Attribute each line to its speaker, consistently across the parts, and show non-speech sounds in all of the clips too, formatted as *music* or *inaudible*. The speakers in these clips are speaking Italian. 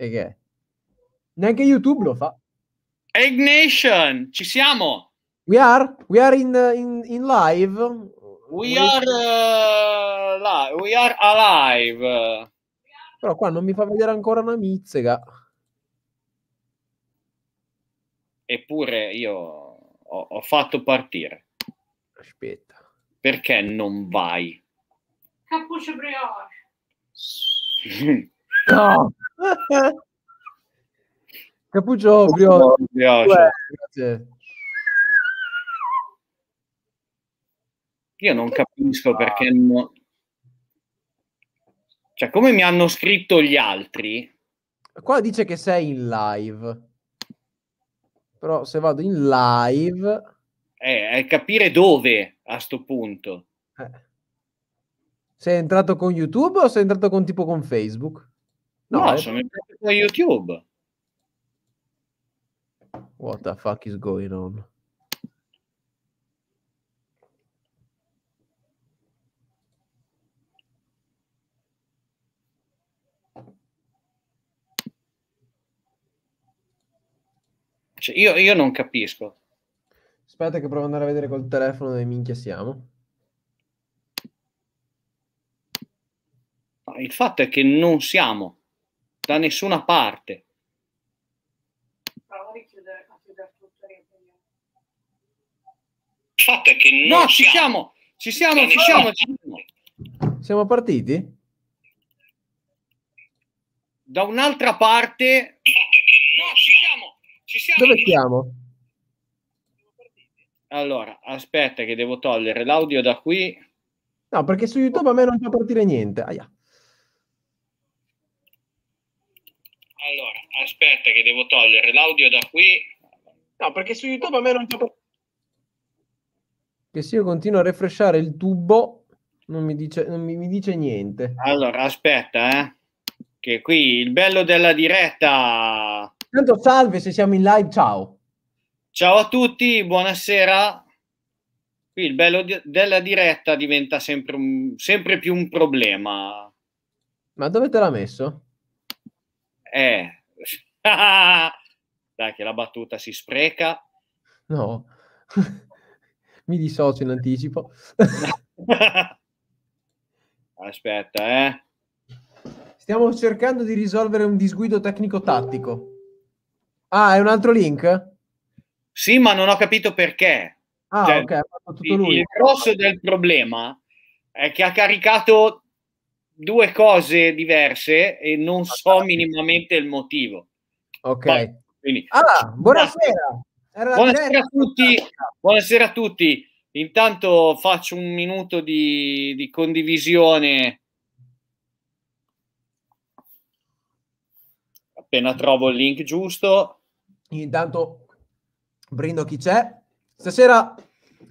Speaker 1: E che Neanche YouTube lo fa.
Speaker 2: Egg Nation, ci siamo.
Speaker 1: We are, we are in, in, in live.
Speaker 2: We, we are, uh, live. we are alive.
Speaker 1: Però qua non mi fa vedere ancora una mizzega.
Speaker 2: Eppure io ho, ho fatto partire. Aspetta. Perché non vai? Cappuccio brioche. *laughs* No. *laughs* Capuccio Brioche. Brioche. Io non capisco perché no. Cioè, come mi hanno scritto gli altri?
Speaker 1: Qua dice che sei in live. Però se vado in live...
Speaker 2: Eh, capire dove a sto punto. Eh.
Speaker 1: Sei entrato con YouTube o sei entrato con tipo con Facebook? No, no sono entrato da YouTube. What the fuck is going on?
Speaker 2: Cioè, io, io, non capisco.
Speaker 1: Aspetta che provo ad andare a vedere col telefono dove minchia siamo.
Speaker 2: Il fatto è che non siamo da nessuna parte. Il fatto è che non no, ci siamo, ci siamo, ci siamo, ci siamo.
Speaker 1: Siamo partiti?
Speaker 2: Da un'altra parte. No, ci siamo, ci siamo. Dove siamo? Allora, aspetta che devo togliere l'audio da qui.
Speaker 1: No, perché su YouTube a me non fa partire niente. Aia.
Speaker 3: Allora, aspetta che devo togliere l'audio da qui. No, perché
Speaker 2: su YouTube
Speaker 1: a me non c'è... Che se io continuo a refreshare il tubo non mi dice, non mi, mi dice niente.
Speaker 2: Allora, aspetta, eh. Che qui il bello della diretta...
Speaker 1: Tanto salve se siamo in live, ciao.
Speaker 2: Ciao a tutti, buonasera. Qui il bello di- della diretta diventa sempre, un, sempre più un problema.
Speaker 1: Ma dove te l'ha messo?
Speaker 2: Eh. *laughs* Dai, che la battuta si spreca.
Speaker 1: No, *laughs* mi dissocio in anticipo. *laughs*
Speaker 2: Aspetta, eh.
Speaker 1: Stiamo cercando di risolvere un disguido tecnico-tattico. Ah, è un altro link?
Speaker 2: Sì, ma non ho capito perché. Ah, cioè, ok, ha fatto tutto lui. Il grosso del problema è che ha caricato due cose diverse e non ah, so minimamente il motivo. Ok. Ma, quindi,
Speaker 3: ah, buonasera. Buonasera a,
Speaker 2: tutti, buonasera a tutti. Intanto faccio un minuto di, di condivisione. Appena trovo il link giusto.
Speaker 1: Intanto brindo chi c'è. Stasera,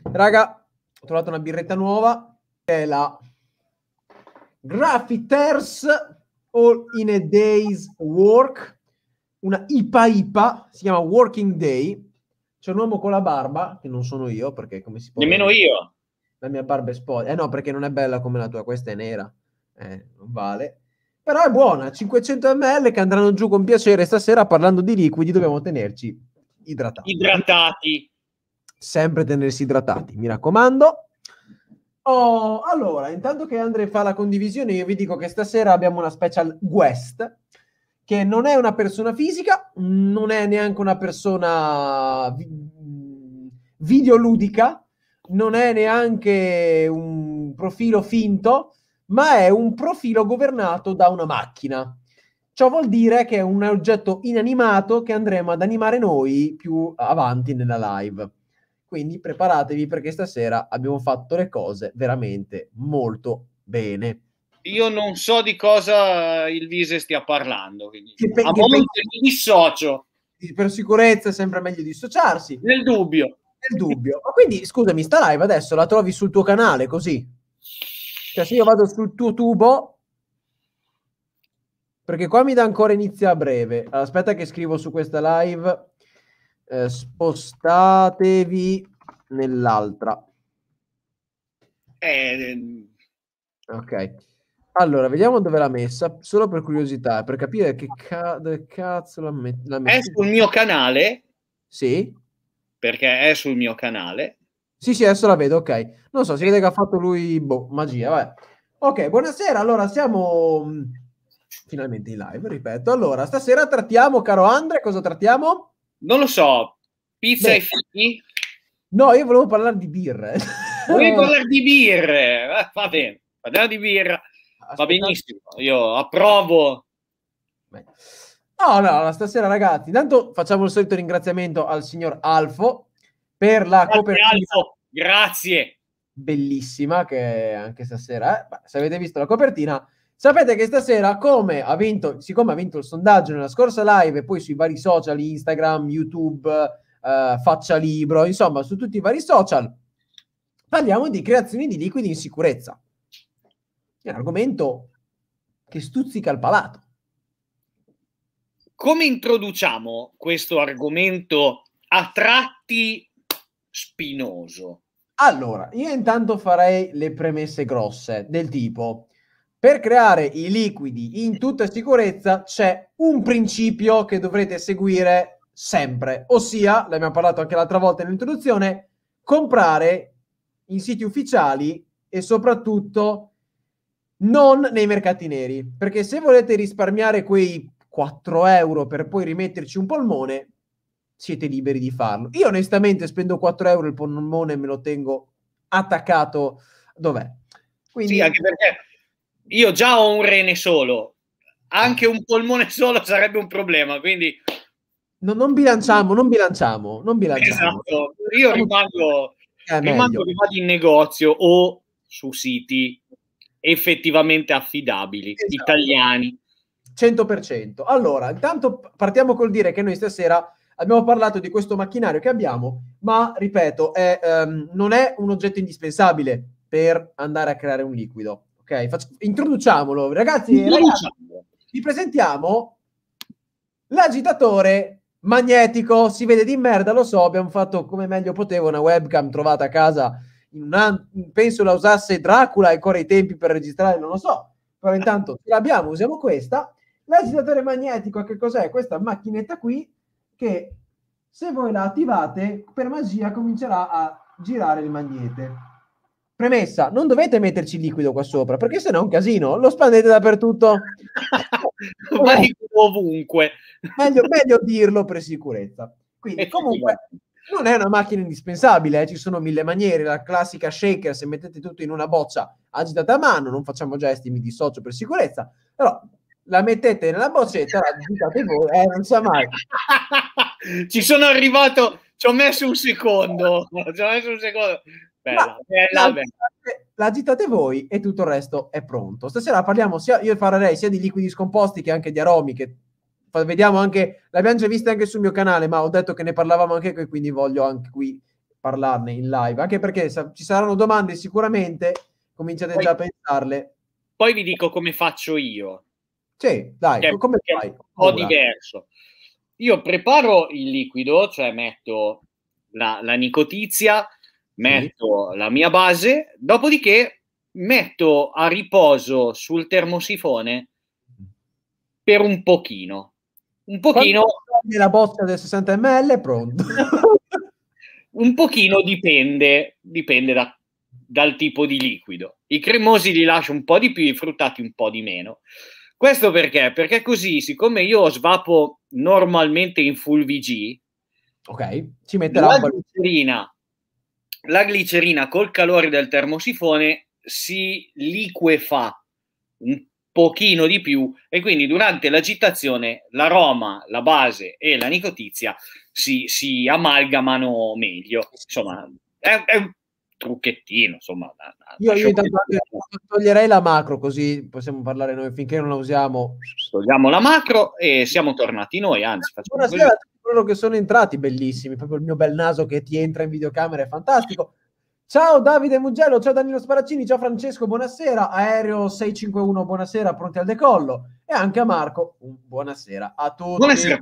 Speaker 1: raga, ho trovato una birretta nuova è la Graffiters All in a Day's Work, una IPA IPA, si chiama Working Day. C'è un uomo con la barba, che non sono io, perché come si può... Nemmeno dire? io! La mia barba è sporca. Eh no, perché non è bella come la tua, questa è nera. Eh, non vale. Però è buona, 500 ml che andranno giù con piacere. Stasera parlando di liquidi dobbiamo tenerci idratati. Idratati! Sempre tenersi idratati, mi raccomando. Oh, allora, intanto che Andre fa la condivisione, io vi dico che stasera abbiamo una special guest che non è una persona fisica, non è neanche una persona vi- mm, videoludica, non è neanche un profilo finto, ma è un profilo governato da una macchina. Ciò vuol dire che è un oggetto inanimato che andremo ad animare noi più avanti nella live. Quindi preparatevi perché stasera abbiamo fatto le cose veramente molto bene.
Speaker 2: Io non so di cosa il Vise stia parlando, quindi che pe- a che pe- mi dissocio.
Speaker 1: Per sicurezza è sempre meglio dissociarsi. Nel dubbio. Nel dubbio. Ma quindi scusami, sta live adesso la trovi sul tuo canale così? Cioè se io vado sul tuo tubo perché qua mi dà ancora inizio a breve. Aspetta che scrivo su questa live eh, spostatevi nell'altra.
Speaker 3: Eh,
Speaker 1: ok. Allora, vediamo dove l'ha messa, solo per curiosità, per capire
Speaker 2: che ca- cazzo l'ha, met- l'ha messa. È sul mio canale. Sì. Perché è sul mio canale.
Speaker 1: Sì, sì, adesso la vedo, ok. Non so, si vede che ha fatto lui, boh, magia, vabbè. Ok, buonasera, allora siamo mm,
Speaker 2: finalmente in live,
Speaker 1: ripeto. Allora, stasera trattiamo, caro Andre, cosa trattiamo? non lo so,
Speaker 2: pizza Beh. e fichi?
Speaker 1: No, io volevo parlare di birre. *laughs*
Speaker 2: Volevo parlare di birre, eh, va bene, parliamo di birra, Aspetta. va benissimo, io approvo.
Speaker 1: No, no, no, stasera ragazzi, intanto facciamo il solito ringraziamento al signor Alfo per la grazie, copertina. Alfo,
Speaker 2: grazie.
Speaker 1: Bellissima che anche stasera, eh, se avete visto la copertina, Sapete che stasera, come ha vinto, siccome ha vinto il sondaggio nella scorsa live e poi sui vari social, Instagram, YouTube, eh, Faccia Libro, insomma, su tutti i vari social, parliamo di creazioni di liquidi in sicurezza.
Speaker 2: È un argomento che stuzzica il palato. Come introduciamo questo argomento a tratti spinoso?
Speaker 1: Allora, io intanto farei le premesse grosse del tipo per creare i liquidi in tutta sicurezza c'è un principio che dovrete seguire sempre, ossia, l'abbiamo parlato anche l'altra volta nell'introduzione, comprare in siti ufficiali e soprattutto non nei mercati neri, perché se volete risparmiare quei 4 euro per poi rimetterci un polmone, siete liberi di farlo. Io onestamente spendo 4 euro il polmone me lo tengo attaccato dov'è.
Speaker 2: Quindi... Sì, anche perché io già ho un rene solo, ah. anche un polmone solo sarebbe un problema, quindi...
Speaker 1: No, non bilanciamo, non bilanciamo, non bilanciamo.
Speaker 2: Esatto, io rimango, eh, rimango che in negozio o su siti effettivamente affidabili, esatto. italiani. 100%.
Speaker 1: Allora, intanto partiamo col dire che noi stasera abbiamo parlato di questo macchinario che abbiamo, ma ripeto, è, um, non è un oggetto indispensabile per andare a creare un liquido Ok, Faccio... introduciamolo. Ragazzi, eh, ragazzi, vi presentiamo l'agitatore magnetico. Si vede di merda, lo so, abbiamo fatto come meglio potevo una webcam trovata a casa. Una... penso la usasse Dracula ancora i tempi per registrare, non lo so. Però intanto l'abbiamo, usiamo questa. L'agitatore magnetico, che cos'è? Questa macchinetta qui che se voi la attivate, per magia comincerà a girare il magnete. Premessa, non dovete metterci liquido qua sopra, perché sennò è un casino, lo spandete dappertutto. Ma *laughs* ovunque. Meglio, meglio, dirlo per sicurezza. Quindi, e comunque, non è una macchina indispensabile, eh? ci sono mille maniere, la classica shaker, se mettete tutto in una boccia agitata a mano, non facciamo gesti, mi dissocio per sicurezza, però la mettete nella boccetta, la agitate voi, eh, non sa mai. *laughs* ci sono arrivato, ci ho messo
Speaker 3: un secondo, ci ho messo un secondo, bella, bella, bella.
Speaker 1: La agitate voi e tutto il resto è pronto. Stasera parliamo sia, io farei sia di liquidi scomposti che anche di aromi, che vediamo anche, l'abbiamo già vista anche sul mio canale, ma ho detto che ne parlavamo anche qui, quindi voglio anche qui parlarne in live, anche perché sa- ci saranno domande sicuramente, cominciate
Speaker 2: poi, già a pensarle. Poi vi dico come faccio io. Sì, dai, che, come che fai? Un po' diverso. Io preparo il liquido, cioè metto la, la nicotizia, metto la mia base, dopodiché metto a riposo sul termosifone per un pochino.
Speaker 1: Un pochino... nella bozza del 60 ml è pronto. *laughs*
Speaker 2: un pochino dipende, dipende da, dal tipo di liquido. I cremosi li lascio un po' di più, i fruttati un po' di meno. Questo perché? Perché così, siccome io svapo normalmente in full VG,
Speaker 1: ok, ci metterò la
Speaker 2: glycerina la glicerina col calore del termosifone si liquefà un pochino di più e quindi durante l'agitazione l'aroma, la base e la nicotizia si, si amalgamano meglio. Insomma, è, è un trucchettino, insomma. Una,
Speaker 3: una io, io intanto
Speaker 1: toglierei la macro così possiamo parlare noi finché non la usiamo.
Speaker 2: Togliamo la macro e siamo tornati noi, anzi facciamo Buonasera a
Speaker 1: loro che sono entrati, bellissimi, proprio il mio bel naso che ti entra in videocamera, è fantastico. Ciao Davide Mugello, ciao Danilo Sparaccini, ciao Francesco, buonasera. Aereo 651, buonasera, pronti al decollo. E anche a Marco, buonasera a tutti. Buonasera.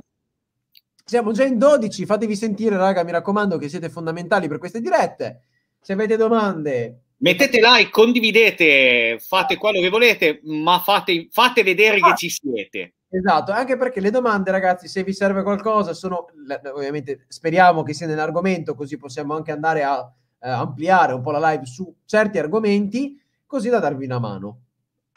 Speaker 1: Siamo già in 12, fatevi sentire raga, mi raccomando che siete fondamentali per queste dirette. Se avete domande...
Speaker 2: Mettete like, condividete, fate quello che volete, ma fate, fate vedere ah. che ci siete.
Speaker 1: Esatto, anche perché le domande, ragazzi, se vi serve qualcosa, sono ovviamente speriamo che sia nell'argomento, così possiamo anche andare a eh, ampliare un po' la live su certi argomenti, così da darvi una mano.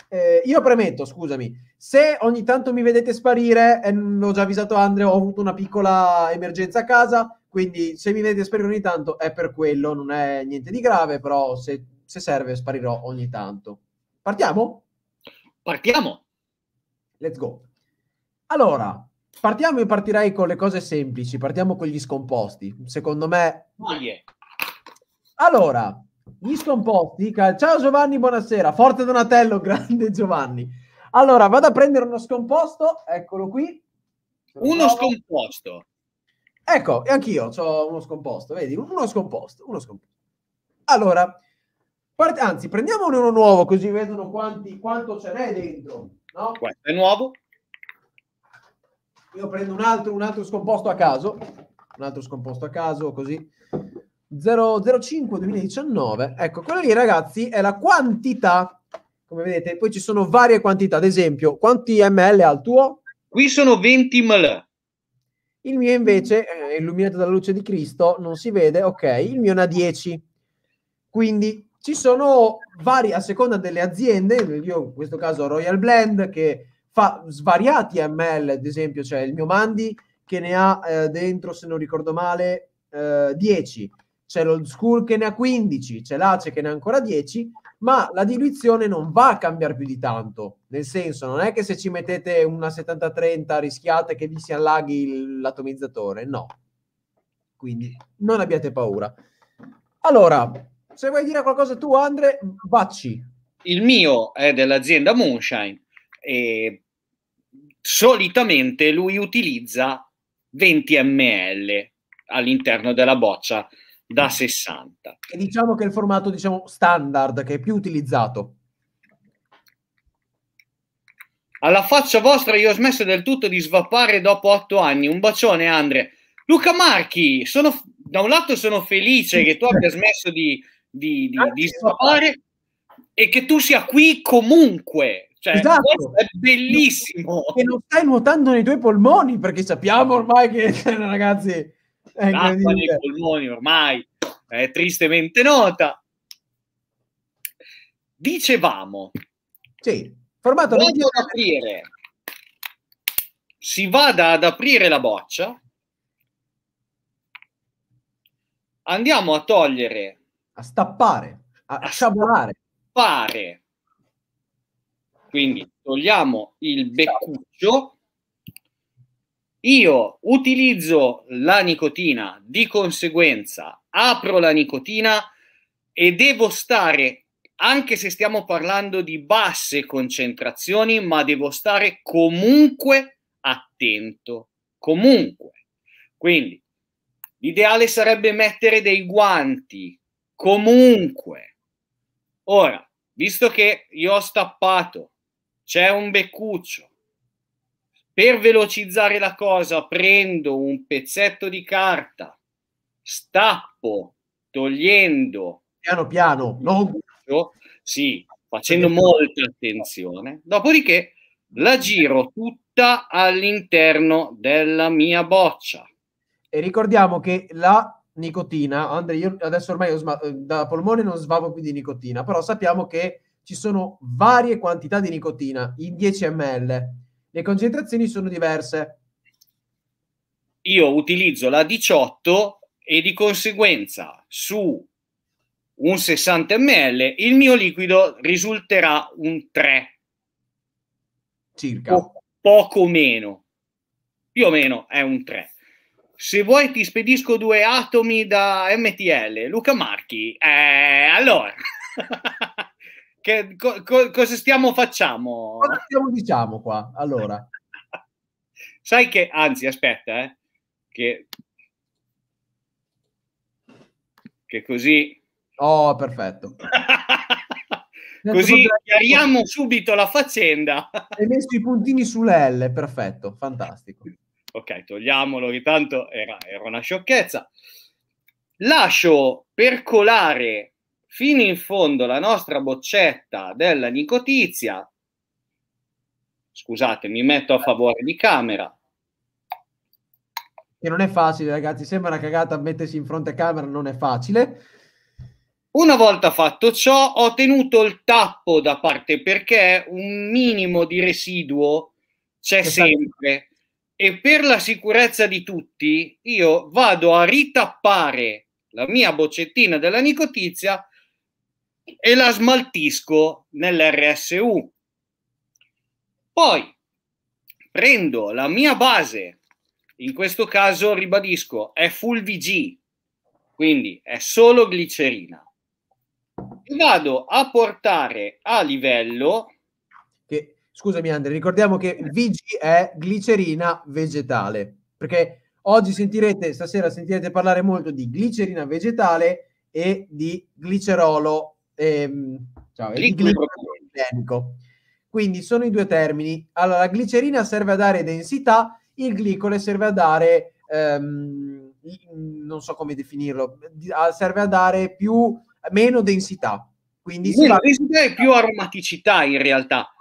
Speaker 1: Eh, io premetto, scusami, se ogni tanto mi vedete sparire, eh, l'ho già avvisato Andrea, ho avuto una piccola emergenza a casa, quindi se mi vedete sparire ogni tanto è per quello, non è niente di grave, però se, se serve sparirò ogni tanto. Partiamo? Partiamo! Let's go! Allora, partiamo, io partirei con le cose semplici, partiamo con gli scomposti. Secondo me... Moglie. Allora, gli scomposti... Ciao Giovanni, buonasera. Forte Donatello, *laughs* grande Giovanni. Allora, vado a prendere uno scomposto, eccolo qui. Uno trovo.
Speaker 3: scomposto.
Speaker 1: Ecco, e anch'io ho uno scomposto, vedi? Uno scomposto, uno scomposto. Allora, part- anzi, prendiamone uno nuovo così vedono quanti, quanto ce n'è dentro. No? Questo è nuovo. Io prendo un altro, un altro scomposto a caso. Un altro scomposto a caso, così. 005 2019. Ecco, quello lì, ragazzi, è la quantità. Come vedete, poi ci sono varie quantità. Ad esempio, quanti ml ha il tuo? Qui
Speaker 2: sono 20 ml.
Speaker 1: Il mio invece, è eh, illuminato dalla luce di Cristo, non si vede, ok, il mio ne ha 10. Quindi ci sono vari, a seconda delle aziende, io in questo caso Royal Blend, che fa svariati ML, ad esempio c'è cioè il mio Mandi che ne ha eh, dentro, se non ricordo male, eh, 10, c'è l'Old School che ne ha 15, c'è l'Ace che ne ha ancora 10, ma la diluizione non va a cambiare più di tanto, nel senso non è che se ci mettete una 70-30 rischiate che vi si allaghi l'atomizzatore, no. Quindi non abbiate paura. Allora, se vuoi dire qualcosa tu Andre, vacci.
Speaker 2: Il mio è dell'azienda Moonshine e solitamente lui utilizza 20 ml all'interno della boccia da 60. Mm.
Speaker 1: E diciamo che è il formato diciamo, standard che è più utilizzato.
Speaker 2: Alla faccia vostra io ho smesso del tutto di svappare dopo 8 anni. Un bacione Andre. Luca Marchi, sono, da un lato sono felice che tu abbia smesso di, di, di, di svappare e che tu sia qui comunque cioè, esatto. è bellissimo. E non stai nuotando
Speaker 1: nei tuoi polmoni, perché sappiamo ormai che, *laughs* cioè, ragazzi, è
Speaker 2: l'acqua nei polmoni ormai è tristemente nota. Dicevamo. Sì, formato voglio ad aprire. Si vada ad aprire la boccia. Andiamo a togliere.
Speaker 1: A stappare, a, a sciabolare.
Speaker 2: Stappare quindi togliamo il beccuccio. Io utilizzo la nicotina, di conseguenza apro la nicotina e devo stare, anche se stiamo parlando di basse concentrazioni, ma devo stare comunque attento. Comunque. Quindi l'ideale sarebbe mettere dei guanti. Comunque. Ora, visto che io ho stappato c'è un beccuccio. Per velocizzare la cosa prendo un pezzetto di carta, stappo, togliendo... Piano piano, non... Sì, facendo molta attenzione. Dopodiché la giro tutta all'interno della mia boccia.
Speaker 1: E ricordiamo che la nicotina, Andrea, io adesso ormai sm- da polmone non svavo più di nicotina, però sappiamo che ci sono varie quantità di nicotina in 10 ml. Le concentrazioni sono
Speaker 2: diverse. Io utilizzo la 18 e di conseguenza su un 60 ml il mio liquido risulterà un 3 circa o poco meno più o meno è un 3 se vuoi ti spedisco due atomi da MTL Luca Marchi eh, allora *laughs* Che, co, co, cosa stiamo facciamo? Cosa stiamo diciamo qua? Allora. *laughs* Sai che, anzi, aspetta, eh, che, che così... Oh, perfetto. *laughs*
Speaker 1: così chiariamo
Speaker 2: subito la faccenda. Hai
Speaker 1: messo i puntini sull'L, perfetto,
Speaker 2: fantastico. Ok, togliamolo, che tanto era, era una sciocchezza. Lascio percolare fino in fondo la nostra boccetta della nicotizia, scusate, mi metto a favore di camera.
Speaker 1: Che non è facile, ragazzi, sembra una cagata mettersi in fronte a camera,
Speaker 2: non è facile. Una volta fatto ciò, ho tenuto il tappo da parte perché un minimo di residuo c'è sempre. E per la sicurezza di tutti, io vado a ritappare la mia boccettina della nicotizia e la smaltisco nell'RSU. Poi prendo la mia base, in questo caso ribadisco è full VG, quindi è solo glicerina, e vado a portare a livello... Che,
Speaker 1: scusami Andrea, ricordiamo che VG è glicerina vegetale, perché oggi sentirete, stasera sentirete parlare molto di glicerina vegetale e di glicerolo ehm, cioè, è glicolico. Quindi sono i due termini. Allora, la glicerina serve a dare densità, il glicole serve a dare, ehm, non so come definirlo, serve a dare più, meno densità. Quindi sì, va... densità e più
Speaker 2: aromaticità in realtà,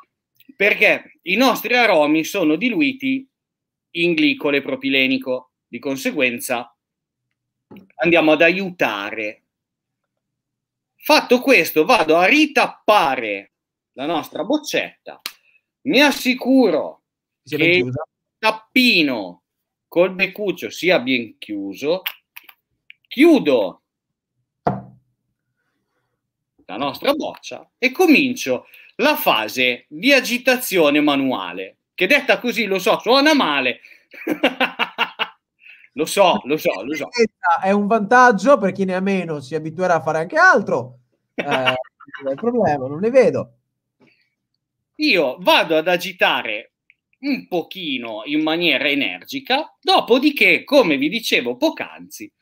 Speaker 2: perché i nostri aromi sono diluiti in glicole propilenico, di conseguenza andiamo ad aiutare Fatto questo, vado a ritappare la nostra boccetta, mi assicuro che il tappino col beccuccio sia ben chiuso, chiudo la nostra boccia e comincio la fase di agitazione manuale, che detta così lo so, suona male. *laughs* lo so, lo so, lo so.
Speaker 1: È un vantaggio per chi ne ha meno, si abituerà a fare anche altro eh, non è problema, non ne vedo.
Speaker 2: Io vado ad agitare un pochino in maniera energica, dopodiché, come vi dicevo poc'anzi,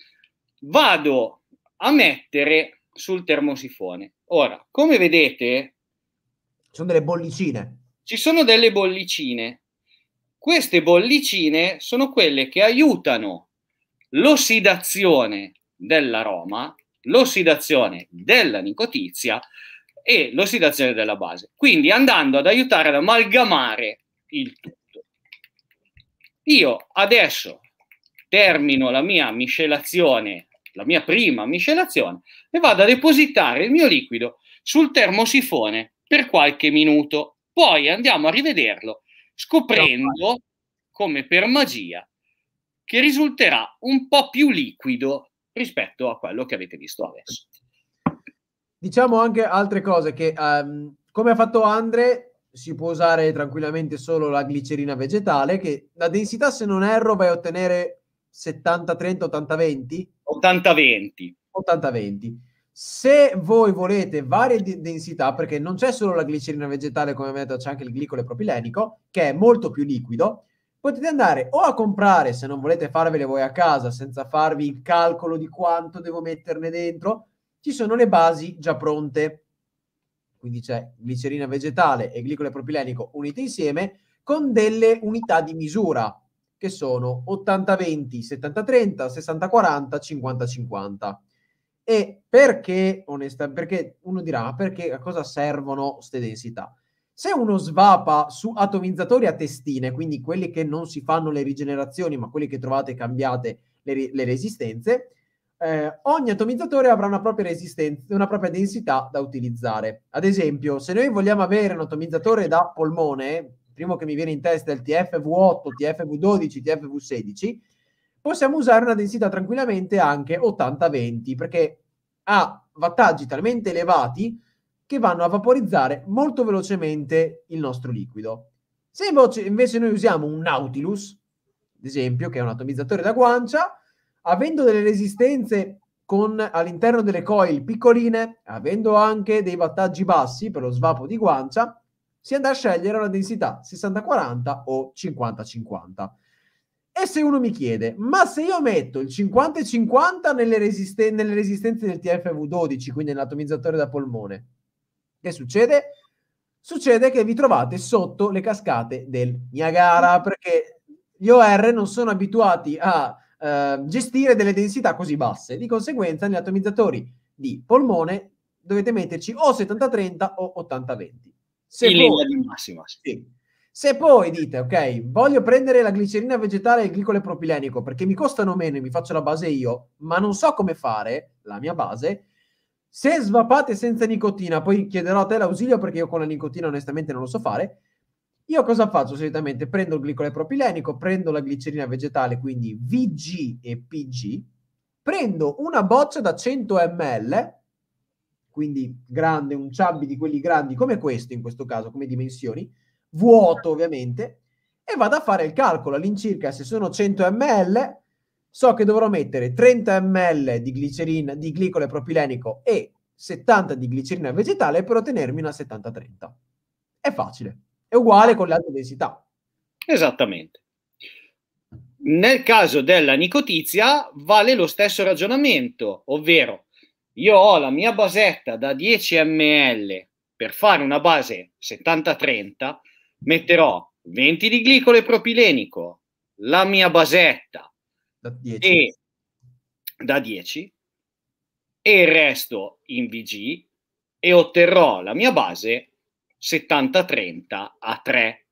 Speaker 2: vado a mettere sul termosifone. Ora, come vedete... Sono delle bollicine. Ci sono delle bollicine. Queste bollicine sono quelle che aiutano l'ossidazione dell'aroma l'ossidazione della nicotizia e l'ossidazione della base, quindi andando ad aiutare ad amalgamare il tutto. Io adesso termino la mia miscelazione, la mia prima miscelazione, e vado a depositare il mio liquido sul termosifone per qualche minuto. Poi andiamo a rivederlo scoprendo, come per magia, che risulterà un po' più liquido rispetto a quello che avete visto adesso.
Speaker 1: Diciamo anche altre cose che, um, come ha fatto Andre, si può usare tranquillamente solo la glicerina vegetale, che la densità, se non erro, vai a ottenere 70-30, 80-20. 80-20. 80-20. Se voi volete varie densità, perché non c'è solo la glicerina vegetale, come ho detto, c'è anche il glicole propilenico, che è molto più liquido, potete andare o a comprare se non volete farvele voi a casa senza farvi il calcolo di quanto devo metterne dentro, ci sono le basi già pronte. Quindi c'è glicerina vegetale e glicole propilenico unite insieme con delle unità di misura che sono 80-20, 70-30, 60-40, 50-50. E perché, onesta, perché uno dirà, ma ah, perché a cosa servono queste densità? Se uno svapa su atomizzatori a testine, quindi quelli che non si fanno le rigenerazioni, ma quelli che trovate cambiate le, le resistenze, eh, ogni atomizzatore avrà una propria resistenza, una propria densità da utilizzare. Ad esempio, se noi vogliamo avere un atomizzatore da polmone, il primo che mi viene in testa è il TFV8, TFV12, TFV16, possiamo usare una densità tranquillamente anche 80-20, perché ha wattaggi talmente elevati che vanno a vaporizzare molto velocemente il nostro liquido. Se invece noi usiamo un Nautilus, ad esempio, che è un atomizzatore da guancia, avendo delle resistenze con all'interno delle coil piccoline, avendo anche dei wattaggi bassi per lo svapo di guancia, si andrà a scegliere una densità 60-40 o 50-50. E se uno mi chiede, ma se io metto il 50-50 nelle, resisten- nelle resistenze del TFV12, quindi nell'atomizzatore da polmone, che succede? Succede che vi trovate sotto le cascate del Niagara perché gli OR non sono abituati a eh, gestire delle densità così basse. Di conseguenza, negli atomizzatori di polmone dovete metterci o 70-30 o 80-20.
Speaker 3: Se, sì.
Speaker 1: Se poi dite, ok, voglio prendere la glicerina vegetale e il glicole propilenico perché mi costano meno e mi faccio la base io, ma non so come fare la mia base, se svapate senza nicotina, poi chiederò a te l'ausilio perché io con la nicotina onestamente non lo so fare. Io cosa faccio solitamente? Prendo il glicole propilenico, prendo la glicerina vegetale, quindi VG e PG, prendo una boccia da 100 ml, quindi grande, un ciabbi di quelli grandi come questo in questo caso, come dimensioni, vuoto ovviamente, e vado a fare il calcolo all'incirca se sono 100 ml so che dovrò mettere 30 ml di, glicerina, di glicole propilenico e 70 di glicerina vegetale per ottenermi una 70-30.
Speaker 2: È facile, è uguale con le altre densità. Esattamente. Nel caso della nicotizia vale lo stesso ragionamento, ovvero io ho la mia basetta da 10 ml per fare una base 70-30, metterò 20 di glicole propilenico, la mia basetta, da 10. E, da 10 e il resto in VG e otterrò la mia base 70-30 a 3.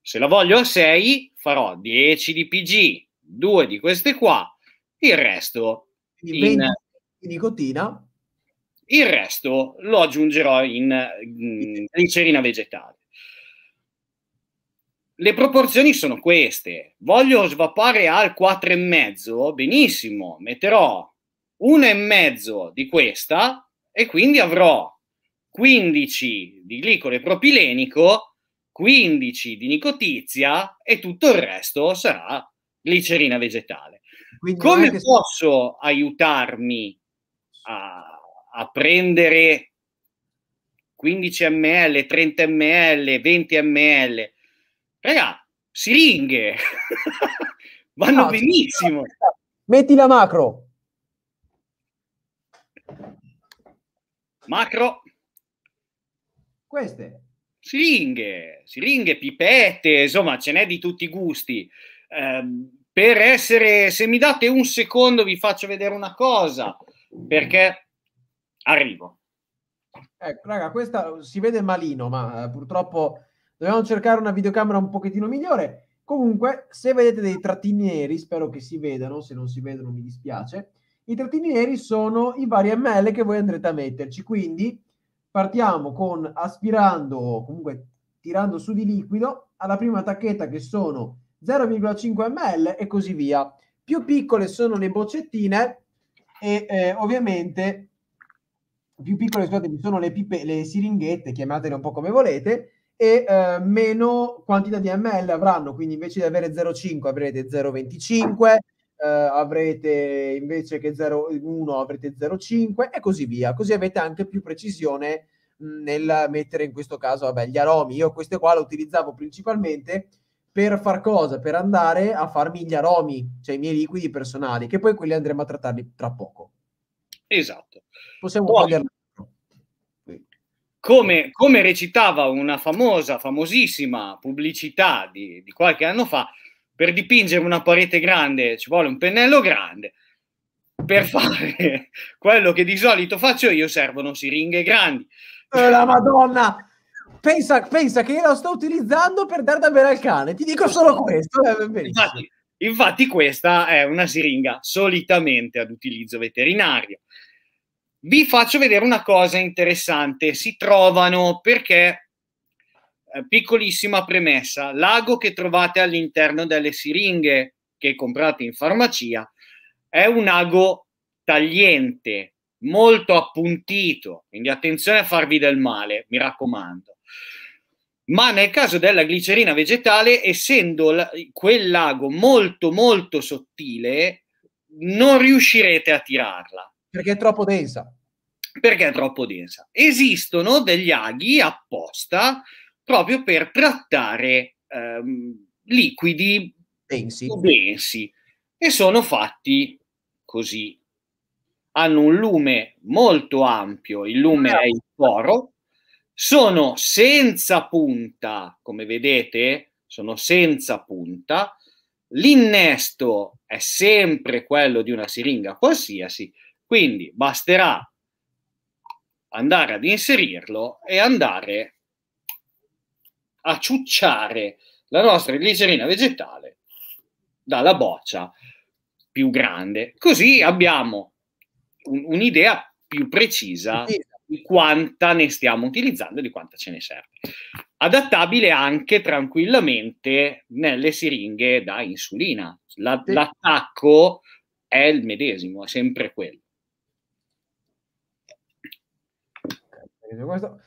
Speaker 2: Se la voglio a 6 farò 10 di PG, 2 di queste qua, il resto Quindi in
Speaker 1: nicotina.
Speaker 2: Il resto lo aggiungerò in, in glicerina vegetale le proporzioni sono queste. Voglio svapare al 4,5? Benissimo, metterò 1,5 di questa e quindi avrò 15 di glicole propilenico, 15 di nicotizia e tutto il resto sarà glicerina vegetale. Quindi Come posso aiutarmi a, a prendere 15 ml, 30 ml, 20 ml? raga, siringhe,
Speaker 1: *laughs* vanno no, benissimo. Metti la macro.
Speaker 2: Macro. Queste. Siringhe, siringhe, pipette, insomma ce n'è di tutti i gusti. Eh, per essere, se mi date un secondo vi faccio vedere una cosa, perché arrivo.
Speaker 1: Ecco, raga, questa si vede malino, ma eh, purtroppo Dobbiamo cercare una videocamera un pochettino migliore. Comunque, se vedete dei trattini neri, spero che si vedano, se non si vedono mi dispiace. I trattini neri sono i vari ml che voi andrete a metterci, quindi partiamo con aspirando o comunque tirando su di liquido alla prima tacchetta che sono 0,5 ml e così via. Più piccole sono le boccettine e eh, ovviamente più piccole scusate, sono le, pipe, le siringhette, chiamatele un po' come volete, e eh, meno quantità di ml avranno, quindi invece di avere 0,5 avrete 0,25, eh, avrete invece che 0,1 avrete 0,5 e così via. Così avete anche più precisione nel mettere in questo caso vabbè, gli aromi. Io queste qua le utilizzavo principalmente per far cosa? Per andare a farmi gli aromi, cioè i miei liquidi personali, che poi quelli andremo a trattarli tra poco.
Speaker 2: Esatto. Possiamo poi, come, come, recitava una famosa, famosissima pubblicità di, di qualche anno fa, per dipingere una parete grande ci vuole un pennello grande, per fare *laughs* quello che di solito faccio io servono siringhe grandi. Eh, la madonna!
Speaker 1: Pensa, pensa, che io la sto utilizzando per dar da bere al cane, ti dico solo questo. Eh,
Speaker 2: infatti, infatti questa è una siringa solitamente ad utilizzo veterinario. Vi faccio vedere una cosa interessante. Si trovano perché, eh, piccolissima premessa, l'ago che trovate all'interno delle siringhe che comprate in farmacia è un ago tagliente, molto appuntito, quindi attenzione a farvi del male, mi raccomando. Ma nel caso della glicerina vegetale, essendo la, quel molto molto sottile, non riuscirete a tirarla. Perché è troppo densa. Perché è troppo densa. Esistono degli aghi apposta proprio per trattare ehm, liquidi densi. densi e sono fatti così. Hanno un lume molto ampio, il lume è il foro, sono senza punta, come vedete, sono senza punta, l'innesto è sempre quello di una siringa qualsiasi quindi basterà andare ad inserirlo e andare a ciucciare la nostra glicerina vegetale dalla boccia più grande. Così abbiamo un, un'idea più precisa di quanta ne stiamo utilizzando e di quanta ce ne serve. Adattabile anche tranquillamente nelle siringhe da insulina. La, l'attacco è il medesimo, è sempre quello.
Speaker 1: Questo...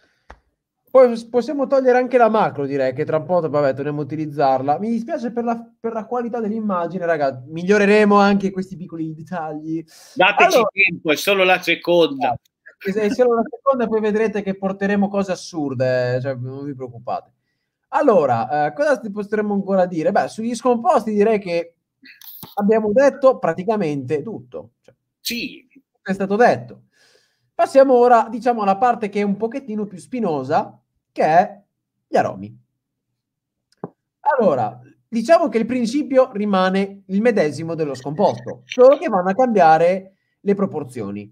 Speaker 1: Poi possiamo togliere anche la macro, direi, che tra un po' vabbè, torniamo a utilizzarla. Mi dispiace per la, per la qualità dell'immagine, raga. Miglioreremo anche questi piccoli dettagli.
Speaker 2: Dateci allora... tempo, è solo la seconda.
Speaker 1: È solo la seconda, poi vedrete che porteremo cose assurde, eh, cioè, non vi preoccupate. Allora, eh, cosa ti potremmo ancora dire? Beh, sugli scomposti direi che abbiamo detto praticamente tutto. Cioè, sì. È stato detto. Passiamo ora, diciamo, alla parte che è un pochettino più spinosa, che è gli aromi. Allora, diciamo che il principio rimane il medesimo dello scomposto, solo che vanno a cambiare le proporzioni.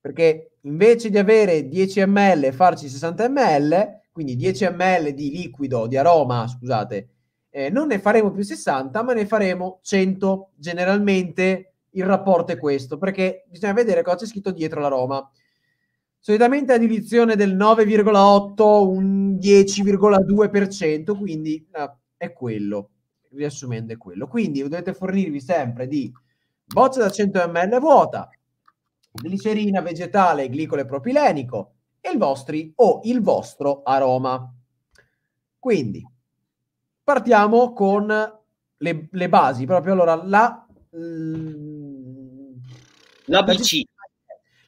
Speaker 1: Perché invece di avere 10 ml e farci 60 ml, quindi 10 ml di liquido, di aroma, scusate, eh, non ne faremo più 60, ma ne faremo 100 generalmente il rapporto è questo, perché bisogna vedere cosa c'è scritto dietro la Roma. Solitamente ad edizione del 9,8, un 10,2%, quindi eh, è quello, riassumendo è quello. Quindi dovete fornirvi sempre di boccia da 100 ml vuota, glicerina vegetale, glicole propilenico e il vostri o il vostro aroma. Quindi partiamo con le, le basi, proprio allora la... La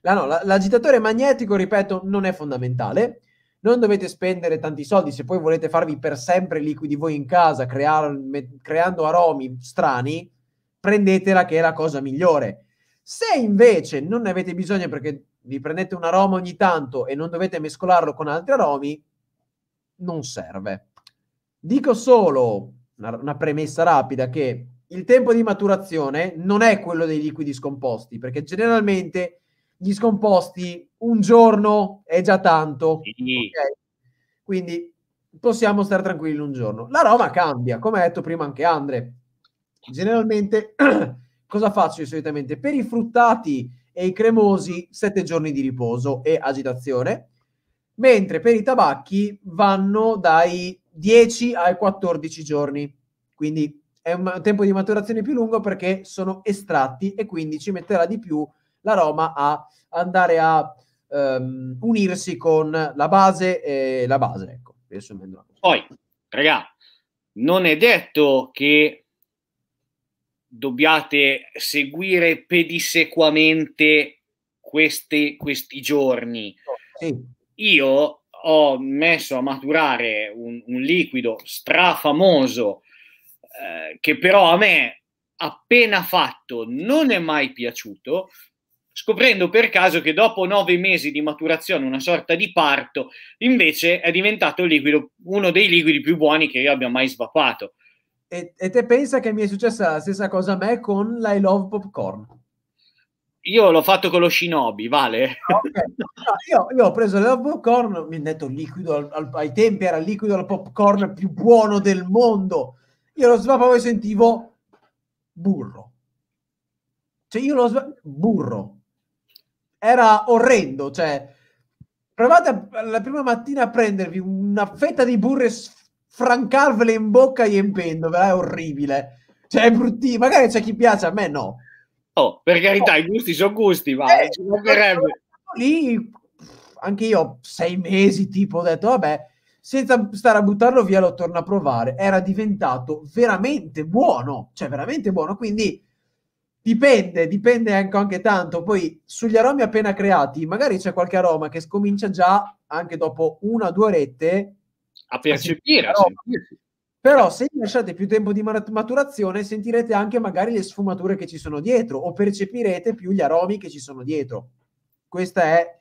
Speaker 1: La, ah, no, la, l'agitatore magnetico, ripeto, non è fondamentale. Non dovete spendere tanti soldi se poi volete farvi per sempre liquidi voi in casa crear, me, creando aromi strani. Prendetela che è la cosa migliore. Se invece non ne avete bisogno perché vi prendete un aroma ogni tanto e non dovete mescolarlo con altri aromi, non serve. Dico solo una, una premessa rapida che il tempo di maturazione non è quello dei liquidi scomposti, perché generalmente gli scomposti un giorno è già tanto. Sì. Okay? Quindi possiamo stare tranquilli un giorno. La Roma cambia, come ha detto prima anche Andre. Generalmente *clears throat* cosa faccio io solitamente? Per i fruttati e i cremosi sette giorni di riposo e agitazione, mentre per i tabacchi vanno dai 10 ai 14 giorni. Quindi è un tempo di maturazione più lungo perché sono estratti e quindi ci metterà di più la Roma a andare a um, unirsi con la base e la base,
Speaker 2: ecco. Poi, raga, non è detto che dobbiate seguire pedissequamente questi, questi giorni. Oh, sì. Io ho messo a maturare un, un liquido strafamoso eh, che però a me appena fatto non è mai piaciuto, scoprendo per caso che dopo nove mesi di maturazione, una sorta di parto, invece è diventato liquido, uno dei liquidi più buoni che io abbia mai svapato.
Speaker 1: E, e te pensa che mi è successa la stessa cosa a me con l'I Love Popcorn?
Speaker 2: Io l'ho fatto con lo Shinobi, vale? Ah, okay. No, io, io, ho preso l'I Love Popcorn, mi ha detto liquido, al, al,
Speaker 1: ai tempi era il liquido al popcorn più buono del mondo io lo svapavo e sentivo burro. Cioè io lo svapavo... burro. Era orrendo, cioè provate a, la prima mattina a prendervi una fetta di burro e sfrancarvele in bocca riempendovela, è orribile. Cioè è bruttissimo, magari c'è chi piace, a me no.
Speaker 2: Oh, per carità, oh. i gusti sono gusti, ma eh,
Speaker 1: ci mancherebbe. Ecco, lì anche io sei mesi tipo ho detto vabbè senza stare a buttarlo via lo torna a provare, era diventato veramente buono, cioè veramente buono, quindi dipende, dipende anche, anche tanto. Poi sugli aromi appena creati, magari c'è qualche aroma che scomincia già anche dopo una o due rette
Speaker 3: a percepire.
Speaker 1: Però se lasciate più tempo di maturazione sentirete anche magari le sfumature che ci sono dietro o percepirete più gli aromi che ci sono dietro.
Speaker 2: Questa è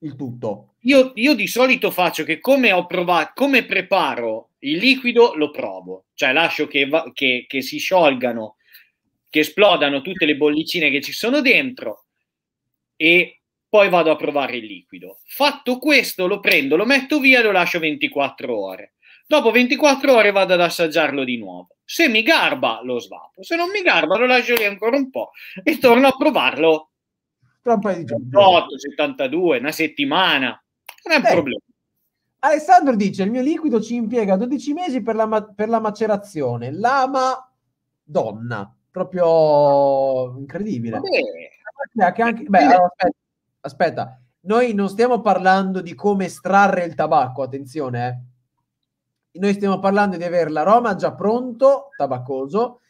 Speaker 2: il tutto. Io, io, di solito faccio che come ho provato, come preparo il liquido, lo provo, cioè lascio che, va, che, che si sciolgano, che esplodano tutte le bollicine che ci sono dentro e poi vado a provare il liquido. Fatto questo, lo prendo, lo metto via e lo lascio 24 ore. Dopo 24 ore vado ad assaggiarlo di nuovo. Se mi garba, lo svapo. Se non mi garba, lo lascio lì ancora un po' e torno a provarlo tra un paio di giorni. 8, 72, una settimana. Non è un Beh, problema.
Speaker 1: Alessandro dice, il mio liquido ci impiega 12 mesi per la, ma- per la macerazione. Lama donna. Proprio incredibile. Anche, cioè, anche, beh, aspetta, aspetta, noi non stiamo parlando di come estrarre il tabacco, attenzione, eh. Noi stiamo parlando di avere l'aroma già pronto, tabaccoso,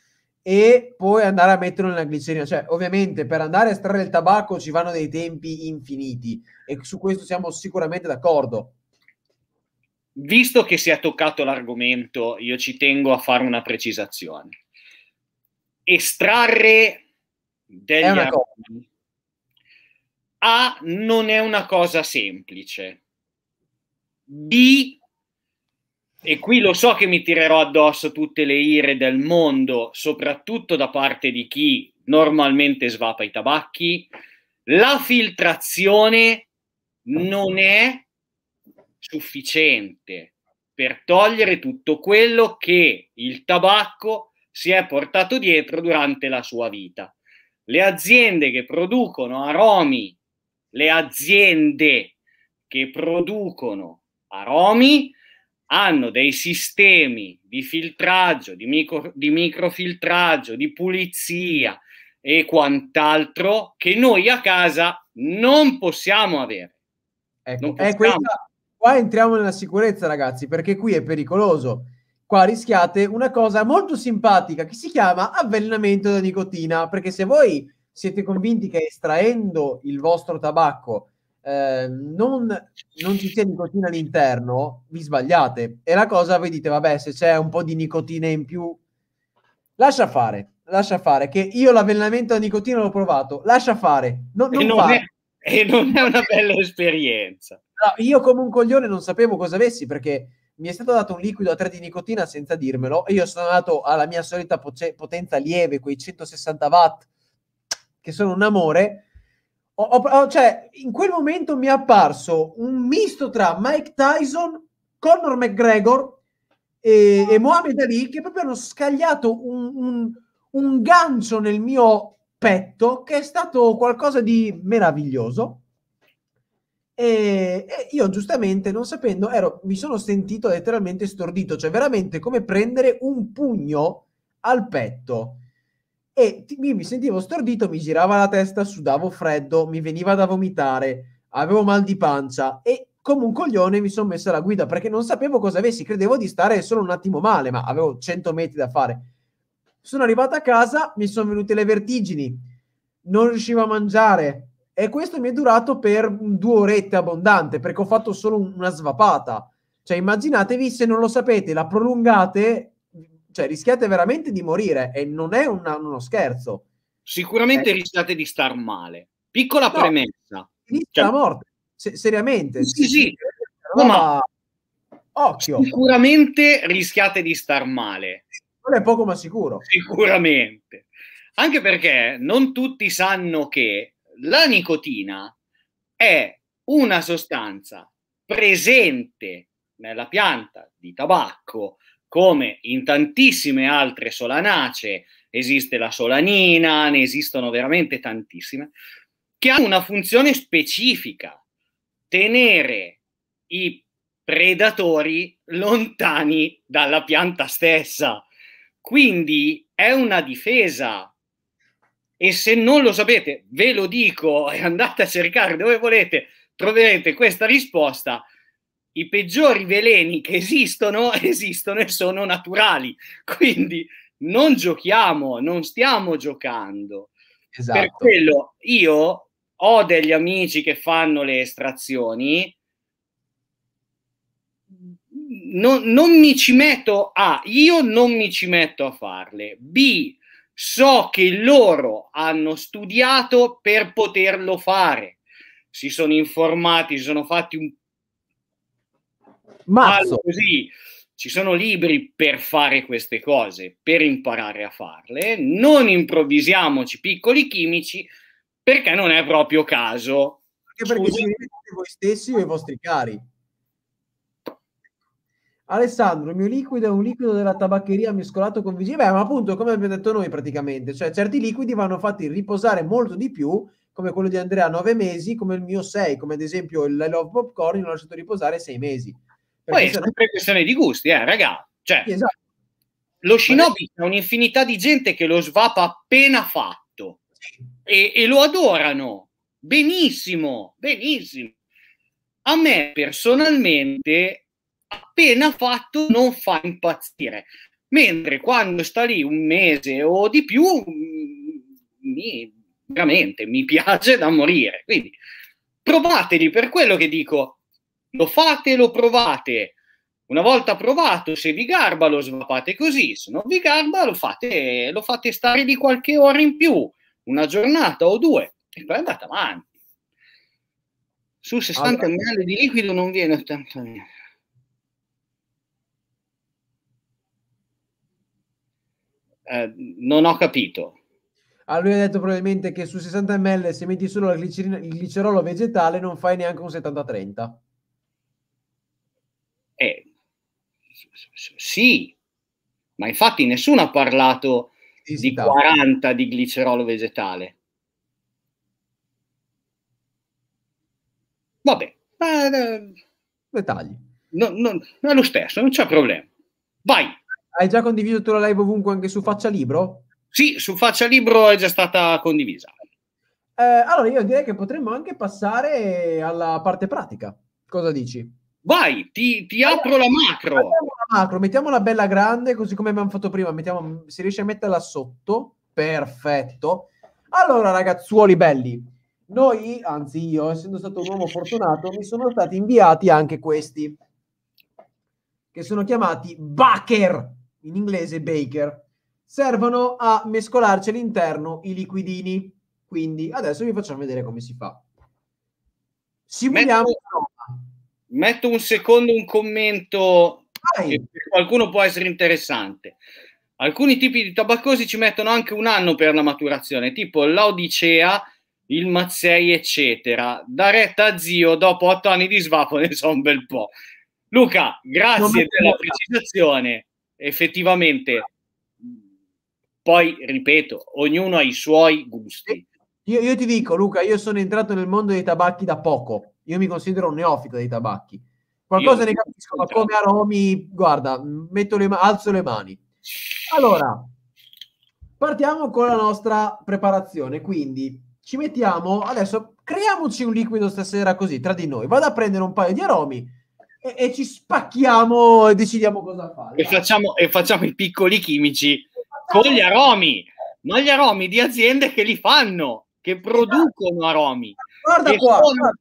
Speaker 1: e poi andare a metterlo nella glicerina. Cioè, ovviamente per andare a estrarre il tabacco ci vanno dei tempi infiniti e su questo siamo sicuramente d'accordo.
Speaker 2: Visto che si è toccato l'argomento, io ci tengo a fare una precisazione. Estrarre degli aromi A non è una cosa semplice. B e qui lo so che mi tirerò addosso tutte le ire del mondo, soprattutto da parte di chi normalmente svapa i tabacchi. La filtrazione non è sufficiente per togliere tutto quello che il tabacco si è portato dietro durante la sua vita. Le aziende che producono aromi, le aziende che producono aromi hanno dei sistemi di filtraggio, di, micro, di microfiltraggio, di pulizia e quant'altro che noi a casa non possiamo avere. Ecco, eh, possiamo. Questa,
Speaker 1: qua entriamo nella sicurezza, ragazzi, perché qui è pericoloso. Qua rischiate una cosa molto simpatica che si chiama avvelenamento da nicotina, perché se voi siete convinti che estraendo il vostro tabacco eh, non, non, ci sia nicotina all'interno, vi sbagliate. E la cosa, voi dite, vabbè, se c'è un po' di nicotina in più, lascia fare, lascia fare, che io l'avvelenamento a nicotina l'ho provato, lascia fare. Non, non e, non è, e, non È, una bella
Speaker 3: esperienza.
Speaker 1: No, io come un coglione non sapevo cosa avessi perché mi è stato dato un liquido a 3 di nicotina senza dirmelo e io sono andato alla mia solita potenza lieve, quei 160 watt che sono un amore ho, ho, cioè, in quel momento mi è apparso un misto tra Mike Tyson, Conor McGregor e, e Mohamed Ali che proprio hanno scagliato un, un, un gancio nel mio petto che è stato qualcosa di meraviglioso. E, e, io giustamente non sapendo ero, mi sono sentito letteralmente stordito, cioè veramente come prendere un pugno al petto e io mi sentivo stordito, mi girava la testa, sudavo freddo, mi veniva da vomitare, avevo mal di pancia e come un coglione mi sono messo alla guida perché non sapevo cosa avessi, credevo di stare solo un attimo male, ma avevo 100 metri da fare. Sono arrivato a casa, mi sono venute le vertigini, non riuscivo a mangiare e questo mi è durato per due orette abbondante perché ho fatto solo una svapata. Cioè immaginatevi se non lo sapete, la prolungate cioè, rischiate veramente di morire e non è una, uno scherzo.
Speaker 2: Sicuramente eh. rischiate di star male. Piccola no, premessa. Inizia cioè, morte, se, seriamente. Sì, sì. sì. No, ma... Occhio. Sicuramente rischiate di star male.
Speaker 1: Non è poco ma sicuro.
Speaker 2: Sicuramente. Anche perché non tutti sanno che la nicotina è una sostanza presente nella pianta di tabacco come in tantissime altre solanacee, esiste la solanina, ne esistono veramente tantissime, che hanno una funzione specifica, tenere i predatori lontani dalla pianta stessa. Quindi è una difesa. E se non lo sapete, ve lo dico e andate a cercare dove volete, troverete questa risposta i peggiori veleni che esistono *laughs* esistono e sono naturali. Quindi non giochiamo, non stiamo giocando. Esatto. Per quello io ho degli amici che fanno le estrazioni. Non, non mi ci metto a io non mi ci metto a farle. B so che loro hanno studiato per poterlo fare. Si sono informati, si sono fatti un Mazzo. così ci sono libri per fare queste cose, per imparare a farle, non improvvisiamoci piccoli chimici perché non è proprio caso. Anche perché ci mettete
Speaker 1: voi stessi e i vostri cari. Alessandro, il mio liquido è un liquido della tabaccheria mescolato con vicino. Beh, ma appunto, come abbiamo detto noi praticamente, cioè certi liquidi vanno fatti riposare molto di più, come quello di Andrea nove mesi, come il mio 6, come ad esempio il Love Popcorn, l'ho lasciato riposare sei mesi
Speaker 2: poi è sempre no... questione di gusti, eh, raga. Cioè, esatto. Lo shinobi c'è un'infinità di gente che lo svapa appena fatto e, e lo adorano. Benissimo, benissimo. A me personalmente, appena fatto, non fa impazzire. Mentre quando sta lì un mese o di più,
Speaker 3: mm,
Speaker 2: mi, veramente mi piace da morire. Quindi provateli per quello che dico lo fate, lo provate. Una volta provato, se vi garba lo svapate così, se non vi garba lo fate, lo fate stare di qualche ora in più, una giornata o due, e poi andate avanti. Su 60 allora. ml di liquido non viene 80 ml. Eh, non ho capito.
Speaker 1: Ah, lui ha detto probabilmente che su 60 ml se metti solo la glicerina, il glicerolo vegetale non fai neanche un 70-30.
Speaker 2: Eh, sì, ma infatti nessuno ha parlato di 40 di glicerolo vegetale. Vabbè, ma, eh, dettagli. No,
Speaker 1: no, è lo stesso, non c'è problema. Vai. Hai già condiviso tu la live ovunque anche su Faccia
Speaker 2: Libro? Sì, su Faccia Libro è già stata condivisa.
Speaker 1: Eh, allora io direi che potremmo anche passare alla parte pratica. Cosa dici? Vai, ti, ti apro la macro. La macro, mettiamola bella grande, così come abbiamo fatto prima. Mettiamo, si riesce a metterla sotto. Perfetto. Allora, ragazzuoli belli, noi, anzi io, essendo stato un uomo fortunato, mi sono stati inviati anche questi, che sono chiamati baker, in inglese baker. Servono a mescolarci all'interno i liquidini. Quindi adesso vi facciamo vedere come si
Speaker 2: fa. Simuliamo... Metto, Metto un secondo un commento che per qualcuno può essere interessante. Alcuni tipi di tabaccosi ci mettono anche un anno per la maturazione, tipo l'Odicea, il Mazzei, eccetera. Da retta a zio, dopo otto anni di svapo ne so un bel po'. Luca, grazie della precisazione. Effettivamente, poi ripeto, ognuno ha i suoi gusti.
Speaker 1: Io, io ti dico, Luca, io sono entrato nel mondo dei tabacchi da poco io mi considero un neofita dei tabacchi. Qualcosa io... ne capisco, ma come aromi, guarda, le ma- alzo le mani. Allora, partiamo con la nostra preparazione, quindi ci mettiamo, adesso creiamoci un liquido stasera così, tra di noi, vado a prendere un paio di aromi, e, e, ci spacchiamo e decidiamo
Speaker 3: cosa fare.
Speaker 2: E facciamo, e facciamo i piccoli chimici con gli aromi, ma gli aromi di aziende che li fanno, che esatto. producono aromi. Guarda qua, sono... guarda,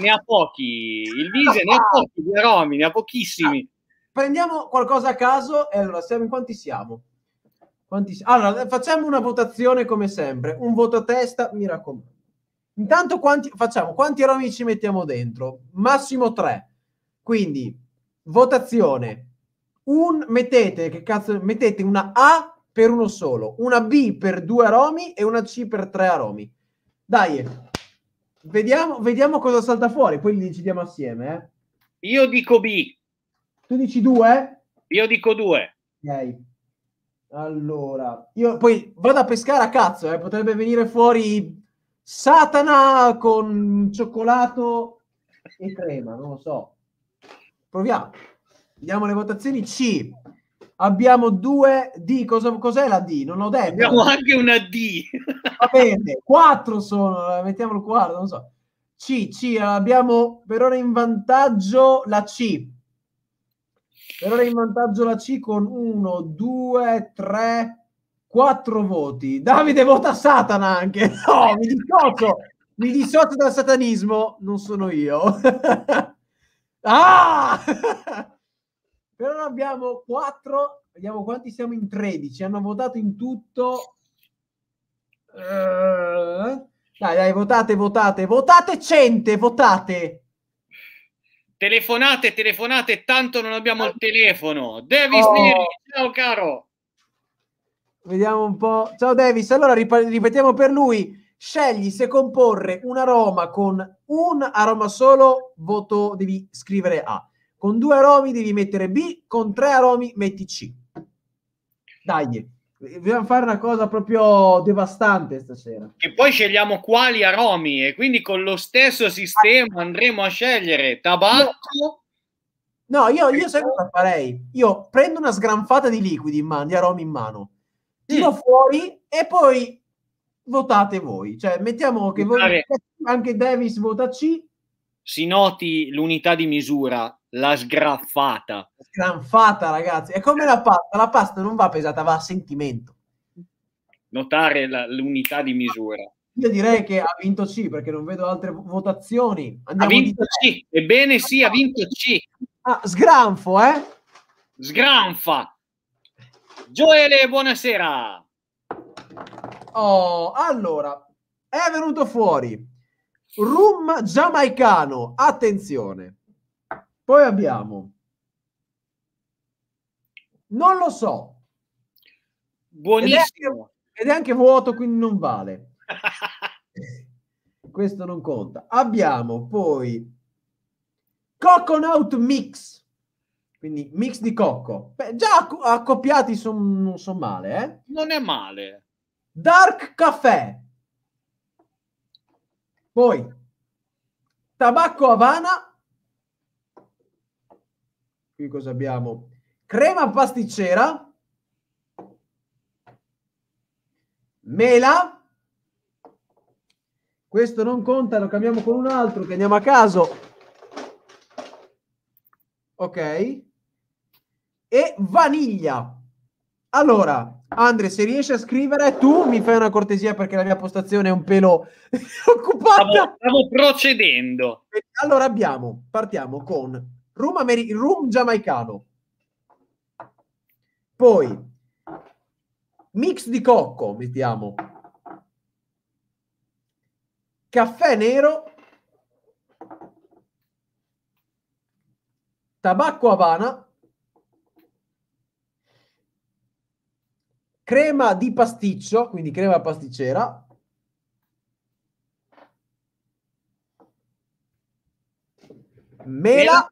Speaker 2: ne ha pochi, il Vise ne ha ah. pochi, due Romi ne ha pochissimi. Ah,
Speaker 1: prendiamo qualcosa a caso e allora siamo in quanti siamo? Quanti si... Allora, facciamo una votazione come sempre, un voto a testa, mi raccomando. Intanto quanti... facciamo quanti aromi ci mettiamo dentro? Massimo tre. Quindi, votazione. Un, mettete, che cazzo, mettete una A per uno solo, una B per due aromi e una C per tre aromi. Dai, Vediamo, vediamo cosa salta fuori, poi li decidiamo assieme.
Speaker 2: Eh. Io dico B.
Speaker 1: Tu dici 2?
Speaker 2: Io dico 2.
Speaker 1: Ok. Allora, io poi vado a pescare a cazzo, eh. potrebbe venire fuori Satana con cioccolato e crema, non lo so. Proviamo. Andiamo le votazioni C. Abbiamo due D. Cosa, cos'è la D? Non ho detto. Abbiamo anche una D. Va bene, quattro sono. Eh, mettiamolo qua, quarto, non so. C, C. Abbiamo per ora in vantaggio la C. Per ora in vantaggio la C con 1, 2, 3, 4 voti. Davide vota Satana anche. No, mi dissocio. Mi dissocio dal satanismo. Non sono io. *laughs* ah! *laughs* Però ora abbiamo 4, vediamo quanti siamo in 13. Hanno votato in tutto. Uh, dai, dai, votate, votate, votate, cente, votate.
Speaker 2: Telefonate, telefonate, tanto non abbiamo il telefono. Davis oh. ciao caro.
Speaker 1: Vediamo un po'. Ciao Davis, allora ripetiamo per lui. Scegli se comporre un aroma con un aroma solo, voto devi scrivere A con due aromi devi mettere B, con tre aromi metti C. Dai, dobbiamo fare una cosa proprio devastante stasera.
Speaker 2: E poi scegliamo quali aromi e quindi con lo stesso sistema andremo a scegliere tabacco. No,
Speaker 1: io, io sai cosa farei? Io prendo una sgranfata di liquidi in mano, di aromi in mano, tiro sì. fuori e poi votate voi. Cioè, mettiamo che voi, anche Davis vota C.
Speaker 2: Si noti l'unità di misura. La sgraffata.
Speaker 1: Sgraffata, ragazzi. È come la pasta. La pasta non va pesata, va a sentimento.
Speaker 2: Notare la, l'unità di misura.
Speaker 1: Io direi che ha vinto C perché non vedo altre votazioni. Andiamo ha vinto C.
Speaker 2: Ebbene sì,
Speaker 1: ha vinto C. Ah, sgranfo, eh?
Speaker 2: Sgranfa. Gioele, buonasera.
Speaker 1: Oh, allora, è venuto fuori rum giamaicano. Attenzione. Poi abbiamo... Non lo so. Buonissimo. Ed è, anche, ed è anche vuoto, quindi non vale. *laughs* Questo non conta. Abbiamo poi Coconut Mix. Quindi mix di cocco. Beh, già accoppiati son, non sono male,
Speaker 2: eh? Non è male.
Speaker 1: Dark Caffè. Poi Tabacco Havana Qui cosa abbiamo? Crema pasticcera, mela, questo non conta, lo cambiamo con un altro che andiamo a caso. Ok. E vaniglia. Allora, Andre, se riesci a scrivere, tu mi fai una cortesia perché la mia postazione è un pelo *laughs*
Speaker 2: occupata. Stavo, stavo procedendo.
Speaker 1: Allora abbiamo, partiamo con rum, amer- rum giamaicano. Poi mix di cocco, mettiamo. Caffè nero. Tabacco Havana. crema di pasticcio, quindi crema pasticcera. Mela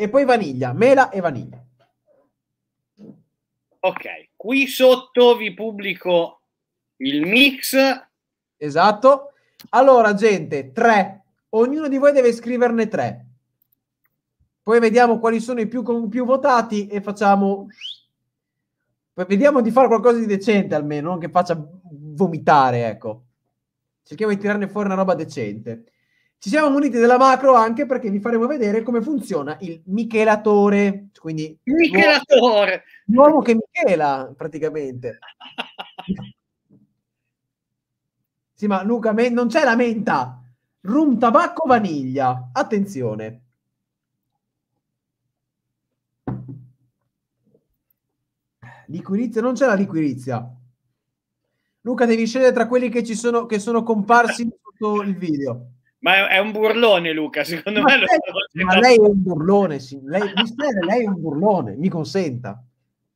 Speaker 1: e poi vaniglia, mela e vaniglia.
Speaker 2: Ok, qui sotto vi
Speaker 1: pubblico il mix. Esatto. Allora, gente, tre. Ognuno di voi deve scriverne tre. Poi vediamo quali sono i più, più votati e facciamo... Poi vediamo di fare qualcosa di decente almeno, non che faccia vomitare, ecco. Cerchiamo di tirarne fuori una roba decente. Ci siamo muniti della macro anche perché vi faremo vedere come funziona il michelatore. Quindi, michelatore! L'uomo che michela, praticamente. sì, ma Luca, me- non c'è la menta. Rum, tabacco, vaniglia. Attenzione. Liquirizia, non c'è la liquirizia. Luca, devi scegliere tra quelli che, ci sono, che sono comparsi sotto il video.
Speaker 2: Ma è un burlone, Luca. Secondo ma me lei, lo ma lei è un
Speaker 1: burlone, sì. Lei, mistere, lei è un burlone, mi consenta.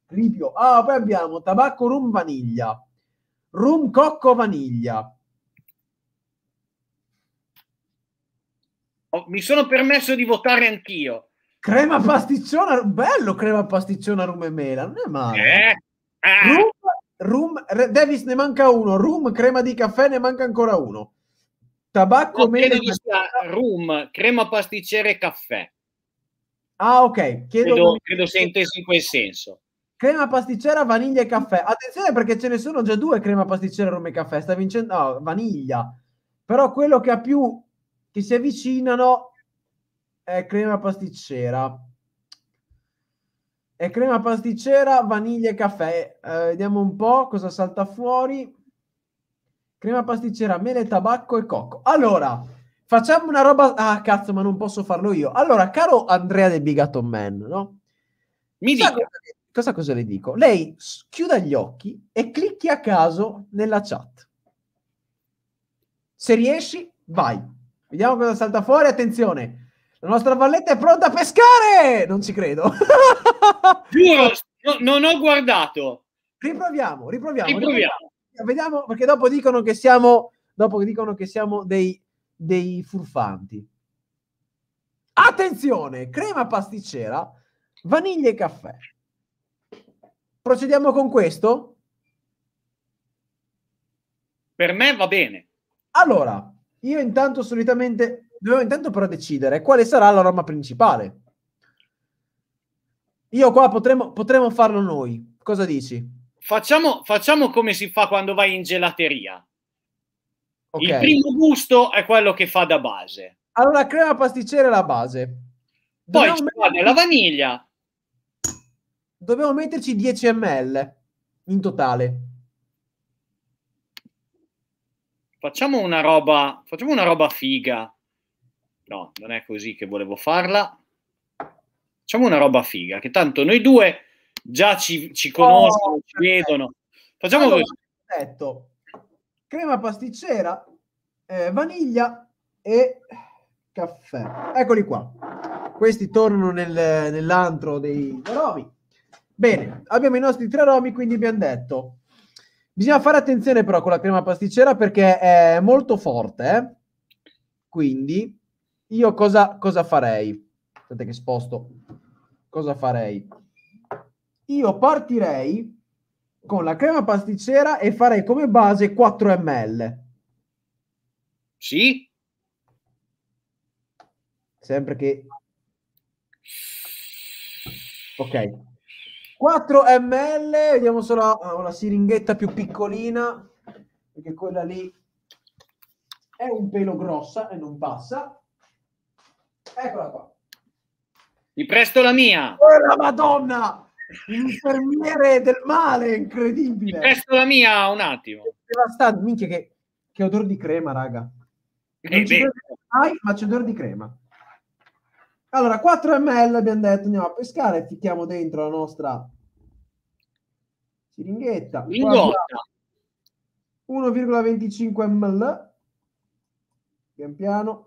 Speaker 1: Ripio. Ah, poi abbiamo tabacco rum vaniglia, rum cocco vaniglia. Oh, mi sono permesso di votare
Speaker 2: anch'io.
Speaker 1: Crema pasticciona, bello crema pasticciona rum e mela, non è male. Eh? Ah. Rum, rum, Davis ne manca uno, rum crema di caffè ne manca ancora uno. Tabacco, mele di
Speaker 2: rum, crema pasticcera e caffè.
Speaker 1: Ah, ok. Chiedo credo,
Speaker 2: credo sia inteso in quel senso.
Speaker 1: Crema pasticcera, vaniglia e caffè. Attenzione perché ce ne sono già due crema pasticcera, rum e caffè. Sta vincendo no, vaniglia. Però quello che ha più che si avvicinano è crema pasticcera. È crema pasticcera, vaniglia e caffè. Eh, vediamo un po' cosa salta fuori crema pasticcera, mele, tabacco e cocco. Allora, facciamo una roba... Ah, cazzo, ma non posso farlo io. Allora, caro Andrea del Bigaton Man, no? Mi dica. Cosa, cosa, cosa le dico? Lei chiuda gli occhi e clicchi a caso nella chat. Se riesci, vai. Vediamo cosa salta fuori. Attenzione, la nostra valletta è pronta a pescare! Non ci credo.
Speaker 2: Giuro, *laughs* no, non ho guardato.
Speaker 1: Riproviamo, riproviamo. Riproviamo. riproviamo vediamo, perché dopo dicono che siamo, dopo dicono che siamo dei, dei furfanti. Attenzione, crema pasticcera, vaniglia e caffè. Procediamo con questo?
Speaker 2: Per me va bene.
Speaker 1: Allora, io intanto solitamente dovevo intanto però decidere quale sarà la l'aroma principale. Io qua potremmo, potremmo farlo noi. Cosa dici?
Speaker 2: facciamo, facciamo come si fa quando vai in gelateria. Okay. Il primo gusto è quello che fa da base.
Speaker 1: Allora, la crema pasticcera è la base.
Speaker 2: Poi ci metterci... la vaniglia.
Speaker 1: Dobbiamo metterci 10 ml in totale.
Speaker 2: Facciamo una roba, facciamo una roba figa. No, non è così che volevo farla. Facciamo una roba figa, che tanto noi due già ci, ci conoscono, oh, ci vedono. Facciamo allora, così.
Speaker 1: Detto, crema pasticcera, eh, vaniglia e caffè. Eccoli qua. Questi tornano nel, nell'antro dei romi. Bene, abbiamo i nostri tre romi, quindi abbiamo detto. Bisogna fare attenzione però con la crema pasticcera perché è molto forte. Eh? Quindi io cosa, cosa farei? Aspetta che sposto. Cosa farei? io partirei con la crema pasticcera e farei come base 4 ml. Sì. Sempre che... Ok. 4 ml, vediamo se la, la siringhetta più piccolina, perché quella lì è un pelo grossa e non passa. Eccola qua.
Speaker 2: Ti presto la mia.
Speaker 1: Oh, la madonna! L'infermiere del male, incredibile.
Speaker 2: Presto la mia un attimo.
Speaker 1: minchia che, che odore di crema, raga. Eh mai, ma c'è odore di crema. Allora, 4 ml abbiamo detto, andiamo a pescare e ficchiamo dentro la nostra siringhetta. 1,25 ml. Pian piano.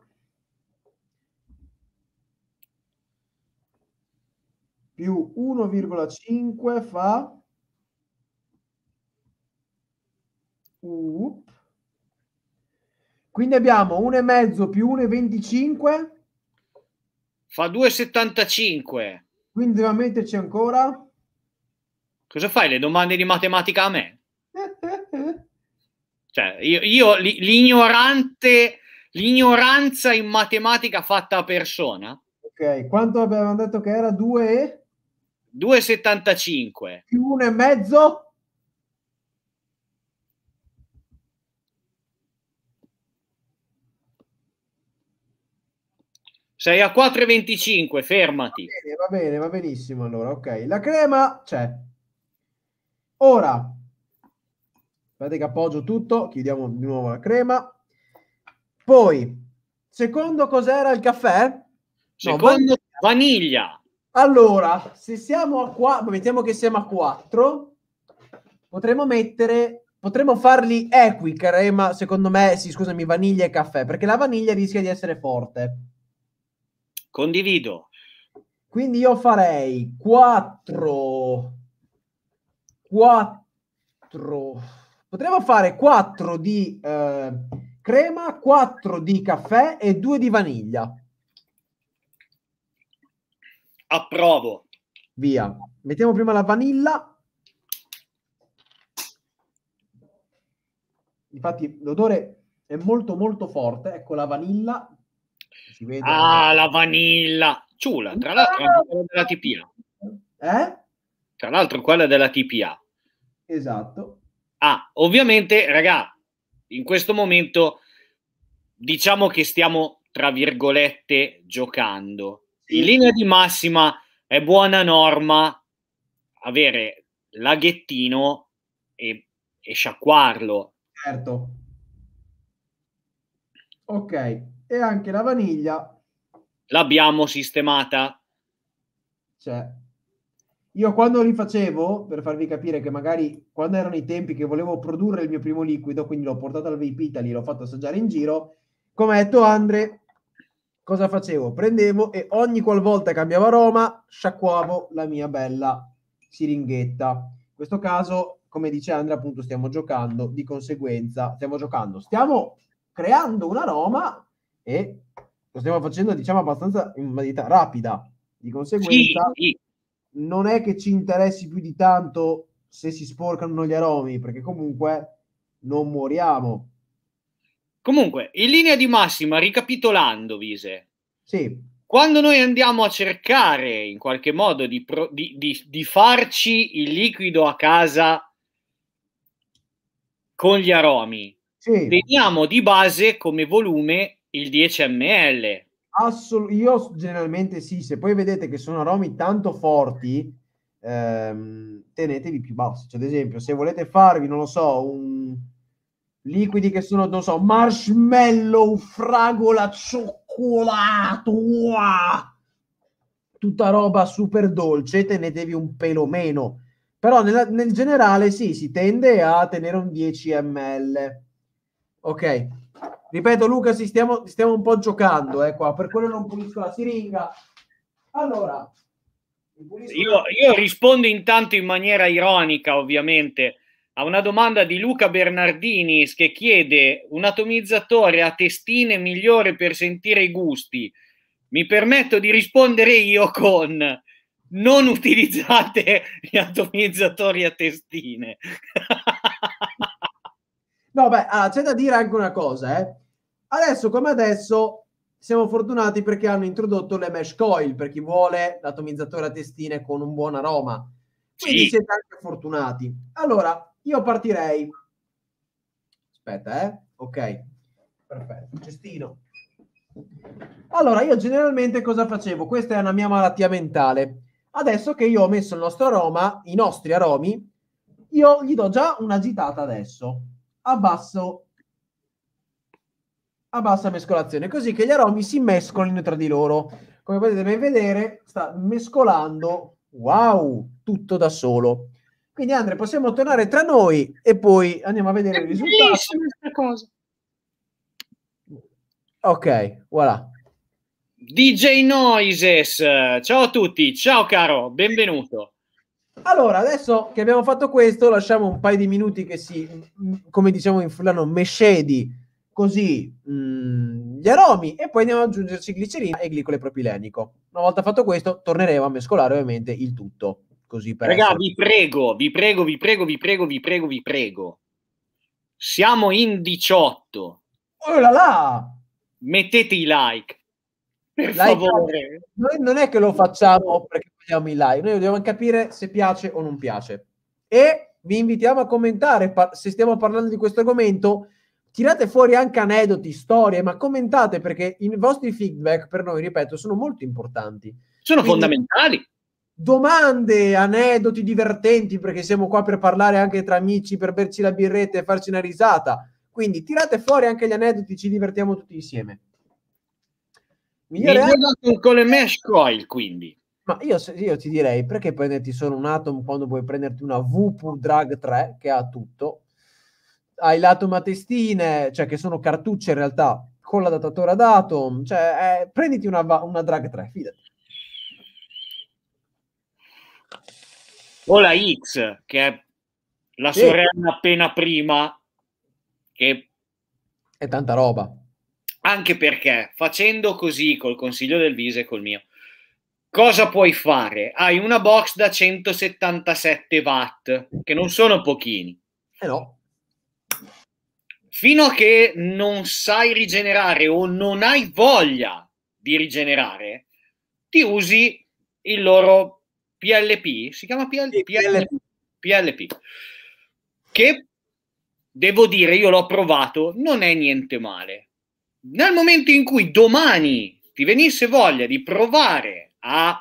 Speaker 1: più 1,5 fa Up. Quindi abbiamo 1,5 più 1,25
Speaker 2: fa 2,75.
Speaker 1: Quindi dobbiamo metterci ancora.
Speaker 2: Cosa fai le domande di matematica a me? *laughs* cioè, io, io l'ignorante, l'ignoranza in matematica fatta a persona.
Speaker 1: Ok, quanto abbiamo detto che era 2 e?
Speaker 2: 2,75
Speaker 1: più uno e mezzo
Speaker 2: sei a 4,25 fermati va bene, va
Speaker 1: bene va benissimo allora ok la crema c'è ora guardate che appoggio tutto chiudiamo di nuovo la crema poi secondo cos'era il caffè secondo no,
Speaker 2: vaniglia. vaniglia
Speaker 1: allora, se siamo a qua, mettiamo che siamo a 4, potremmo mettere, potremmo farli equi, crema, secondo me, sì, scusami, vaniglia e caffè, perché la vaniglia rischia di essere forte.
Speaker 2: Condivido.
Speaker 1: Quindi io farei 4, 4, potremmo fare 4 di eh, crema, 4 di caffè e 2 di vaniglia.
Speaker 2: Approvo. Via.
Speaker 1: Mettiamo prima la vanilla. Infatti l'odore è molto molto forte. Ecco la vanilla.
Speaker 2: Si vede ah, la vanilla. Ciula, tra l'altro ah! quella della TPA. Eh? Tra l'altro quella della TPA.
Speaker 1: Esatto.
Speaker 2: Ah, ovviamente, raga, in questo momento diciamo che stiamo, tra virgolette, giocando in linea di massima è buona norma avere laghettino e, e sciacquarlo. Certo. Ok, e anche la vaniglia. L'abbiamo sistemata. Cioè,
Speaker 1: io quando li facevo, per farvi capire che magari quando erano i tempi che volevo produrre il mio primo liquido, quindi l'ho portato al Vape Italy, l'ho fatto assaggiare in giro, come ha detto Andre, cosa facevo? Prendevo e ogni qualvolta cambiavo aroma, sciacquavo la mia bella siringhetta. In questo caso, come dice Andrea, appunto stiamo giocando, di conseguenza stiamo giocando, stiamo creando un aroma e lo stiamo facendo, diciamo, abbastanza in maniera rapida. Di conseguenza, sì, sì. non è che ci interessi più di tanto se si sporcano gli aromi, perché comunque non moriamo.
Speaker 2: Comunque, in linea di massima, ricapitolando, Vise, sì. quando noi andiamo a cercare in qualche modo di, pro, di, di, di farci il liquido a casa con gli aromi, sì. teniamo di base come volume il 10 ml.
Speaker 1: Assol- io generalmente sì, se poi vedete che sono aromi tanto forti, ehm, tenetevi più bassi. Cioè, ad esempio, se volete farvi, non lo so, un liquidi che sono, non so, marshmallow, fragola, cioccolato, wow! tutta roba super dolce, tenetevi un pelo meno. Però nel, nel generale sì, si tende a tenere un 10 ml. Ok, ripeto Luca, sì, stiamo, stiamo un po' giocando eh, qua, per quello non pulisco la siringa. Allora,
Speaker 2: io, io rispondo intanto in maniera ironica, ovviamente a una domanda di Luca Bernardinis che chiede un atomizzatore a testine migliore per sentire i gusti. Mi permetto di rispondere io con non utilizzate gli atomizzatori a testine.
Speaker 1: no, beh, ah, c'è da dire anche una cosa, eh. Adesso come adesso siamo fortunati perché hanno introdotto le mesh coil per chi vuole l'atomizzatore a testine con un buon aroma. Quindi sì. siete anche fortunati. Allora, io partirei. Aspetta, eh? Ok. Perfetto, cestino. Allora, io generalmente cosa facevo? Questa è una mia malattia mentale. Adesso che io ho messo il nostro aroma, i nostri aromi, io gli do già una gitata adesso. Abbasso Abbassa mescolazione, così che gli aromi si mescolino tra di loro. Come potete ben vedere, sta mescolando, wow, tutto da solo. Quindi Andre, possiamo tornare tra noi e poi andiamo a vedere il risultato.
Speaker 2: Ok, voilà. DJ Noises, ciao a tutti, ciao caro, benvenuto.
Speaker 1: Allora, adesso che abbiamo fatto questo, lasciamo un paio di minuti che si, come diciamo in fulano, mescedi così mh, mm, gli aromi e poi andiamo ad aggiungerci glicerina e glicole propilenico. Una volta fatto questo, torneremo a mescolare ovviamente il tutto così per Raga, essere... vi prego,
Speaker 2: vi prego, vi prego, vi prego, vi prego, vi prego. Siamo in 18. Oh là là! Mettete i like. Per like, favore.
Speaker 1: Noi non è che lo facciamo perché vogliamo i like, noi dobbiamo capire se piace o non piace. E vi invitiamo a commentare se stiamo parlando di questo argomento tirate fuori anche aneddoti, storie, ma commentate perché i vostri feedback per noi, ripeto, sono molto importanti. Sono Quindi,
Speaker 3: fondamentali
Speaker 1: domande, aneddoti divertenti, perché siamo qua per parlare anche tra amici, per berci la birretta e farci una risata. Quindi tirate fuori anche gli aneddoti, ci divertiamo tutti insieme. Migliore anno... con le mesh coil, quindi. Ma io, io, ti direi, perché prenderti solo un Atom quando puoi prenderti una VPU Drag 3, che ha tutto? Hai l'Atom a testine, cioè che sono cartucce in realtà, con l'adattatore ad Atom, cioè eh, prenditi una, una Drag 3, fidati.
Speaker 2: o la X, che è la sì. sorella appena prima, che...
Speaker 1: È tanta roba.
Speaker 2: Anche perché facendo così col consiglio del Visa e col mio, cosa puoi fare? Hai una box da 177 watt, che non sono pochini. Eh no. Fino a che non sai rigenerare o non hai voglia di rigenerare, ti usi il loro PLP, si chiama PL, PLP, PLP, che devo dire, io l'ho provato, non è niente male. Nel momento in cui domani ti venisse voglia di provare a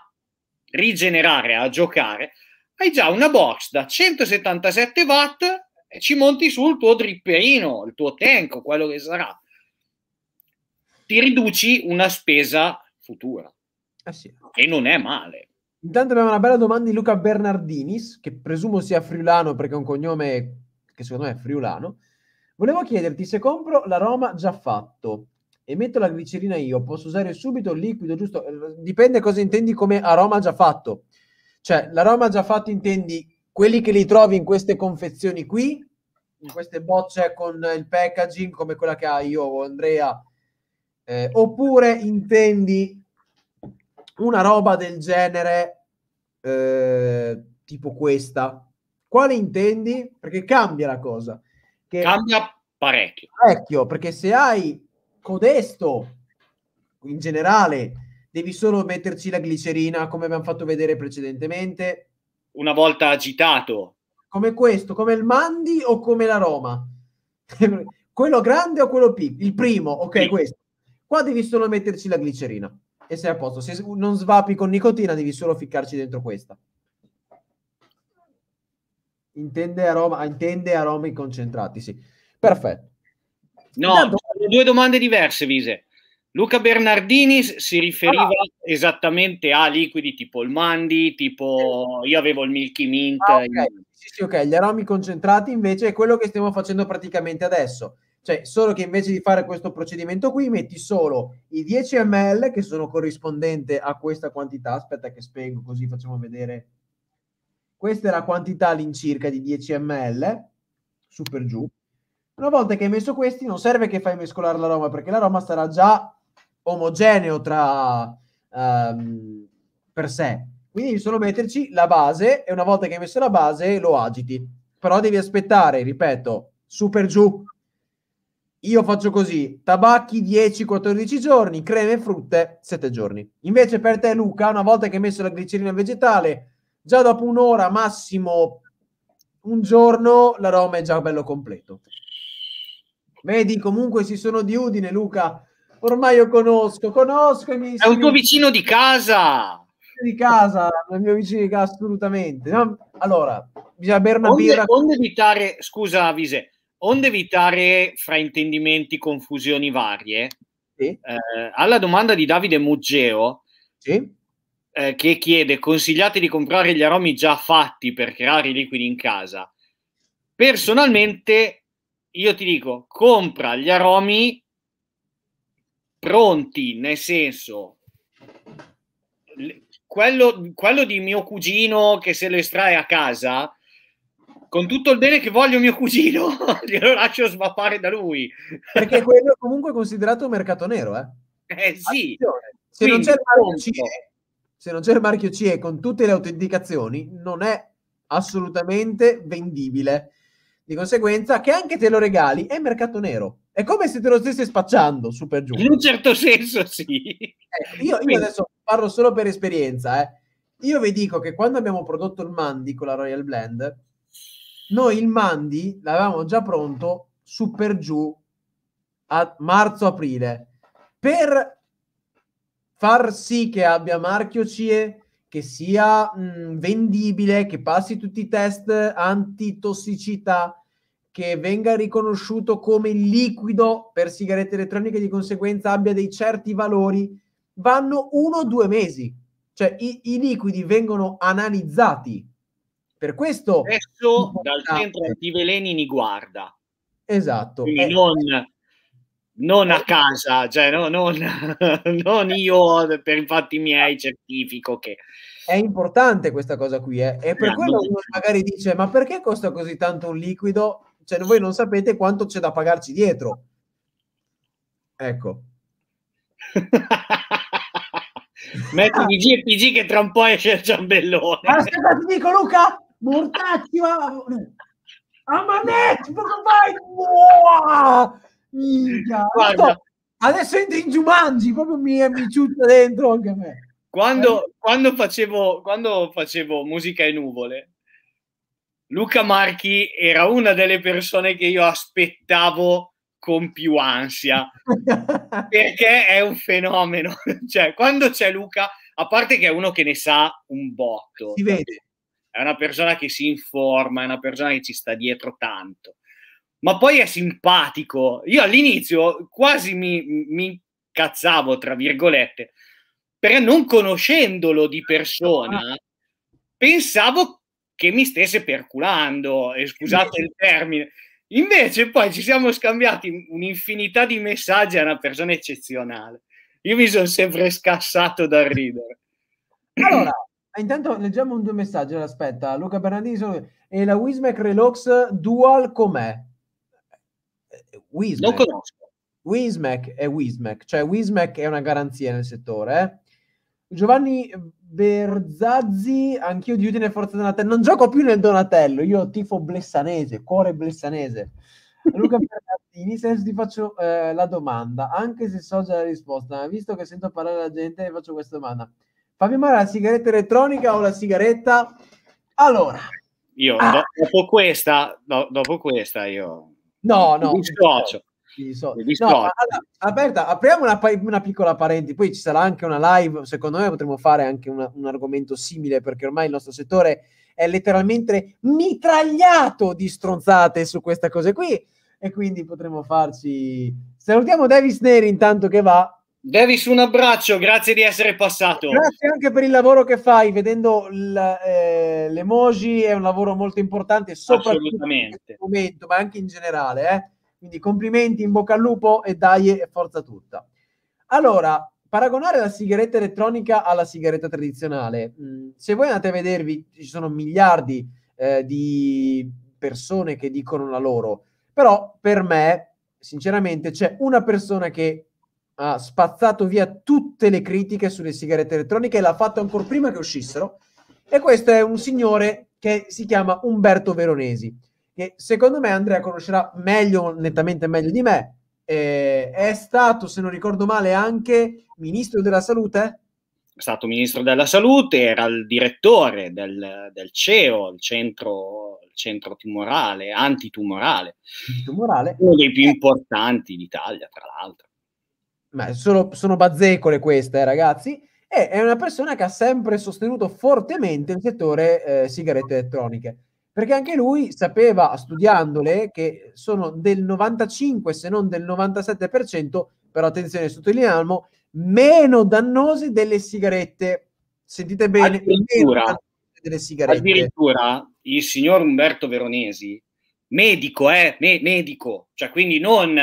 Speaker 2: rigenerare, a giocare, hai già una box da 177 watt e ci monti sul tuo dripperino, il tuo tank, quello che sarà. Ti riduci una spesa futura. Eh sì. E non è male. Intanto abbiamo una
Speaker 1: bella domanda di Luca Bernardinis, che presumo sia friulano perché è un cognome che secondo me è friulano. Volevo chiederti se compro la Roma già fatto e metto la glicerina io, posso usare subito il liquido giusto? Eh, dipende cosa intendi come aroma già fatto. Cioè, l'aroma già fatto intendi quelli che li trovi in queste confezioni qui, in queste bocce con il packaging come quella che ha io o Andrea, eh, oppure intendi una roba del genere eh, tipo questa. Quale intendi? Perché cambia la cosa. Che cambia parecchio. Parecchio, perché se hai codesto in generale, devi solo metterci la glicerina come abbiamo fatto vedere
Speaker 2: precedentemente. Una volta agitato.
Speaker 1: Come questo, come il Mandi o come la Roma? *laughs* quello grande o quello piccolo? Il primo, ok, sì. questo. Qua devi solo metterci la glicerina e sei a posto. Se non svapi con nicotina, devi solo ficcarci dentro questa. Intende aroma, intende aromi concentrati, sì. Perfetto.
Speaker 2: No, Intanto... due domande diverse, Vise. Luca Bernardini si riferiva ah, esattamente a liquidi tipo il Mandi, tipo io avevo il Milky Mint. Ah, okay.
Speaker 1: Sì, sì, ok. Gli aromi concentrati invece è quello che stiamo facendo praticamente adesso. Cioè, solo che invece di fare questo procedimento qui, metti solo i 10 ml che sono corrispondenti a questa quantità. Aspetta che spengo così facciamo vedere. Questa è la quantità all'incirca di 10 ml, super giù. Una volta che hai messo questi, non serve che fai mescolare l'aroma, perché l'aroma sarà già omogeneo tra, um, per sé. Quindi solo metterci la base e una volta che hai messo la base lo agiti. Però devi aspettare, ripeto, super giù io faccio così, tabacchi 10-14 giorni, creme e frutte 7 giorni. Invece per te Luca, una volta che hai messo la glicerina vegetale, già dopo un'ora massimo un giorno l'aroma è già bello completo. Vedi, comunque si sono di Udine Luca, ormai io conosco, conosco i miei... È un tuo
Speaker 2: vicino di casa!
Speaker 1: Di casa, il mio vicino di casa assolutamente. No? Allora, bisogna bere una onde, birra... Onde evitare,
Speaker 2: scusa Vise, onde evitare fraintendimenti, confusioni varie, sì. eh, alla domanda di Davide Muggeo, sì. eh, che chiede consigliate di comprare gli aromi già fatti per creare i liquidi in casa. Personalmente io ti dico, compra gli aromi pronti, nel senso, quello, quello di mio cugino che se lo estrae a casa con tutto il bene che voglio mio cugino, *laughs* glielo lascio svappare da lui.
Speaker 1: Perché quello è comunque considerato un mercato nero, eh?
Speaker 2: Eh sì.
Speaker 1: Se non, CE, se non, c'è il marchio CE, con tutte le autenticazioni, non è assolutamente vendibile. Di conseguenza, che anche te lo regali, è mercato nero. È come se te lo stessi spacciando, super giù. In
Speaker 3: un certo senso, sì. Eh, io, io adesso
Speaker 1: parlo solo per esperienza, eh. Io vi dico che quando abbiamo prodotto il Mandi con la Royal Blend, noi il Mandi l'avevamo già pronto su per giù a marzo-aprile per far sì che abbia marchio CE, che sia mh, vendibile, che passi tutti i test antitossicità, che venga riconosciuto come liquido per sigarette elettroniche e di conseguenza abbia dei certi valori, vanno uno o due mesi. Cioè i, i liquidi vengono analizzati
Speaker 2: per questo... adesso dal centro antiveleni guarda. Esatto. Quindi eh, non, non a casa, cioè no, non, *laughs* non, io per infatti miei certifico che... È importante
Speaker 1: questa cosa qui, eh. e per no, quello uno magari dice, ma perché costa così tanto un liquido? Cioè voi non sapete quanto c'è da pagarci dietro. Ecco. *laughs*
Speaker 2: Metti ah. GPG che tra un po' esce il ciambellone. Aspetta,
Speaker 1: ti dico Luca, Mortacci, ah, ah, ma... Amanet, ma vai!
Speaker 3: Minchia!
Speaker 2: Adesso entri
Speaker 1: in Giumangi, proprio mi, mi ciuccia dentro anche me.
Speaker 2: Quando, eh. quando, facevo, quando facevo musica e nuvole, Luca Marchi era una delle persone che io aspettavo con più ansia *laughs* perché è un fenomeno. *laughs* Cioè, quando c'è Luca, a parte che è uno che ne sa un botto, si vede, è una persona che si informa, è una persona che ci sta dietro tanto. Ma poi è simpatico. Io all'inizio quasi mi, mi cazzavo, tra virgolette, perché non conoscendolo di persona, pensavo che mi stesse perculando, e scusate il termine. Invece poi ci siamo scambiati un'infinità di messaggi a una persona eccezionale. Io mi sono sempre scassato dal ridere. Allora,
Speaker 1: Ah, intanto leggiamo un due messaggi. aspetta, Luca Bernardino e la Wismac Relox Dual com'è? Eh, Wismac. Non conosco. Wismac è Wismac, cioè Wismac è una garanzia nel settore. Eh? Giovanni Berzazzi, anch'io di Udine Forza Donatello. Non gioco più nel Donatello, io tifo blessanese, cuore blessanese. Luca Bernardini, senso ti faccio eh, la domanda, anche se so già la risposta, ma visto che sento parlare la gente, faccio questa domanda. Fammi più male la sigaretta elettronica o la sigaretta? Allora.
Speaker 2: Io ah. dopo questa, do, dopo questa io... No, no. Mi dissocio. So. No, allora,
Speaker 1: aperta, apriamo una, una, piccola parentesi, poi ci sarà anche una live, secondo me potremo fare anche una, un argomento simile perché ormai il nostro settore è letteralmente mitragliato di stronzate su questa cosa qui e quindi potremo farci... Salutiamo Davis Neri intanto che va
Speaker 2: Davis, un abbraccio, grazie di essere passato. Grazie
Speaker 1: anche per il lavoro che fai, vedendo l, eh, è un lavoro molto importante, soprattutto in questo momento, ma anche in generale. Eh? Quindi complimenti, in bocca al lupo e dai forza tutta. Allora, paragonare la sigaretta elettronica alla sigaretta tradizionale, mm, se voi andate a vedervi, ci sono miliardi eh, di persone che dicono la loro, però per me, sinceramente, c'è una persona che ha spazzato via tutte le critiche sulle sigarette elettroniche e l'ha fatto ancora prima che uscissero. E questo è un signore che si chiama Umberto Veronesi, che secondo me Andrea conoscerà meglio, nettamente meglio di me. Eh, è stato, se non ricordo male, anche ministro della salute?
Speaker 2: È stato ministro della salute, era il direttore del, del CEO, il centro, il centro tumorale, antitumorale. Tumorale. Uno dei più importanti d'Italia, tra l'altro
Speaker 1: ma sono, sono bazzecole queste, eh, ragazzi. E è una persona che ha sempre sostenuto fortemente il settore eh, sigarette elettroniche, perché anche lui sapeva, studiandole, che sono del 95, se non del 97%, però attenzione, sottolineiamo, meno dannosi delle sigarette. Sentite bene, addirittura,
Speaker 2: delle sigarette. Addirittura il signor Umberto Veronesi, medico, eh, me- medico, cioè quindi non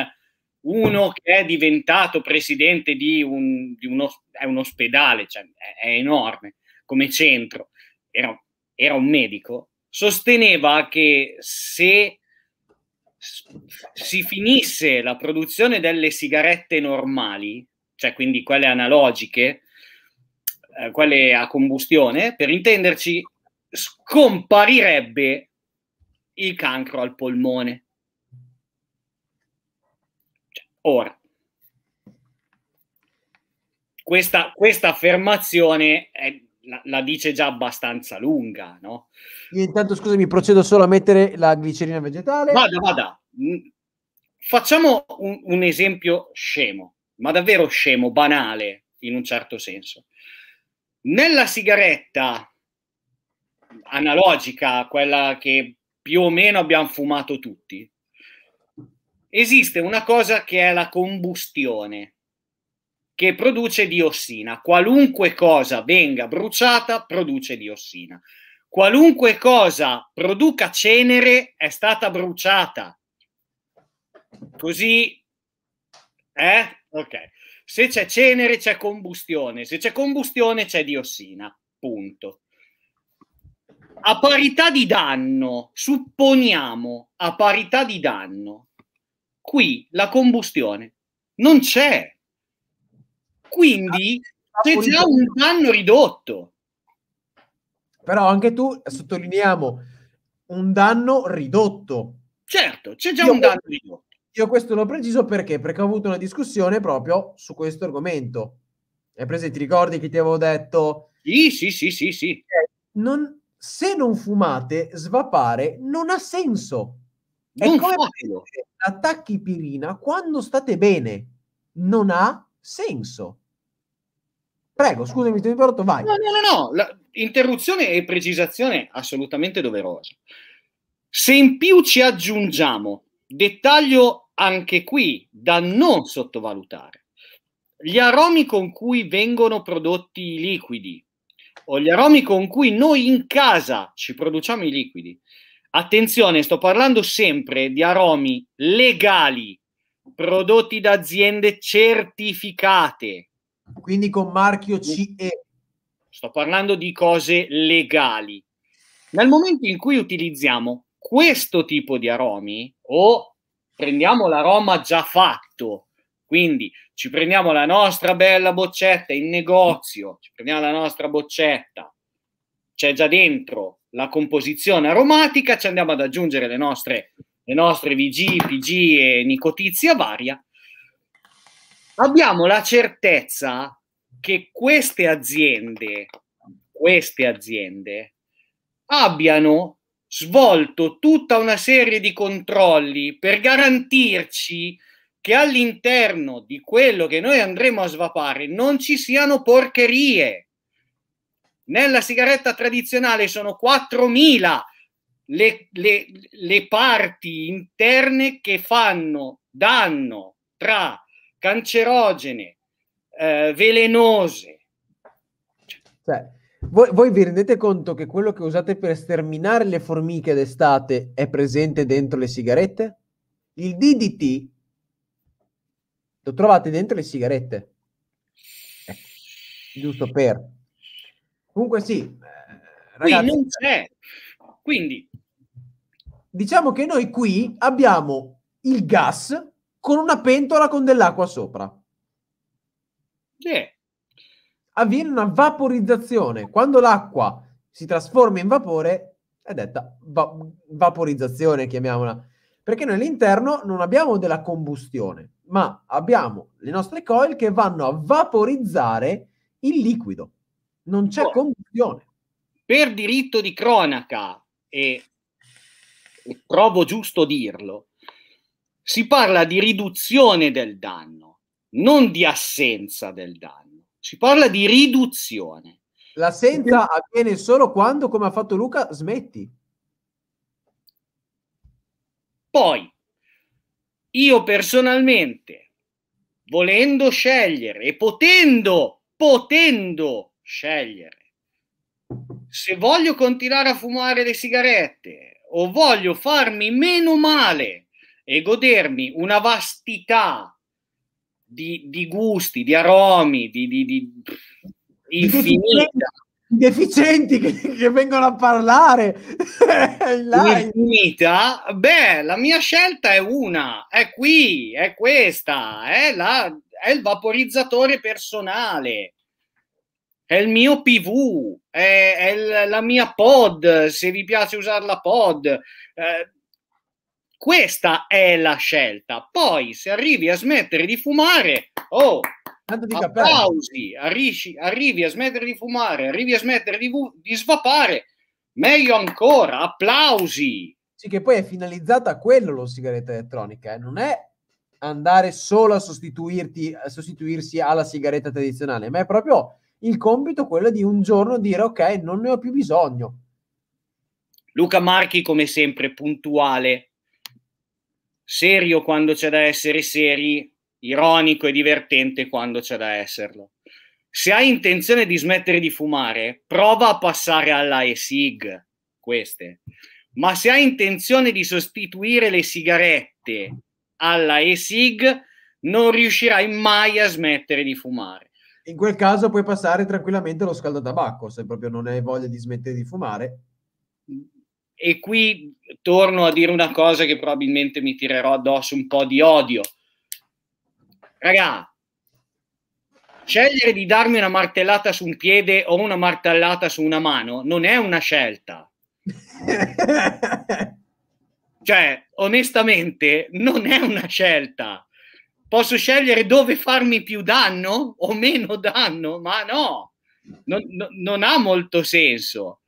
Speaker 2: uno che è diventato presidente di, un, di uno, un ospedale, cioè è, è, enorme come centro, era, era, un medico, sosteneva che se si finisse la produzione delle sigarette normali, cioè quindi quelle analogiche, eh, quelle a combustione, per intenderci, scomparirebbe il cancro al polmone Ora, questa, questa affermazione è, la, la, dice già abbastanza lunga, no?
Speaker 1: Io intanto, scusami, procedo solo a mettere la glicerina vegetale. Vada, vada.
Speaker 2: Mm, facciamo un, un esempio scemo, ma davvero scemo, banale in un certo senso. Nella sigaretta analogica, quella che più o meno abbiamo fumato tutti, esiste una cosa che è la combustione, che produce diossina. Qualunque cosa venga bruciata produce diossina. Qualunque cosa produca cenere è stata bruciata. Così, eh? Ok. Se c'è cenere c'è combustione, se c'è combustione c'è diossina, punto. A parità di danno, supponiamo a parità di danno qui la combustione non c'è. Quindi ah, c'è già un danno ridotto. Però
Speaker 1: anche tu sottolineiamo un danno ridotto. Certo, c'è già io un danno questo, ridotto. Io questo l'ho preciso perché? Perché ho avuto una discussione proprio su questo argomento. Hai preso, ti ricordi che ti avevo detto? Sì, sì, sì, sì, sì. Eh, non, se non fumate, svapare non ha senso. Non fatelo. Dire, attacchi tachipirina quando state bene non ha senso.
Speaker 2: Prego, scusami, ti ho interrotto, vai. No, no, no, no. La, interruzione e precisazione assolutamente doverosa. Se in più ci aggiungiamo, dettaglio anche qui da non sottovalutare, gli aromi con cui vengono prodotti i liquidi o gli aromi con cui noi in casa ci produciamo i liquidi, Attenzione, sto parlando sempre di aromi legali prodotti da aziende certificate. Quindi con marchio CE. Sto parlando di cose legali. Nel momento in cui utilizziamo questo tipo di aromi o prendiamo l'aroma già fatto, quindi ci prendiamo la nostra bella boccetta in negozio, ci prendiamo la nostra boccetta, c'è già dentro la composizione aromatica, ci andiamo ad aggiungere le nostre, le nostre VG, PG e nicotizia varia. Abbiamo la certezza che queste aziende, queste aziende abbiano svolto tutta una serie di controlli per garantirci che all'interno di quello che noi andremo a svapare non ci siano porcherie nella sigaretta tradizionale sono 4000 le, le, le parti interne che fanno danno tra cancerogene, eh, velenose.
Speaker 1: Cioè, voi, voi, vi rendete conto che quello che usate per sterminare le formiche d'estate è presente dentro le sigarette? Il DDT lo trovate dentro le sigarette. Eh, giusto per. Comunque sì, eh, ragazzi, qui non
Speaker 3: c'è. Quindi
Speaker 1: diciamo che noi qui abbiamo il gas con una pentola con dell'acqua sopra. Sì. Avviene una vaporizzazione. Quando l'acqua si trasforma in vapore, è detta va- vaporizzazione, chiamiamola. Perché noi all'interno non abbiamo della combustione, ma abbiamo le nostre coil che vanno a
Speaker 2: vaporizzare il liquido non c'è oh. combustione. Per diritto di cronaca, e, e trovo giusto dirlo, si parla di riduzione del danno, non di assenza del danno, si parla di riduzione. L'assenza avviene solo quando, come ha fatto Luca, smetti. Poi, io personalmente, volendo scegliere e potendo, potendo scegliere. Se voglio continuare a fumare le sigarette o voglio farmi meno male e godermi una vastità di, di gusti, di aromi, di, di, di infinita. Deficienti che, che, vengono a parlare *laughs* infinita, beh, la mia scelta è una, è qui, è questa, è, la, è il vaporizzatore personale è il mio PV, è, è la mia pod, se vi piace usare la pod. Eh, questa è la scelta. Poi, se arrivi a smettere di fumare, oh, Tanto di applausi, arrivi, arrivi, a smettere di fumare, arrivi a smettere di, di svapare, meglio ancora, applausi.
Speaker 1: Sì, che poi è finalizzata a quello la sigaretta elettronica, eh? non è andare solo a, sostituirti, a sostituirsi alla sigaretta tradizionale, ma è proprio il compito quello di un giorno dire ok, non ne ho più bisogno.
Speaker 2: Luca Marchi, come sempre, puntuale, serio quando c'è da essere seri, ironico e divertente quando c'è da esserlo. Se hai intenzione di smettere di fumare, prova a passare alla e-sig, queste. Ma se hai intenzione di sostituire le sigarette alla e-sig, non riuscirai mai a smettere di fumare.
Speaker 1: In quel caso puoi passare tranquillamente allo scaldatabacco se proprio non hai voglia di smettere di fumare.
Speaker 2: E qui torno a dire una cosa che probabilmente mi tirerò addosso un po' di odio. Raga, scegliere di darmi una martellata su un piede o una martellata su una mano non è una scelta. *laughs* cioè, onestamente, non è una scelta posso scegliere dove farmi più danno o meno danno, ma no, non, no, non ha molto senso.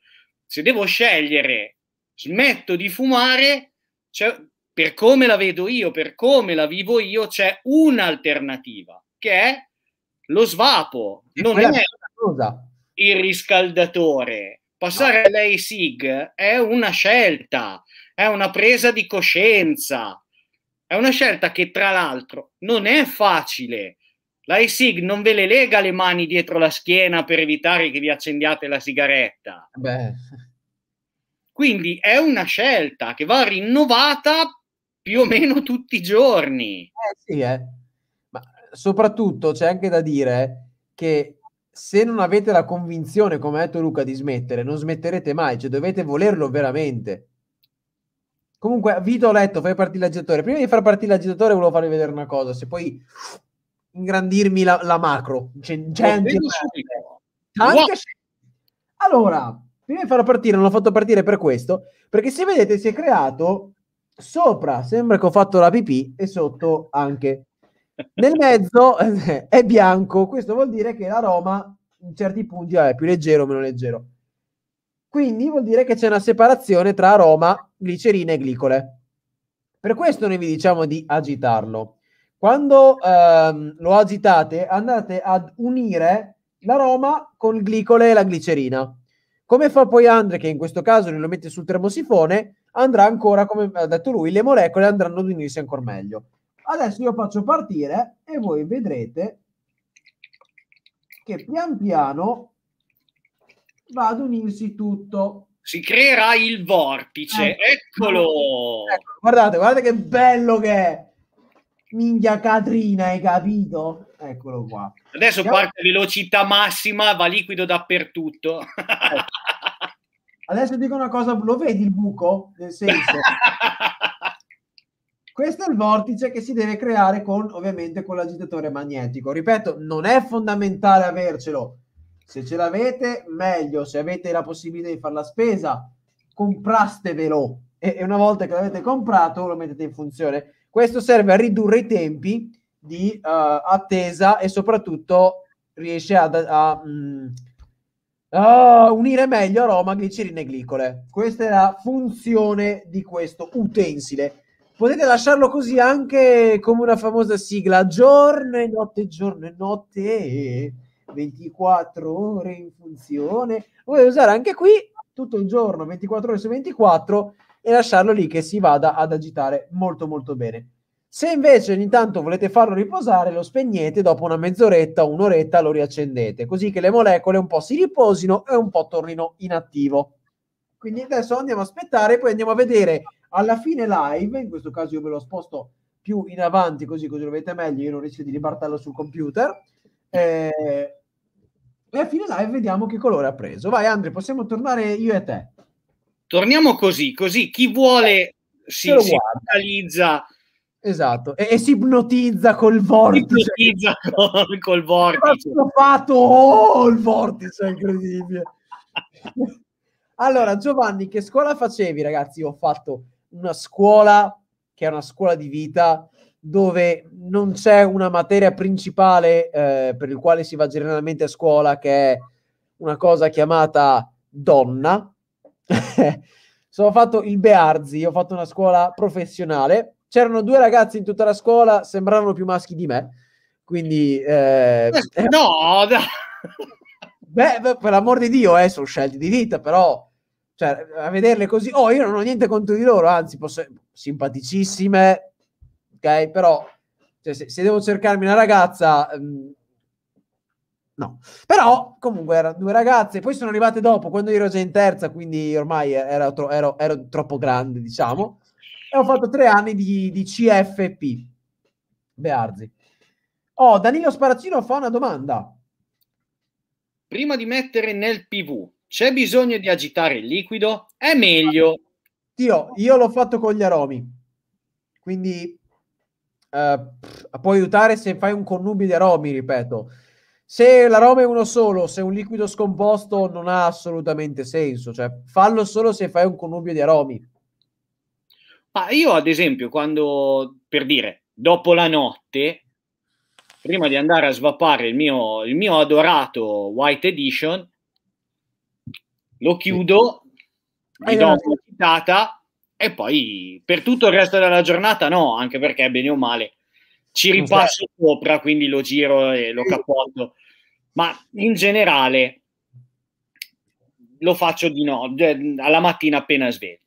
Speaker 2: Se devo scegliere, smetto di fumare, cioè, per come la vedo io, per come la vivo io, c'è un'alternativa che è lo svapo, non è cosa. il riscaldatore. Passare no. all'ASIG è una scelta, è una presa di coscienza è una scelta che, tra l'altro, non è facile. La ESIG non ve le lega le mani dietro la schiena per evitare che vi accendiate la sigaretta. Beh. Quindi è una scelta che va rinnovata più o meno tutti i giorni. Eh sì, eh. Ma soprattutto c'è anche
Speaker 1: da dire che se non avete la convinzione, come ha detto Luca, di smettere, non smetterete mai, cioè dovete volerlo veramente. Comunque, Vito ho letto, fai partire l'aggitatore. Prima di far partire l'aggitatore volevo farvi vedere una cosa, se puoi ingrandirmi la, la macro. c'è cioè, eh, eh, anche... wow. Allora, prima di farla partire, non l'ho fatto partire per questo, perché se vedete si è creato sopra, sembra che ho fatto la pipì, e sotto anche. Nel mezzo *laughs* è bianco, questo vuol dire che l'aroma in certi punti è più leggero o meno leggero. Quindi vuol dire che c'è una separazione tra aroma, glicerina e glicole. Per questo noi vi diciamo di agitarlo. Quando ehm, lo agitate, andate ad unire l'aroma con il glicole e la glicerina. Come fa poi Andre, che in questo caso lo mette sul termosifone, andrà ancora, come ha detto lui, le molecole andranno ad unirsi ancora meglio. Adesso io faccio partire e voi vedrete che pian piano va ad unirsi tutto.
Speaker 2: Si creerà il vortice, ecco. eccolo! Ecco,
Speaker 1: guardate, guardate che bello che è! Minchia Catrina, hai capito? Eccolo qua.
Speaker 2: Adesso Andiamo... parte velocità massima, va liquido dappertutto. Ecco.
Speaker 1: *laughs* Adesso dico una cosa, lo vedi il buco? Nel senso... *laughs* Questo è il vortice che si deve creare con, ovviamente con l'agitatore magnetico. Ripeto, non è fondamentale avercelo, se ce l'avete, meglio. Se avete la possibilità di fare la spesa, comprastevelo. E, e una volta che l'avete comprato, lo mettete in funzione. Questo serve a ridurre i tempi di uh, attesa e soprattutto riesce ad, a, mm, a uh, unire meglio aroma a glicerine glicole. Questa è la funzione di questo utensile. Potete lasciarlo così anche come una famosa sigla, giorno e notte, giorno e notte. 24 ore in funzione, vuoi usare anche qui tutto il giorno, 24 ore su 24 e lasciarlo lì che si vada ad agitare molto molto bene. Se invece ogni tanto volete farlo riposare, lo spegnete, dopo una mezz'oretta, un'oretta lo riaccendete, così che le molecole un po' si riposino e un po' tornino inattivo. Quindi adesso andiamo a aspettare, poi andiamo a vedere alla fine live, in questo caso io ve lo sposto più in avanti così, così lo vedete meglio, io non rischio di ribartarlo sul computer. Eh, e a fine live vediamo che colore ha preso. Vai Andre, possiamo tornare io e te.
Speaker 2: Torniamo così, così chi vuole eh, si, si focalizza. Esatto, e, e, si ipnotizza col vortice. Si ipnotizza col, col vortice. Ho
Speaker 1: fatto, oh, il vortice
Speaker 3: è incredibile.
Speaker 1: allora, Giovanni, che scuola facevi, ragazzi? Io ho fatto una scuola che è una scuola di vita, dove non c'è una materia principale eh, per il quale si va generalmente a scuola che è una cosa chiamata donna. *laughs* Sono fatto il Bearzi, ho fatto una scuola professionale. C'erano due ragazzi in tutta la scuola, sembravano più maschi di me. Quindi eh, eh No,
Speaker 2: no. *laughs*
Speaker 1: Beh, beh, per l'amor di Dio, eh, sono scelti di vita, però cioè, a vederle così, oh, io non ho niente contro di loro, anzi, posso, simpaticissime, ok? Però cioè, se, se, devo cercarmi una ragazza... Mh, mm, no. Però comunque erano due ragazze, poi sono arrivate dopo, quando ero già in terza, quindi ormai ero, tro- ero, ero troppo grande, diciamo, e ho fatto tre anni di, di CFP. Bearzi. Oh, Danilo Sparacino fa una domanda.
Speaker 2: Prima di mettere nel PV, c'è bisogno di agitare il liquido? È meglio. Dio, io l'ho fatto con gli aromi. Quindi
Speaker 1: uh, può aiutare se fai un connubio di aromi, ripeto. Se l'aroma è uno solo, se è un liquido scomposto, non ha assolutamente senso. Cioè, fallo solo se fai un connubio di aromi.
Speaker 2: Ma io, ad esempio, quando, per dire, dopo la notte, prima di andare a svapare il mio, il mio adorato White Edition, lo chiudo, mi do una citata, e poi per tutto il resto della giornata no, anche perché bene o male ci ripasso esatto. sopra, quindi lo giro e lo capoto. Ma in generale lo faccio di no, alla mattina appena sveglio.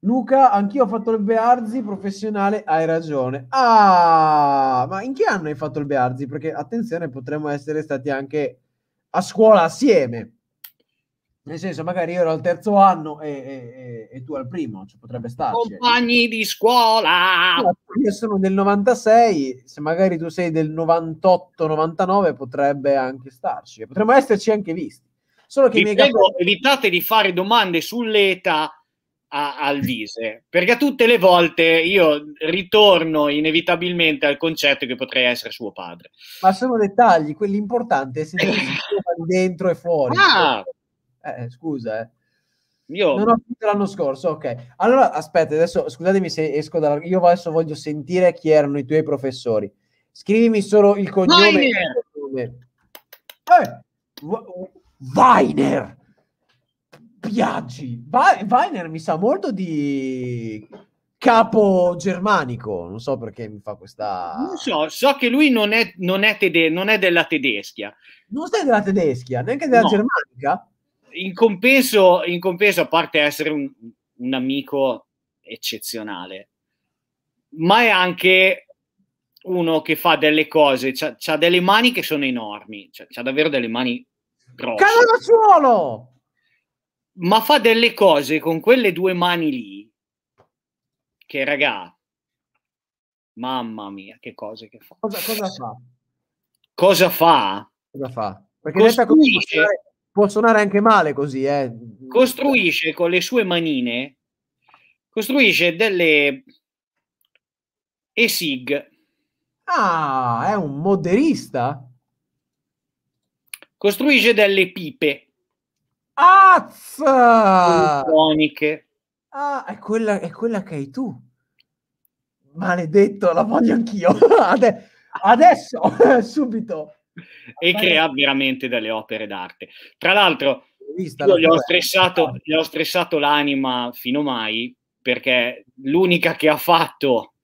Speaker 1: Luca, anch'io ho fatto il Bearzi professionale, hai ragione. Ah, ma in che anno hai fatto il Bearzi? Perché attenzione, potremmo essere stati anche a scuola assieme. Nel senso, magari io ero al terzo anno e, e, e, e tu al primo, ci cioè, potrebbe stare. Eh. Compagni di scuola! Io sono del 96, se magari tu sei del 98-99 potrebbe anche starci. Potremmo esserci anche visti. Solo che Vi prego, capo...
Speaker 2: evitate di fare domande sull'età a, al Vise, perché tutte le volte io ritorno inevitabilmente al concetto che potrei essere suo padre.
Speaker 1: Ma sono dettagli, quelli importanti è se *laughs* dentro e fuori. Ah!
Speaker 2: Eh, eh, scusa,
Speaker 1: eh. Io... Non ho finito l'anno scorso, ok. Allora, aspetta, adesso scusatemi se esco dalla... Io adesso voglio sentire chi erano i tuoi professori. Scrivimi solo il cognome. Weiner! Eh, Weiner! Piaggi! Weiner mi sa molto di capo germanico, non so perché mi fa questa...
Speaker 2: Non so, so che lui non è, non è, tede- non è della tedeschia.
Speaker 1: Non sei della tedeschia, neanche della no.
Speaker 2: germanica? in compenso, in compenso, a parte essere un, un amico eccezionale, ma è anche uno che fa delle cose, ha delle mani che sono enormi, ha davvero delle mani grosse. Cade
Speaker 1: da suolo!
Speaker 2: Ma fa delle cose con quelle due mani lì, che raga, mamma mia, che cose che fa. Cosa, cosa fa? Cosa fa? Cosa fa? Perché Costruisce,
Speaker 1: può suonare anche male così, eh.
Speaker 2: Costruisce con le sue manine, costruisce delle ESIG.
Speaker 1: Ah, è un moderista?
Speaker 2: Costruisce delle pipe.
Speaker 1: Azza!
Speaker 2: Coniche.
Speaker 1: Ah, è quella, è quella che hai tu. Maledetto, la voglio anch'io. *laughs* Adesso, *laughs* subito.
Speaker 2: *laughs* e crea veramente delle opere d'arte. Tra l'altro, io gli ho, stressato, *laughs* gli ho stressato l'anima fino mai perché l'unica che ha fatto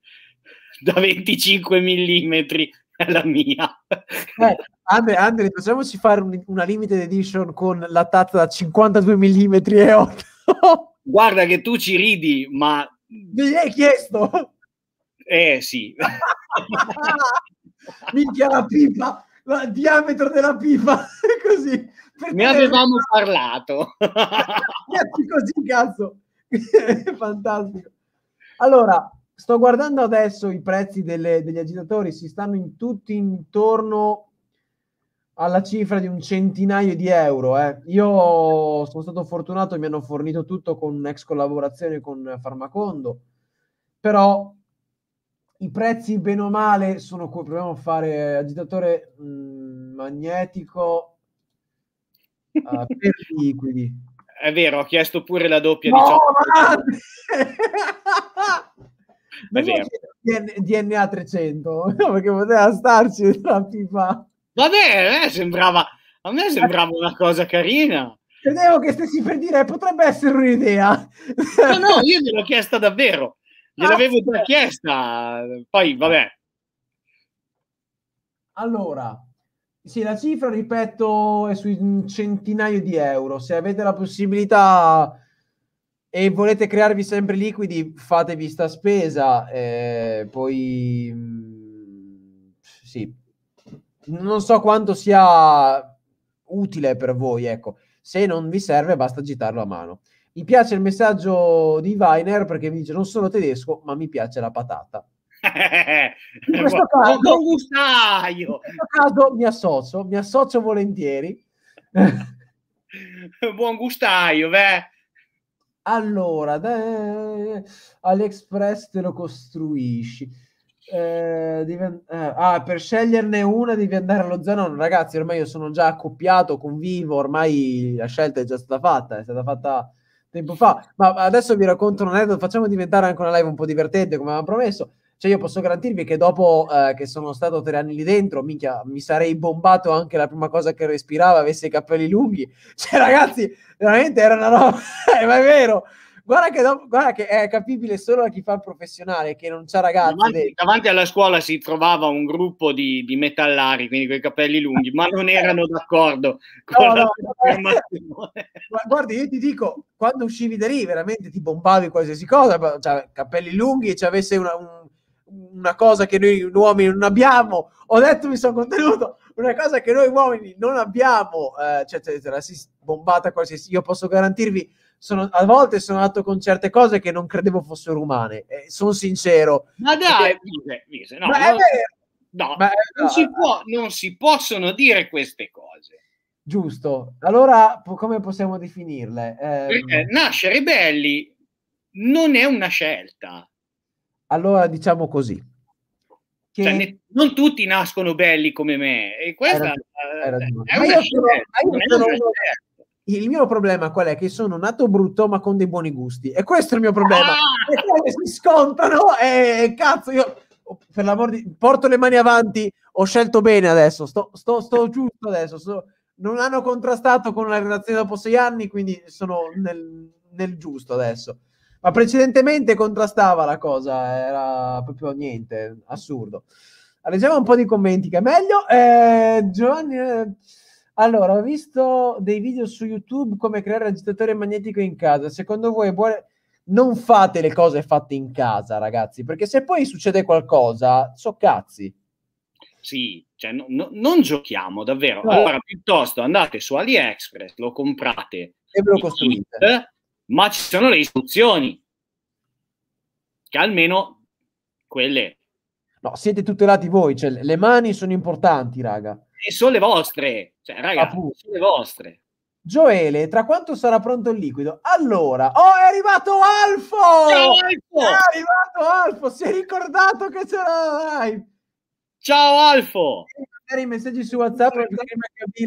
Speaker 2: da 25 mm *laughs* è la mia. Eh,
Speaker 1: Andre, Andre, facciamoci fare un, una limited edition con la tazza da 52 mm e 8.
Speaker 2: Guarda che tu ci ridi, ma... Mi hai chiesto? Eh sì. Minchia la
Speaker 3: pipa! il diametro della pipa, *laughs* così. Ne avevamo parlato. *laughs*
Speaker 1: così, cazzo. *laughs* Fantastico. Allora, sto guardando adesso i prezzi delle, degli agitatori, si stanno in tutti intorno alla cifra di un centinaio di euro. Eh. Io sono stato fortunato, mi hanno fornito tutto con un'ex collaborazione con Farmacondo, però i prezzi bene o male sono qua. Proviamo a fare eh, agitatore mh, mm, magnetico
Speaker 2: uh, *laughs* per liquidi. È vero, ho chiesto pure la doppia no, 18. Diciamo, ma... *laughs* È vero.
Speaker 1: DNA 300 *laughs* perché poteva starci la pipa.
Speaker 2: Vabbè, a sembrava, a me sembrava una cosa carina.
Speaker 1: Credevo che stessi per dire
Speaker 2: potrebbe essere un'idea. No, no, io gliel'ho chiesta davvero Gliel'avevo già ah, chiesta, poi vabbè.
Speaker 1: Allora, sì, la cifra, ripeto, è sui centinaio di euro. Se avete la possibilità e volete crearvi sempre liquidi, fatevi sta spesa. Eh, poi, mm, sì, non so quanto sia utile per voi, ecco. Se non vi serve, basta agitarlo a mano. Mi piace il messaggio di Weiner perché mi dice non sono tedesco, ma mi piace la patata.
Speaker 3: *laughs* in questo, caso, in questo
Speaker 1: caso mi associo, mi associo volentieri.
Speaker 2: *laughs* Buon gustaio, beh.
Speaker 1: Allora, da... AliExpress te lo costruisci. Eh, devi... eh, ah, per sceglierne una devi andare allo Zanon. Ragazzi, ormai io sono già accoppiato, con Vivo, ormai la scelta è già stata fatta, è stata fatta tempo fa. Ma adesso vi racconto un aneddoto, facciamo diventare anche una live un po' divertente, come avevamo promesso. Cioè, io posso garantirvi che dopo eh, che sono stato tre anni lì dentro, minchia, mi sarei bombato anche la prima cosa che respirava, avesse i capelli lunghi. Cioè, ragazzi, veramente era una roba, *laughs* eh, ma è vero Guarda che, dopo, guarda che, è capibile solo a chi fa il professionale, che non c'ha ragazzi. Davanti,
Speaker 2: davanti alla scuola si trovava un gruppo di, di metallari, quindi con i capelli lunghi, ma non erano d'accordo. *laughs* Con no, la
Speaker 1: no, *laughs* guarda io ti dico, quando uscivi da lì veramente ti bombavi qualsiasi cosa, cioè, capelli lunghi e ci avesse una, un, una cosa che noi uomini non abbiamo. Ho detto, mi sono contenuto, una cosa che noi uomini non abbiamo, eh, cioè, cioè, la si bombata qualsiasi. Io posso garantirvi sono, a volte sono andato con certe cose che non credevo fossero umane, eh, sono sincero.
Speaker 2: Ma dai, perché... Mise, no, ma non, no, ma non, no, si può, non si possono dire queste cose.
Speaker 1: Giusto, allora come possiamo definirle? Ehm
Speaker 2: eh, perché nascere belli non è una scelta.
Speaker 1: Allora diciamo così. Che... Cioè,
Speaker 2: ne... non tutti nascono belli come me, e questa
Speaker 3: eh,
Speaker 1: è una scelta il mio problema qual è? Che sono nato brutto ma con dei buoni gusti. E questo è il mio problema. Ah! si scontrano e cazzo, io per l'amor di... porto le mani avanti, ho scelto bene adesso, sto, sto, sto giusto adesso. Sto... non hanno contrastato con la relazione dopo sei anni, quindi sono nel, nel giusto adesso. Ma precedentemente contrastava la cosa, era proprio niente, assurdo. Leggiamo un po' di commenti che è meglio. Eh, Giovanni... Eh allora, ho visto dei video su YouTube come creare agitatore magnetico in casa. Secondo voi buone... Non fate le cose fatte in casa, ragazzi, perché se poi succede qualcosa, so cazzi.
Speaker 2: Sì, cioè, no, no, non giochiamo davvero. No. Allora, piuttosto andate su AliExpress, lo comprate e ve lo costruite. Kit, ma ci sono le istruzioni, che almeno quelle.
Speaker 1: No, siete tutelati voi, cioè le mani sono importanti, raga.
Speaker 2: E sono le vostre, cioè, ragazzi, le vostre.
Speaker 1: Gioele, tra quanto sarà pronto il liquido? Allora, oh, è arrivato Alfo! Ciao, Alfo! È arrivato Alfo, si è ricordato che c'era la live. Ciao Alfo! i messaggi su WhatsApp per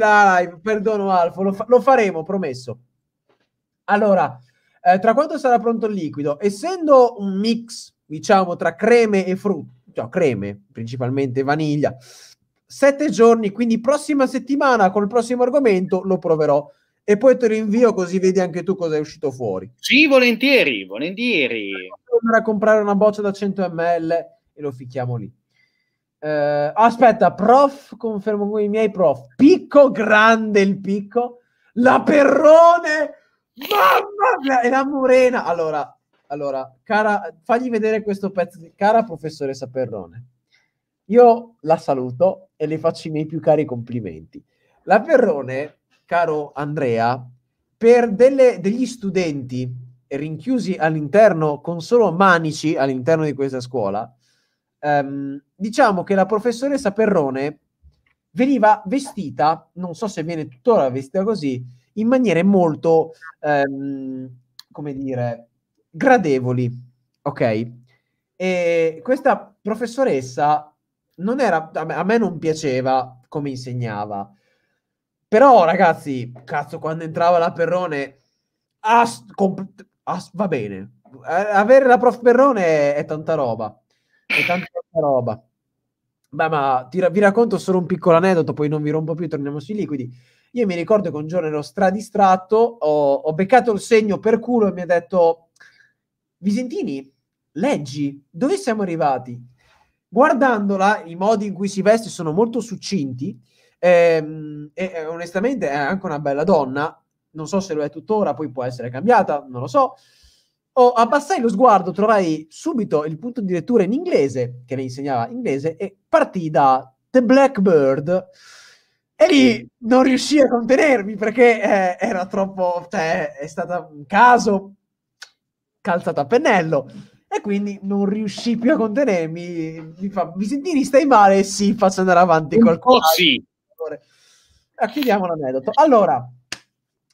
Speaker 1: la live. Perdono Alfo, lo, fa- lo faremo, promesso. Allora, eh, tra quanto sarà pronto il liquido? Essendo un mix, diciamo, tra creme e frutta, cioè creme, principalmente vaniglia, sette giorni, quindi prossima settimana col prossimo argomento lo proverò e poi te lo invio così vedi anche tu cosa
Speaker 2: è uscito fuori. Sì, volentieri, volentieri.
Speaker 1: Andare a comprare una boccia da 100 ml e lo ficchiamo lì. Eh, aspetta, prof, confermo con i miei prof. Picco grande il picco, la perrone, mamma mia, e la morena. Allora, allora, cara, fagli vedere questo pezzo di cara professoressa Perrone. Io la saluto e le faccio i miei più cari complimenti. La Perrone, caro Andrea, per delle, degli studenti rinchiusi all'interno con solo manici all'interno di questa scuola, ehm, diciamo che la professoressa Perrone veniva vestita, non so se viene tuttora vestita così, in maniere molto, ehm, come dire, gradevoli, ok? E questa professoressa non era, a me, non piaceva come insegnava. Però, ragazzi, cazzo, quando entrava la Perrone, as, comp- as, va bene. avere la prof Perrone è, è, tanta roba. È tanta roba. Beh, ma ti, vi racconto solo un piccolo aneddoto, poi non vi rompo più, torniamo sui liquidi. Io mi ricordo che un giorno ero stradistratto, ho, ho beccato il segno per culo e mi ha detto, Visentini, leggi, dove siamo arrivati? Guardandola, i modi in cui si veste sono molto succinti ehm, e, eh, onestamente è anche una bella donna. Non so se lo è tuttora, poi può essere cambiata, non lo so. Oh, abbassai lo sguardo, trovai subito il punto di lettura in inglese, che le insegnava inglese, e partì da The Blackbird. E lì non riuscii a contenermi perché eh, era troppo. Cioè, è stato un caso calzato a pennello e quindi non riuscii più a contenermi. Mi, fa, mi stai male? Sì, faccio andare avanti qualcosa. Oh, sì. Allora, ah, chiudiamo l'aneddoto. Allora,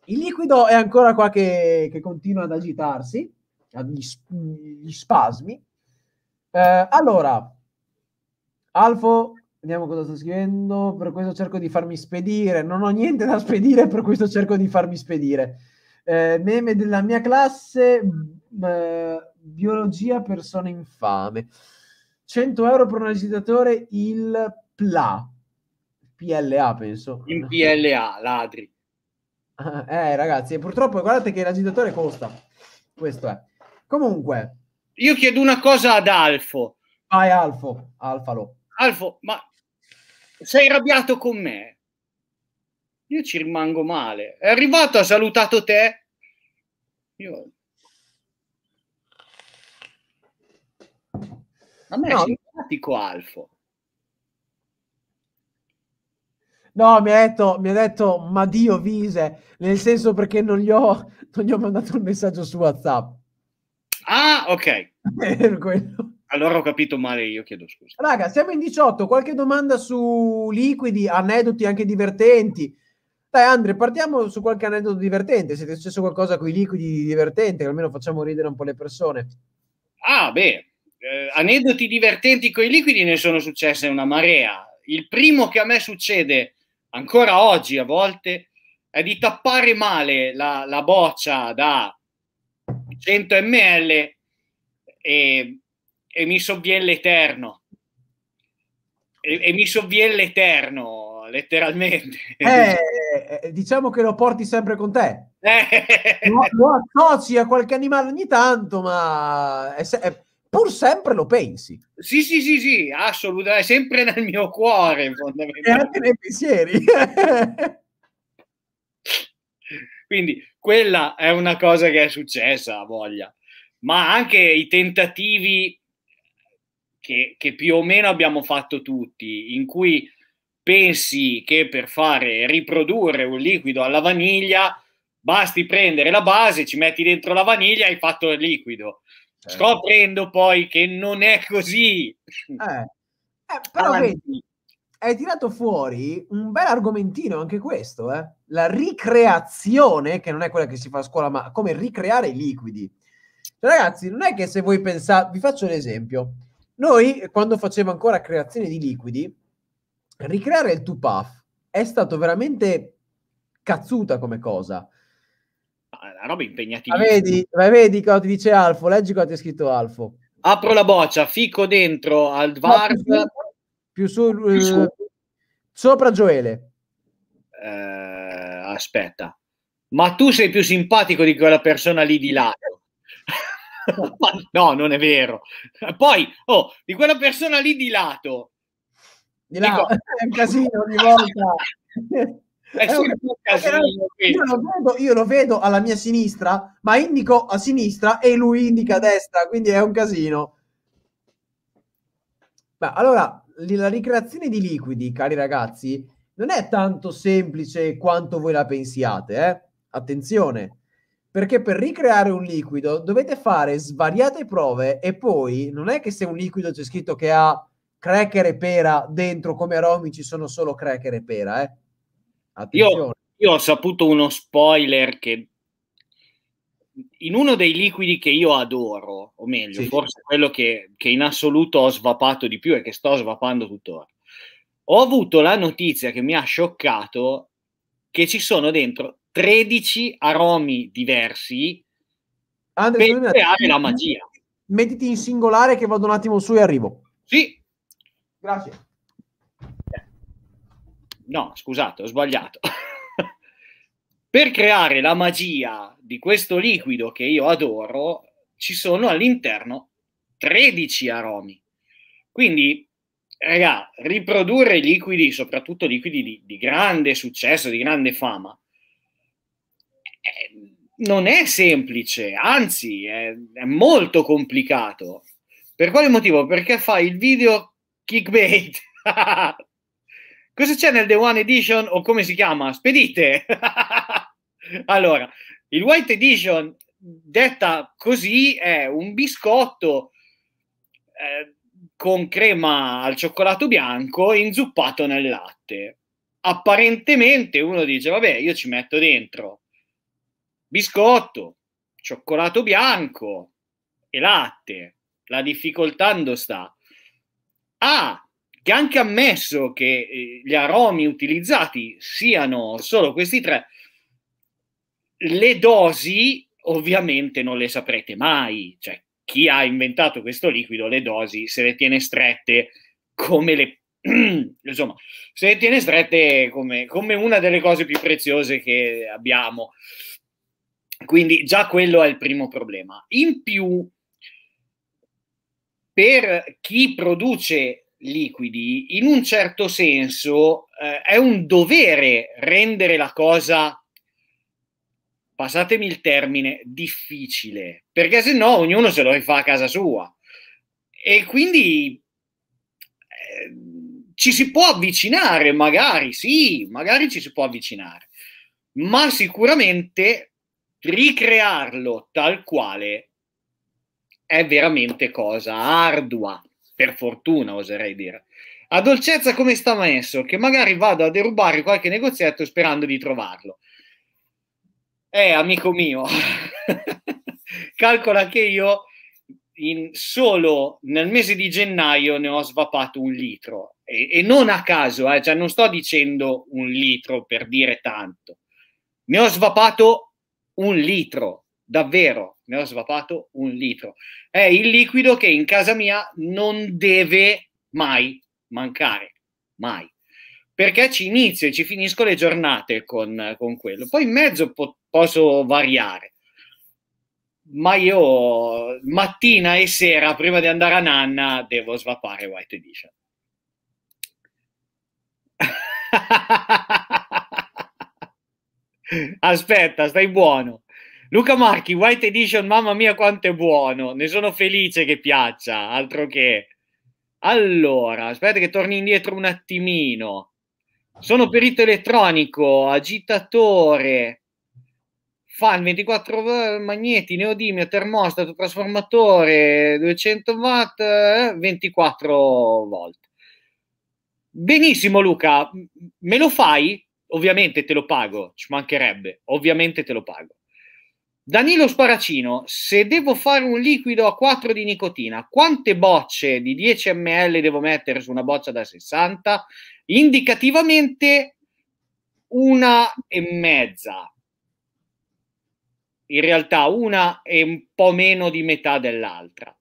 Speaker 1: il liquido è ancora qua che, che continua ad agitarsi, gli, gli spasmi. Eh, allora, Alfo, vediamo cosa sto scrivendo, per questo cerco di farmi spedire, non ho niente da spedire, per questo cerco di farmi spedire. Eh, meme della mia classe... Mh, mm, eh, biologia persona infame. 100 euro per un agitatore il PLA. PLA,
Speaker 2: penso. In PLA, ladri.
Speaker 1: Eh, eh ragazzi, purtroppo guardate che l'agitatore
Speaker 2: costa. Questo è. Comunque. Io chiedo una cosa ad Alfo. Vai, Alfo. Alfalo. Alfo, ma sei arrabbiato con me? Io ci rimango male. È arrivato, ha salutato te. Io A me no. è simpatico Alfo.
Speaker 1: No, mi ha detto, detto ma Dio vise, nel senso perché non gli, ho, non gli ho mandato un messaggio su WhatsApp.
Speaker 2: Ah, ok. *laughs* Allora ho capito male, io chiedo scusa.
Speaker 1: Raga, siamo in 18, qualche domanda su liquidi, aneddoti anche divertenti. Dai Andre, partiamo su qualche aneddoto divertente, se ti è successo qualcosa con i liquidi divertente, almeno facciamo ridere un po' le persone.
Speaker 2: Ah, beh, eh, aneddoti divertenti con i liquidi ne sono successe una marea. Il primo che a me succede ancora oggi a volte è di tappare male la, la boccia da 100 ml e, e mi sovviene l'eterno. E, e, mi sovviene l'eterno, letteralmente.
Speaker 1: Eh, eh, diciamo che lo porti sempre con te.
Speaker 2: Eh.
Speaker 3: Lo,
Speaker 1: lo associ a qualche animale ogni tanto, ma è, è pur sempre lo pensi.
Speaker 2: Sì, sì, sì, sì, assolutamente, è sempre nel mio cuore, *laughs* fondamentalmente. E anche nei pensieri. *laughs* Quindi quella è una cosa che è successa, a voglia. Ma anche i tentativi che, che più o meno abbiamo fatto tutti, in cui pensi che per fare riprodurre un liquido alla vaniglia basti prendere la base, ci metti dentro la vaniglia e hai fatto il liquido eh. scoprendo poi che non è così.
Speaker 1: Eh. eh, però Avanti. vedi, hai tirato fuori un bel argomentino anche questo, eh? la ricreazione, che non è quella che si fa a scuola, ma come ricreare i liquidi. Cioè, ragazzi, non è che se voi pensate, vi faccio un esempio. Noi, quando facevamo ancora creazione di liquidi, ricreare il Tupaf è stato veramente cazzuta come cosa
Speaker 2: la roba impegnativa. Ma vedi,
Speaker 1: ma vedi cosa ti dice Alfo, leggi cosa ti ha scritto Alfo.
Speaker 2: Apro la boccia, fico dentro al VAR.
Speaker 1: No, più su, più su, più su. Eh, sopra Gioele.
Speaker 2: Eh, aspetta. Ma tu sei più simpatico di quella persona lì di lato. *laughs* no, non è vero. Poi, oh, di quella persona lì di lato.
Speaker 1: Di là, Dico... *laughs* è un casino ogni volta. *laughs* Eh, eh io, lo vedo, io, lo vedo, alla mia sinistra, ma indico a sinistra e lui indica a destra, quindi è un casino. Beh, allora, la ricreazione di liquidi, cari ragazzi, non è tanto semplice quanto voi la pensiate, eh? Attenzione, perché per ricreare un liquido dovete fare svariate prove e poi non è che se un liquido c'è scritto che ha cracker e pera dentro come aromi ci sono solo cracker e pera, eh?
Speaker 2: Io, io, ho saputo uno spoiler che in uno dei liquidi che io adoro, o meglio, sì. forse quello che, che, in assoluto ho svapato di più e che sto svapando tuttora, ho avuto la notizia che mi ha scioccato che ci sono dentro 13 aromi diversi Andre, per creare la magia.
Speaker 1: Mettiti in singolare che vado un attimo su e
Speaker 2: arrivo. Sì. Grazie no, scusate, ho sbagliato. *laughs* per creare la magia di questo liquido che io adoro, ci sono all'interno 13 aromi. Quindi, raga, riprodurre liquidi, soprattutto liquidi di, di grande successo, di grande fama, eh, non è semplice, anzi è, è, molto complicato. Per quale motivo? Perché fai il video kickbait. *laughs* Cosa c'è nel The One Edition o come si chiama? Spedite! *laughs* allora, il White Edition, detta così, è un biscotto eh, con crema al cioccolato bianco inzuppato nel latte. Apparentemente uno dice, vabbè, io ci metto dentro biscotto, cioccolato bianco e latte. La difficoltà non sta. Ah, che anche ammesso che eh, gli aromi utilizzati siano solo questi tre, le dosi ovviamente non le saprete mai, cioè chi ha inventato questo liquido le dosi se le tiene strette come le *clears throat* insomma, se le tiene strette come, come, una delle cose più preziose che abbiamo. Quindi già quello è il primo problema. In più, per chi produce liquidi, in un certo senso eh, è un dovere rendere la cosa, passatemi il termine, difficile, perché se no ognuno se lo rifà a casa sua. E quindi eh, ci si può avvicinare, magari sì, magari ci si può avvicinare, ma sicuramente ricrearlo tal quale è veramente cosa ardua per fortuna oserei dire. A dolcezza come sta messo, che magari vado a derubare qualche negozietto sperando di trovarlo. Eh, amico mio, *laughs* calcola che io in, solo nel mese di gennaio ne ho svapato un litro e, e non a caso, eh, già cioè non sto dicendo un litro per dire tanto, ne ho svapato un litro davvero ne ho svapato un litro. È il liquido che in casa mia non deve mai mancare, mai. Perché ci inizio e ci finisco le giornate con, con quello. Poi in mezzo po- posso variare. Ma io mattina e sera, prima di andare a nanna, devo svapare White Edition. *laughs* Aspetta, stai buono. Luca Marchi, White Edition, mamma mia quanto è buono, ne sono felice che piaccia, altro che... Allora, aspetta che torni indietro un attimino. Sono perito elettronico, agitatore, fan 24 magneti, neodimio, termostato, trasformatore, 200 watt, 24 eh, volt. Benissimo Luca, me lo fai? Ovviamente te lo pago, ci mancherebbe, ovviamente te lo pago. Danilo Sparacino, se devo fare un liquido a 4 di nicotina, quante bocce di 10 ml devo mettere su una boccia da 60? Indicativamente una e mezza. In realtà una è un po' meno di metà dell'altra,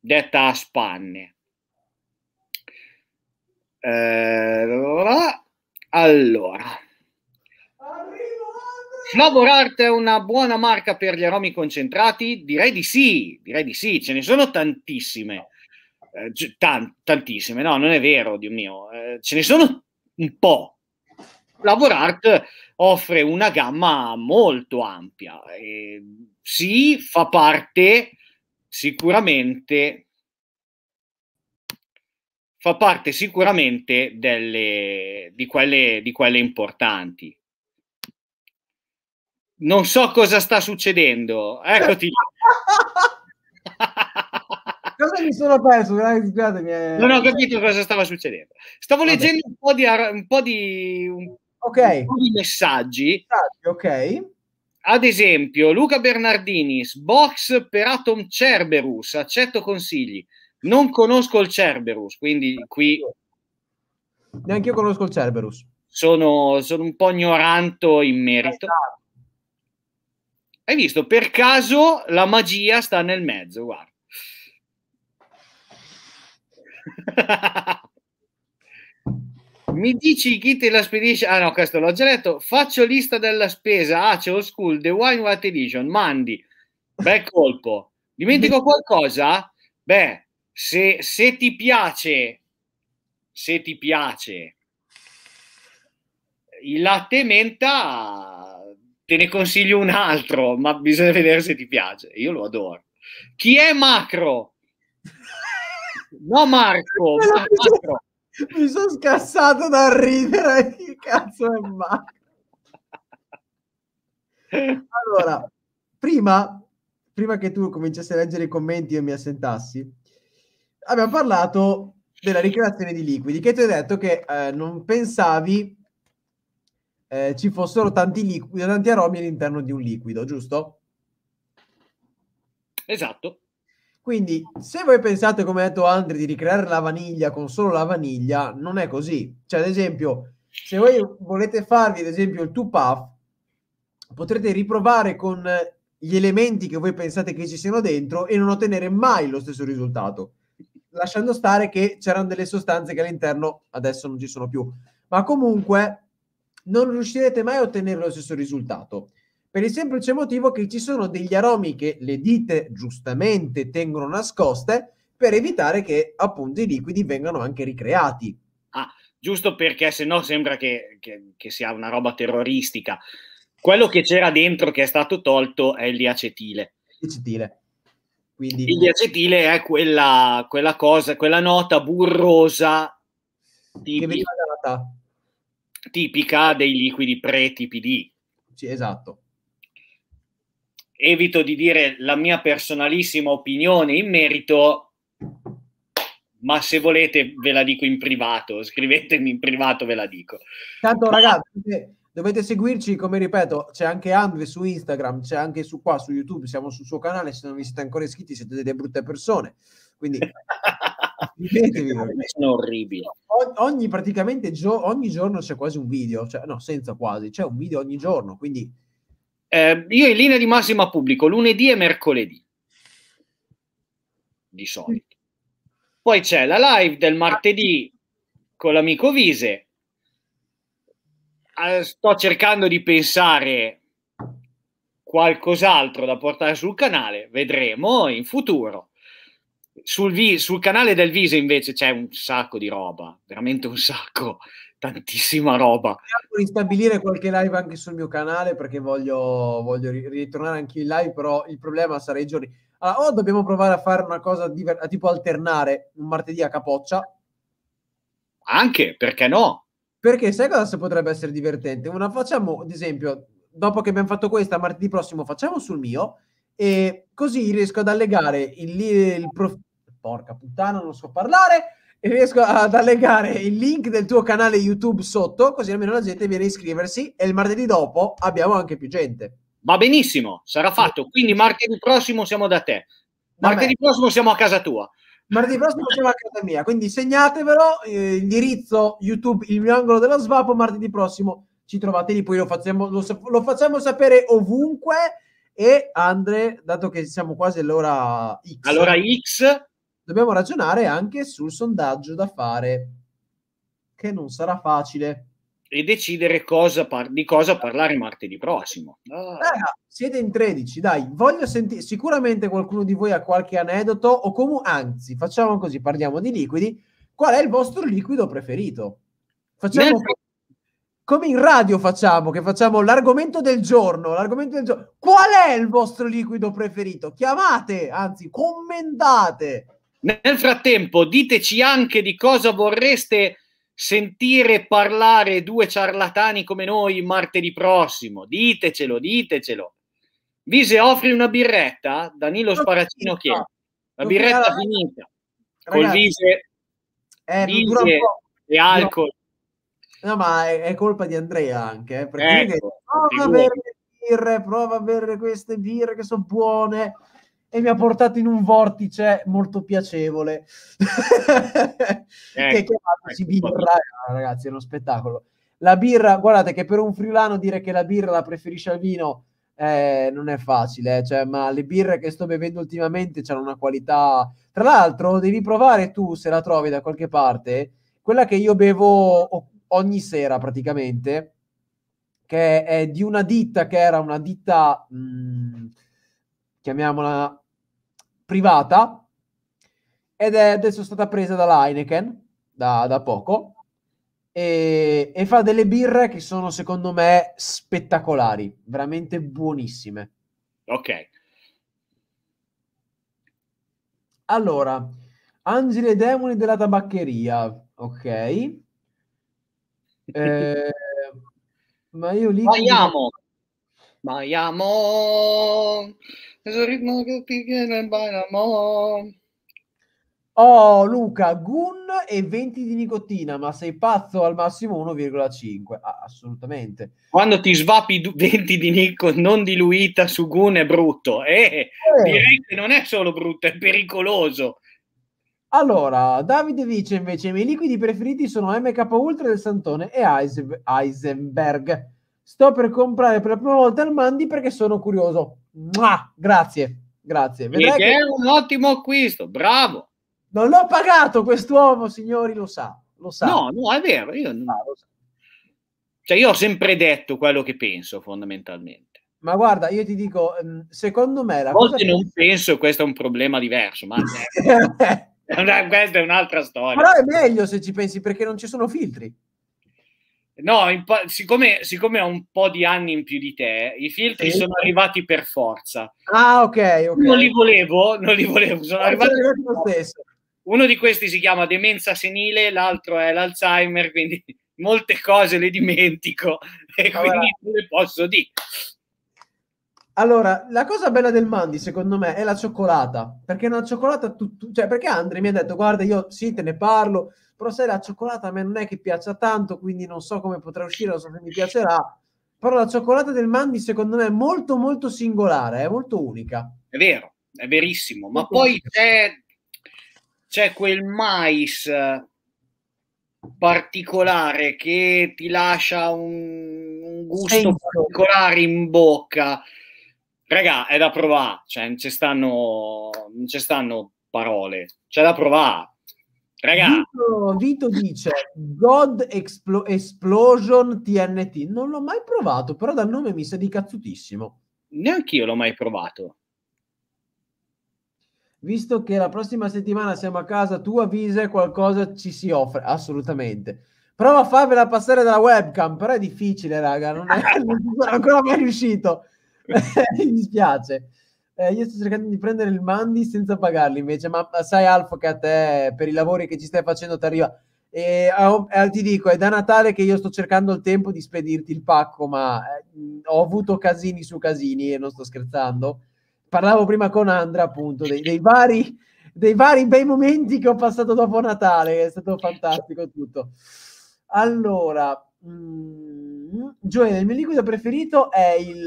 Speaker 2: detta a spanne. Eh, allora. Flavorart è una buona marca per gli aromi concentrati? Direi di sì, direi di sì, ce ne sono tantissime. Eh, tan- tantissime, no, non è vero, Dio mio, eh, ce ne sono un po'. Flavorart offre una gamma molto ampia. Eh, sì, fa parte sicuramente fa parte sicuramente delle, di, quelle, di quelle importanti non so cosa sta succedendo. Eccoti. *laughs* cosa mi sono perso? Scusatemi. Eh. Non ho capito cosa stava succedendo. Stavo Vabbè. leggendo un po' di, un po di, un, okay. un po di messaggi. Ok. Ad esempio, Luca Bernardini, box per Atom Cerberus, accetto consigli. Non conosco il Cerberus, quindi qui...
Speaker 1: Neanche io conosco il
Speaker 2: Cerberus. Sono, sono un po' ignorante in merito. Esatto hai visto? Per caso la magia sta nel mezzo, guarda. *laughs* Mi dici chi te la spedisce? Ah no, questo l'ho già letto. Faccio lista della spesa, Aceo ah, lo School, The Wine What Edition, mandi. Bel colpo. Dimentico qualcosa? Beh, se, se ti piace, se ti piace il latte menta te ne consiglio un altro, ma bisogna vedere se ti piace. Io lo adoro. Chi è Macro? No, Marco. *laughs* Macro.
Speaker 3: *laughs*
Speaker 1: Mi sono scassato da ridere. *laughs* Che cazzo è Macro? Allora, prima, prima che tu cominciassi a leggere i commenti e mi assentassi, abbiamo parlato della ricreazione di liquidi, che ti ho detto che eh, non pensavi eh, ci fossero tanti, liquidi, tanti aromi all'interno di un liquido, giusto? Esatto. Quindi, se voi pensate, come ha detto Andri, di ricreare la vaniglia con solo la vaniglia, non è così. Cioè, ad esempio, se voi volete farvi, ad esempio, il 2-puff, potrete riprovare con gli elementi che voi pensate che ci siano dentro e non ottenere mai lo stesso risultato. Lasciando stare che c'erano delle sostanze che all'interno adesso non ci sono più. Ma comunque non riuscirete mai a ottenere lo stesso risultato. Per il semplice motivo che ci sono degli aromi che le dite giustamente tengono nascoste per evitare che appunto i liquidi vengano anche ricreati.
Speaker 2: Ah, giusto perché se no sembra che, che, che sia una roba terroristica. Quello che c'era dentro che è stato tolto è il diacetile.
Speaker 1: Diacetile. Quindi... Il
Speaker 2: diacetile è quella, quella cosa, quella nota burrosa Di... che veniva data tipica dei liquidi pre-TPD. Sì, esatto. Evito di dire la mia personalissima opinione in merito, ma se volete ve la dico in privato, *laughs* scrivetemi in privato, ve la dico.
Speaker 1: Tanto ma... ragazzi, dovete seguirci, come ripeto, c'è anche Andre su Instagram, c'è anche su qua, su YouTube, siamo sul suo canale, se non vi siete ancora iscritti siete delle brutte persone. Quindi... *laughs* sono orribili. Ogni, praticamente gio- ogni giorno c'è quasi un video, cioè, no, senza quasi, c'è un video ogni giorno, quindi... Eh, io in linea
Speaker 2: di massima pubblico lunedì e mercoledì, di solito. Poi c'è la live del martedì con l'amico Vise. Eh, sto cercando di pensare qualcos'altro da portare sul canale, vedremo in futuro. Sul, vi- sul, canale del Viso invece c'è un sacco di roba, veramente un sacco, tantissima roba.
Speaker 1: Cerco di qualche live anche sul mio canale perché voglio, voglio ritornare anche in live, però il problema sarà i giorni. Allora, o dobbiamo provare a fare una cosa diver- tipo alternare un martedì a capoccia.
Speaker 2: Anche, perché no?
Speaker 1: Perché sai cosa potrebbe essere divertente? Una facciamo, ad esempio, dopo che abbiamo fatto questa, martedì prossimo facciamo sul mio e così riesco ad allegare il, il, il, porca puttana, non so parlare, e riesco ad allegare il link del tuo canale YouTube sotto, così almeno la gente viene a iscriversi e il martedì dopo abbiamo anche più gente.
Speaker 2: Va benissimo, sarà fatto. Quindi martedì prossimo siamo da te. Martedì da prossimo siamo a casa tua.
Speaker 1: Martedì prossimo siamo a casa mia, quindi segnatevelo eh, l'indirizzo YouTube, il mio angolo della svapo, martedì prossimo ci trovate lì, poi lo facciamo, lo, lo facciamo sapere ovunque e Andre, dato che siamo quasi all'ora X. Allora X, dobbiamo ragionare anche sul sondaggio da fare, che non sarà facile.
Speaker 2: E decidere cosa par- di cosa parlare martedì prossimo.
Speaker 3: Ah. Raga, eh,
Speaker 1: ah, siete in 13, dai, voglio sentire, sicuramente qualcuno di voi ha qualche aneddoto o comunque, anzi, facciamo così, parliamo di liquidi. Qual è il vostro liquido preferito? Facciamo... Nel come in radio facciamo, che facciamo l'argomento del giorno, l'argomento del giorno. Qual è il vostro liquido preferito? Chiamate, anzi, commentate
Speaker 2: nel frattempo, diteci anche di cosa vorreste sentire parlare due ciarlatani come noi martedì prossimo. Ditecelo, ditecelo. Vise offri una birretta? Danilo Sparacino chiede. La birretta finita. Col vise, eh, vise e alcol. No,
Speaker 1: ma è, è, colpa di Andrea anche. Eh, perché ecco, prova a bere le birre, prova a bere queste birre che sono buone e mi ha portato in un vortice molto piacevole. *laughs* Eh, che è chiamato ecco, birra, ragazzi, è uno spettacolo. La birra, guardate che per un friulano dire che la birra la preferisce al vino eh, non è facile, eh. cioè, ma le birre che sto bevendo ultimamente hanno una qualità. Tra l'altro, devi provare tu se la trovi da qualche parte, quella che io bevo ogni sera praticamente, che è di una ditta che era una ditta, mh, mm, chiamiamola privata ed è adesso stata presa dalla Heineken da, da poco e, e, fa delle birre che sono secondo me spettacolari, veramente buonissime. Ok. Allora, Angeli e Demoni della tabaccheria, ok. *laughs* Eh, ma io lì... Maiamo!
Speaker 2: Maiamo! il ritmo che ti viene bailamo.
Speaker 1: Oh Luca, Gun e 20 di nicotina, ma sei pazzo al massimo
Speaker 2: 1,5. Ah,
Speaker 1: assolutamente.
Speaker 2: Quando ti svapi 20 di nico non diluita su Gun è brutto. Eh, eh. Direi che non è solo brutto, è pericoloso.
Speaker 1: Allora, Davide dice invece: i miei liquidi preferiti sono MK Ultra del Santone e Eisenberg. Sto per comprare per la prima volta il Mandi perché sono curioso. Mua! Grazie, grazie. Vedrai Ed che... è
Speaker 2: un ottimo acquisto, bravo.
Speaker 1: Non l'ho pagato quest'uomo, signori, lo sa, lo sa. No, no, è vero, io non... Ah, lo so.
Speaker 2: Cioè, io ho sempre detto quello che penso, fondamentalmente.
Speaker 1: Ma guarda, io ti dico, mm, secondo me... La volte cosa non che...
Speaker 2: penso, questo è un problema diverso, ma... *laughs* *laughs*
Speaker 1: questa
Speaker 2: è un'altra storia. Però è
Speaker 1: meglio se ci pensi, perché non ci sono filtri.
Speaker 2: No, pa- siccome, siccome ho un po' di anni in più di te, i filtri sì. sono arrivati per forza. Ah, ok, ok. Non li volevo, non li volevo, sono ah, arrivati per lo stesso. Uno di questi si chiama demenza senile, l'altro è l'Alzheimer, quindi *laughs* molte cose le dimentico *laughs* e allora. quindi non le posso dire. Allora,
Speaker 1: la cosa bella del Mandi, secondo me, è la cioccolata. Perché una cioccolata, tu, cioè, perché Andre mi ha detto, guarda, io sì, te ne parlo, però sai la cioccolata a me non è che piaccia tanto, quindi non so come potrà uscire, non so se mi piacerà, però la cioccolata del Mandi secondo me è molto molto singolare, è molto unica.
Speaker 2: È vero, è verissimo, ma molto poi c'è, c'è quel mais particolare che ti lascia un, un gusto Senso. particolare in bocca. Raga, è da provare, cioè non ci stanno, non ci stanno parole, c'è da provare Raga.
Speaker 1: Vito, Vito dice God Explo- Explosion TNT. Non l'ho mai provato, però dal nome mi sa di cazzutissimo. Neanche io
Speaker 2: l'ho mai provato.
Speaker 1: Visto che la prossima settimana siamo a casa, tu avvisa e qualcosa ci si offre. Assolutamente. Prova a farvela passare dalla webcam, però è difficile, raga. Non, è, *laughs* non sono ancora mai riuscito. *laughs* mi dispiace eh, io sto cercando di prendere il mandi senza pagarli invece, ma, ma sai Alfa che a te per i lavori che ci stai facendo ti arriva. E, eh, ti dico, è da Natale che io sto cercando il tempo di spedirti il pacco, ma eh, ho avuto casini su casini e non sto scherzando. Parlavo prima con Andra appunto dei, dei vari dei vari bei momenti che ho passato dopo Natale, è stato fantastico tutto. Allora, mh, mm, Gioele, il mio liquido preferito è il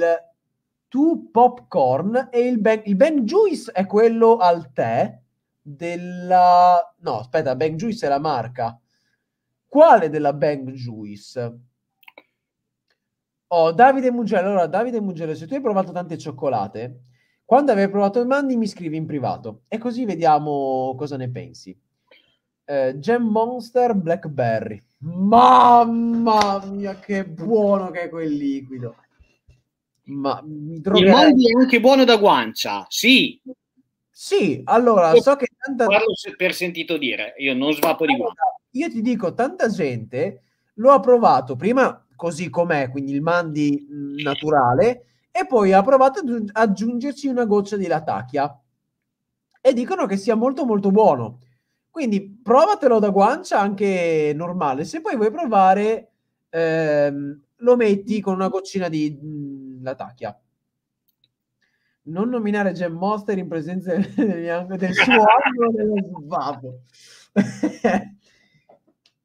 Speaker 1: tu Popcorn e il Ben, il ben Juice è quello al tè della... No, aspetta, Ben Juice è la marca. Quale della Ben Juice? Oh, Davide Mugello, allora Davide Mugello, se tu hai provato tante cioccolate, quando avevi provato il mandi mi scrivi in privato e così vediamo cosa ne pensi. Eh, Gem Monster Blackberry. Mamma mia, che buono che è quel liquido ma mi troverei... Il Mondi è anche buono da guancia,
Speaker 2: sì. Sì, allora so che tanta... Parlo per sentito dire, io non svapo di guancia.
Speaker 1: Io ti dico, tanta gente lo ha provato prima così com'è, quindi il Mandi mm, naturale, e poi ha provato ad aggiungerci una goccia di latacchia. E dicono che sia molto molto buono. Quindi provatelo da guancia anche normale. Se poi vuoi provare, ehm, lo metti con una goccina di mm, la Non nominare Gem Monster in presenza *laughs* del, del suo amico dello svapo.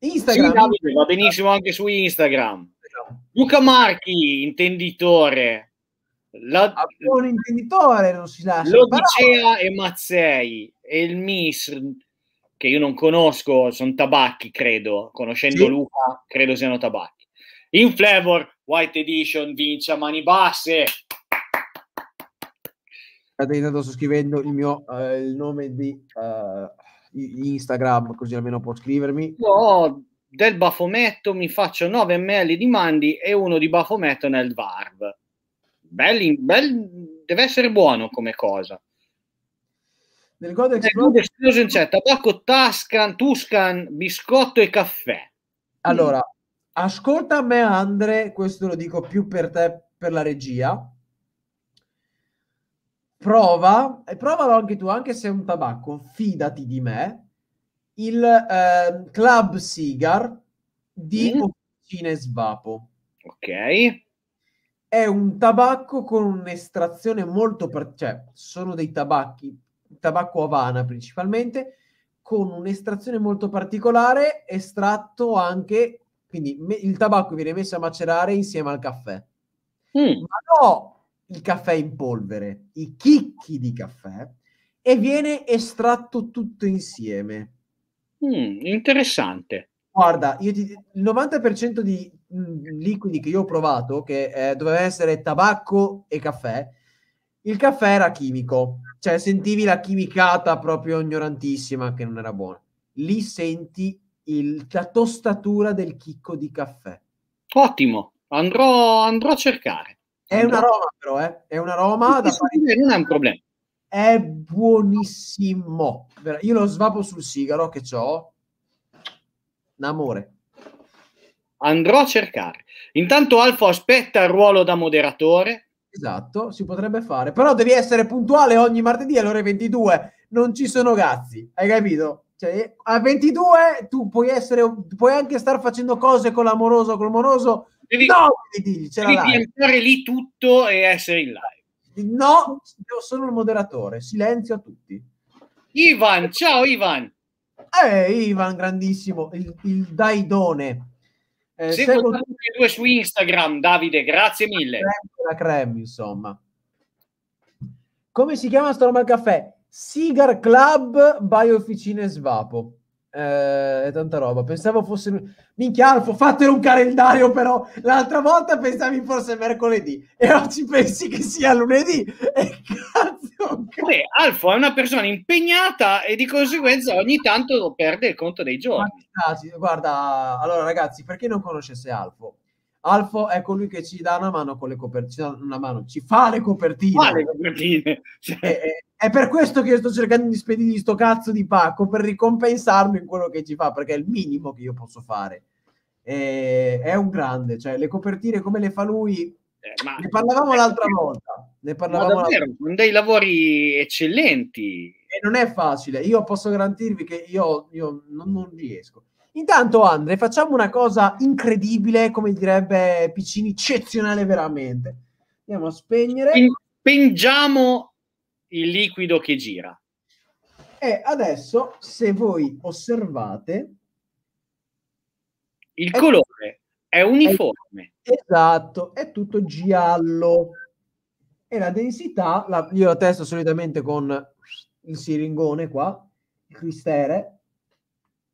Speaker 2: Instagram. Sì, Davide, va benissimo anche su Instagram. Esatto. Luca Marchi, intenditore. La... Ah, un
Speaker 1: intenditore, non si lascia. L'Odicea e
Speaker 2: Mazzei e il Miss, che io non conosco, sono tabacchi, credo. Conoscendo sì. Luca, credo siano tabacchi. In Flavor White Edition vince a mani basse.
Speaker 1: Intanto sto scrivendo il mio eh, il nome di uh,
Speaker 2: Instagram, così almeno può scrivermi. No, del Bafometto mi faccio 9 ml di mandi e uno di Bafometto nel VARV. Belli, bel, deve essere buono come cosa. Nel God Explosion c'è tabacco Tuscan, Tuscan, biscotto e caffè. Allora, ascolta
Speaker 1: a me Andre, questo lo dico più per te, per la regia, prova, e provalo anche tu, anche se è un tabacco, fidati di me, il eh, Club Cigar di mm. Officine Svapo. Ok. È un tabacco con un'estrazione molto... Per... cioè, sono dei tabacchi, tabacco avana principalmente, con un'estrazione molto particolare, estratto anche quindi me- il tabacco viene messo a macerare insieme al caffè. Mm. Ma no il caffè in polvere, i chicchi di caffè, e viene estratto tutto insieme. Mm, interessante. Guarda, io ti, il 90% di mh, mm, liquidi che io ho provato, che eh, doveva essere tabacco e caffè, il caffè era chimico, cioè sentivi la chimicata proprio ignorantissima che non era buona. Lì senti il, la tostatura del chicco di caffè.
Speaker 2: Ottimo, andrò, andrò a cercare.
Speaker 1: È andrò. una Roma però, eh? è un aroma. da fare. Non è un problema. È buonissimo. Io lo svapo sul
Speaker 2: sigaro che ho. Namore. Andrò a cercare. Intanto Alfo aspetta il ruolo da moderatore. Esatto, si potrebbe fare.
Speaker 1: Però devi essere puntuale ogni martedì alle ore 22. Non ci sono cazzi, hai capito? Cioè, a 22 tu puoi essere, puoi anche star facendo cose con l'amoroso, con l'amoroso. Devi, no, devi, devi andare lì tutto e essere in live. No, sono il moderatore. Silenzio a tutti. Ivan, ciao Ivan. Eh, Ivan, grandissimo, il, il Daidone. Eh, Seguo tutti
Speaker 2: e due su Instagram, Davide, grazie mille. La creme, insomma.
Speaker 1: Come si chiama sto al caffè? Sigar Club by Officine Svapo. Eh, tanta roba. Pensavo fosse. Minchia, Alfo, fatelo un calendario, però. L'altra volta pensavi fosse mercoledì e oggi pensi che sia lunedì. E
Speaker 2: cazzo. Beh, Alfo è una persona impegnata e di conseguenza ogni tanto perde il conto dei giorni. Guarda, guarda allora ragazzi, per
Speaker 1: chi non conoscesse Alfo, Alfo è colui che ci dà una mano con le copertine, una mano, ci fa le copertine. Fa le
Speaker 3: copertine. Cioè... E,
Speaker 1: è per questo che io sto cercando di spedirgli sto cazzo di pacco per ricompensarlo in quello che ci fa, perché è il minimo che io posso fare. E... è un grande, cioè le copertine come le fa lui.
Speaker 3: Eh, ma... Ne parlavamo eh, l'altra eh, volta.
Speaker 1: Ne parlavamo ma davvero, volta. con dei lavori eccellenti. E non è facile, io posso garantirvi che io, io non, non riesco. Intanto, Andre, facciamo una cosa incredibile, come direbbe Piccini, eccezionale veramente. Andiamo a spegnere.
Speaker 2: Spingiamo il liquido che gira.
Speaker 1: E adesso, se voi osservate...
Speaker 2: Il è colore
Speaker 1: è uniforme. È, esatto, è tutto giallo. E la densità, la, io la testo solitamente con il siringone qua, il cristere,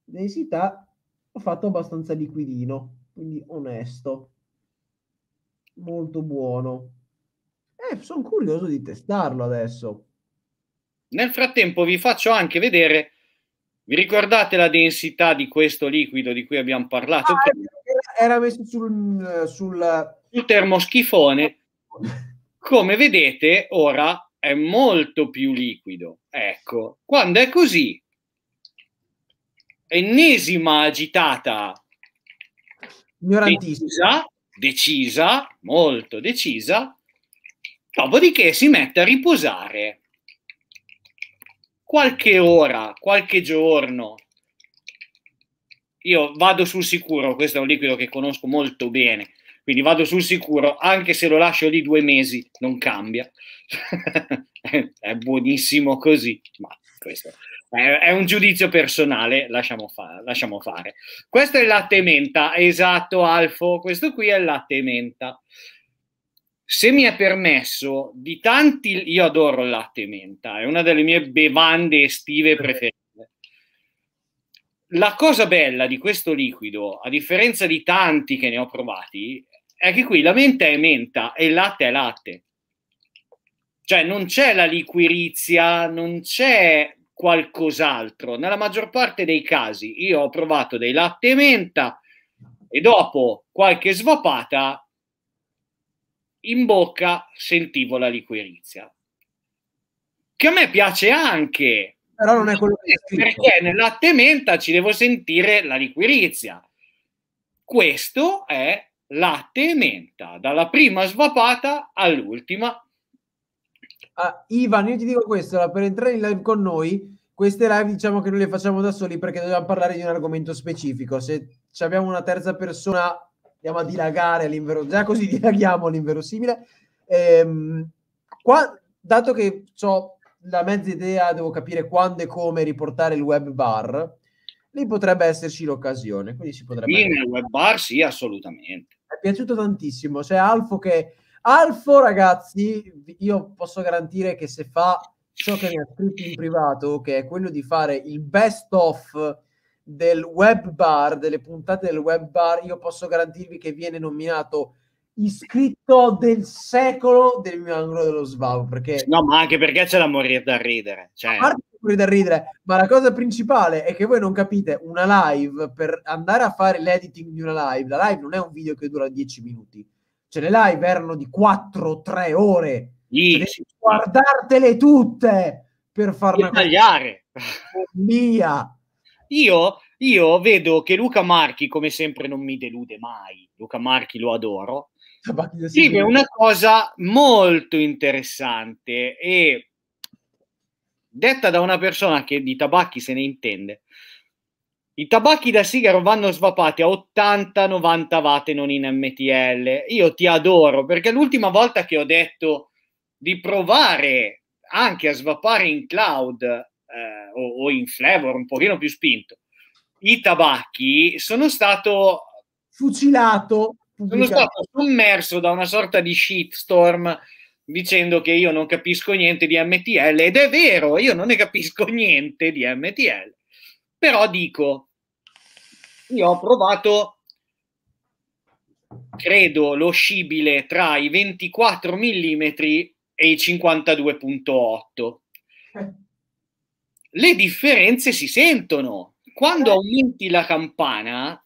Speaker 1: densità ho fatto abbastanza liquidino, quindi onesto, molto buono. Eh, sono curioso di testarlo adesso.
Speaker 2: Nel frattempo vi faccio anche vedere, vi ricordate la densità di questo liquido di cui abbiamo parlato? Ah, era, era, messo sul, sul... sul termoschifone. Come vedete ora è molto più liquido. Ecco, quando è così, ennesima agitata decisa, decisa, molto decisa, dopodiché si mette a riposare qualche ora, qualche giorno, io vado sul sicuro, questo è un liquido che conosco molto bene, quindi vado sul sicuro, anche se lo lascio lì due mesi non cambia, *laughs* è buonissimo così, ma questo è, un giudizio personale, lasciamo, fa- lasciamo, fare. Questo è il latte menta, esatto Alfo, questo qui è il latte menta se mi è permesso, di tanti, io adoro il latte menta, è una delle mie bevande estive preferite. La cosa bella di questo liquido, a differenza di tanti che ne ho provati, è che qui la menta è menta e il latte è latte. Cioè non c'è la liquirizia, non c'è qualcos'altro. Nella maggior parte dei casi io ho provato dei latte menta e dopo qualche svapata in bocca sentivo la liquirizia. Che a me piace anche. Però non è quello
Speaker 3: che Perché
Speaker 2: nel latte menta ci devo sentire la liquirizia. Questo è latte e menta, dalla prima svapata all'ultima.
Speaker 1: Ah, Ivan, io ti dico questo, per entrare in live con noi, queste live diciamo che noi le facciamo da soli perché dobbiamo parlare di un argomento specifico. Se abbiamo una terza persona andiamo a dilagare l'invero, già così *laughs* dilaghiamo l'inverosimile. Ehm, qua, dato che ho la mezza idea, devo capire quando e come riportare il web bar,
Speaker 2: lì potrebbe esserci
Speaker 1: l'occasione. Quindi si potrebbe... Sì, nel
Speaker 2: web bar sì, assolutamente.
Speaker 1: Mi è piaciuto tantissimo. C'è Alfo che... Alfo, ragazzi, io posso garantire che se fa ciò che mi ha scritto in privato, che è quello di fare il best of del web bar, delle puntate del web bar, io posso garantirvi che viene nominato iscritto del secolo del mio angolo dello svavo. Perché... No,
Speaker 2: ma anche perché c'è da morire da ridere. Cioè... A parte
Speaker 1: morire da ridere, ma la cosa principale è che voi non capite, una live, per andare a fare l'editing di una live, la live non è un video che dura 10 minuti. Cioè le live erano di 4-3 ore. Cioè, guardartele tutte per farla
Speaker 2: tagliare.
Speaker 1: Follia.
Speaker 2: Io, io vedo che Luca Marchi, come sempre, non mi delude mai. Luca Marchi lo adoro. Scrive una cosa molto interessante e detta da una persona che di tabacchi se ne intende. I tabacchi da sigaro vanno svapati a 80-90 watt non in MTL. Io ti adoro perché l'ultima volta che ho detto di provare anche a svapare in cloud eh, o, o, in flavor un pochino più spinto, i tabacchi sono stato fucilato,
Speaker 3: sono stato
Speaker 2: sommerso da una sorta di shitstorm dicendo che io non capisco niente di MTL ed è vero, io non ne capisco niente di MTL, però dico, io ho provato credo lo scibile tra i 24 mm e i 52.8 le differenze si sentono. Quando eh. aumenti la campana,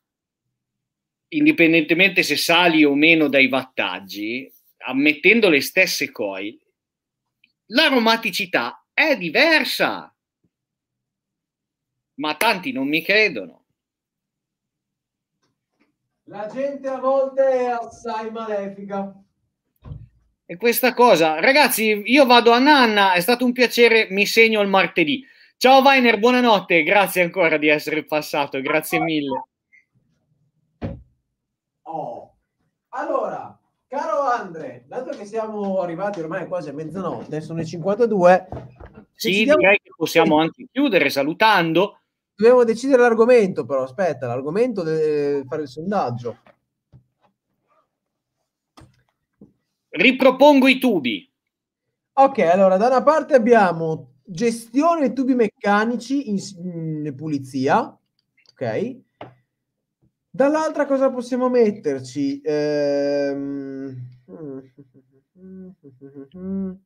Speaker 2: indipendentemente se sali o meno dai vattaggi, ammettendo le stesse coil, l'aromaticità è diversa. Ma tanti non mi credono.
Speaker 1: La gente a volte è assai malefica.
Speaker 2: E questa cosa, ragazzi, io vado a Nanna, è stato un piacere, mi segno il martedì. Ciao Weiner, buonanotte, grazie ancora di essere passato, grazie mille.
Speaker 1: Oh. Allora, caro Andre, dato che siamo arrivati ormai quasi a mezzanotte, sono le 52. Sì, diamo... direi che possiamo anche chiudere salutando. Dobbiamo decidere l'argomento però, aspetta, l'argomento deve fare il sondaggio.
Speaker 2: Ripropongo i tubi.
Speaker 1: Ok, allora da una parte abbiamo gestione dei tubi meccanici in, in pulizia, ok? Dall'altra cosa possiamo metterci?
Speaker 2: Ehm... *laughs*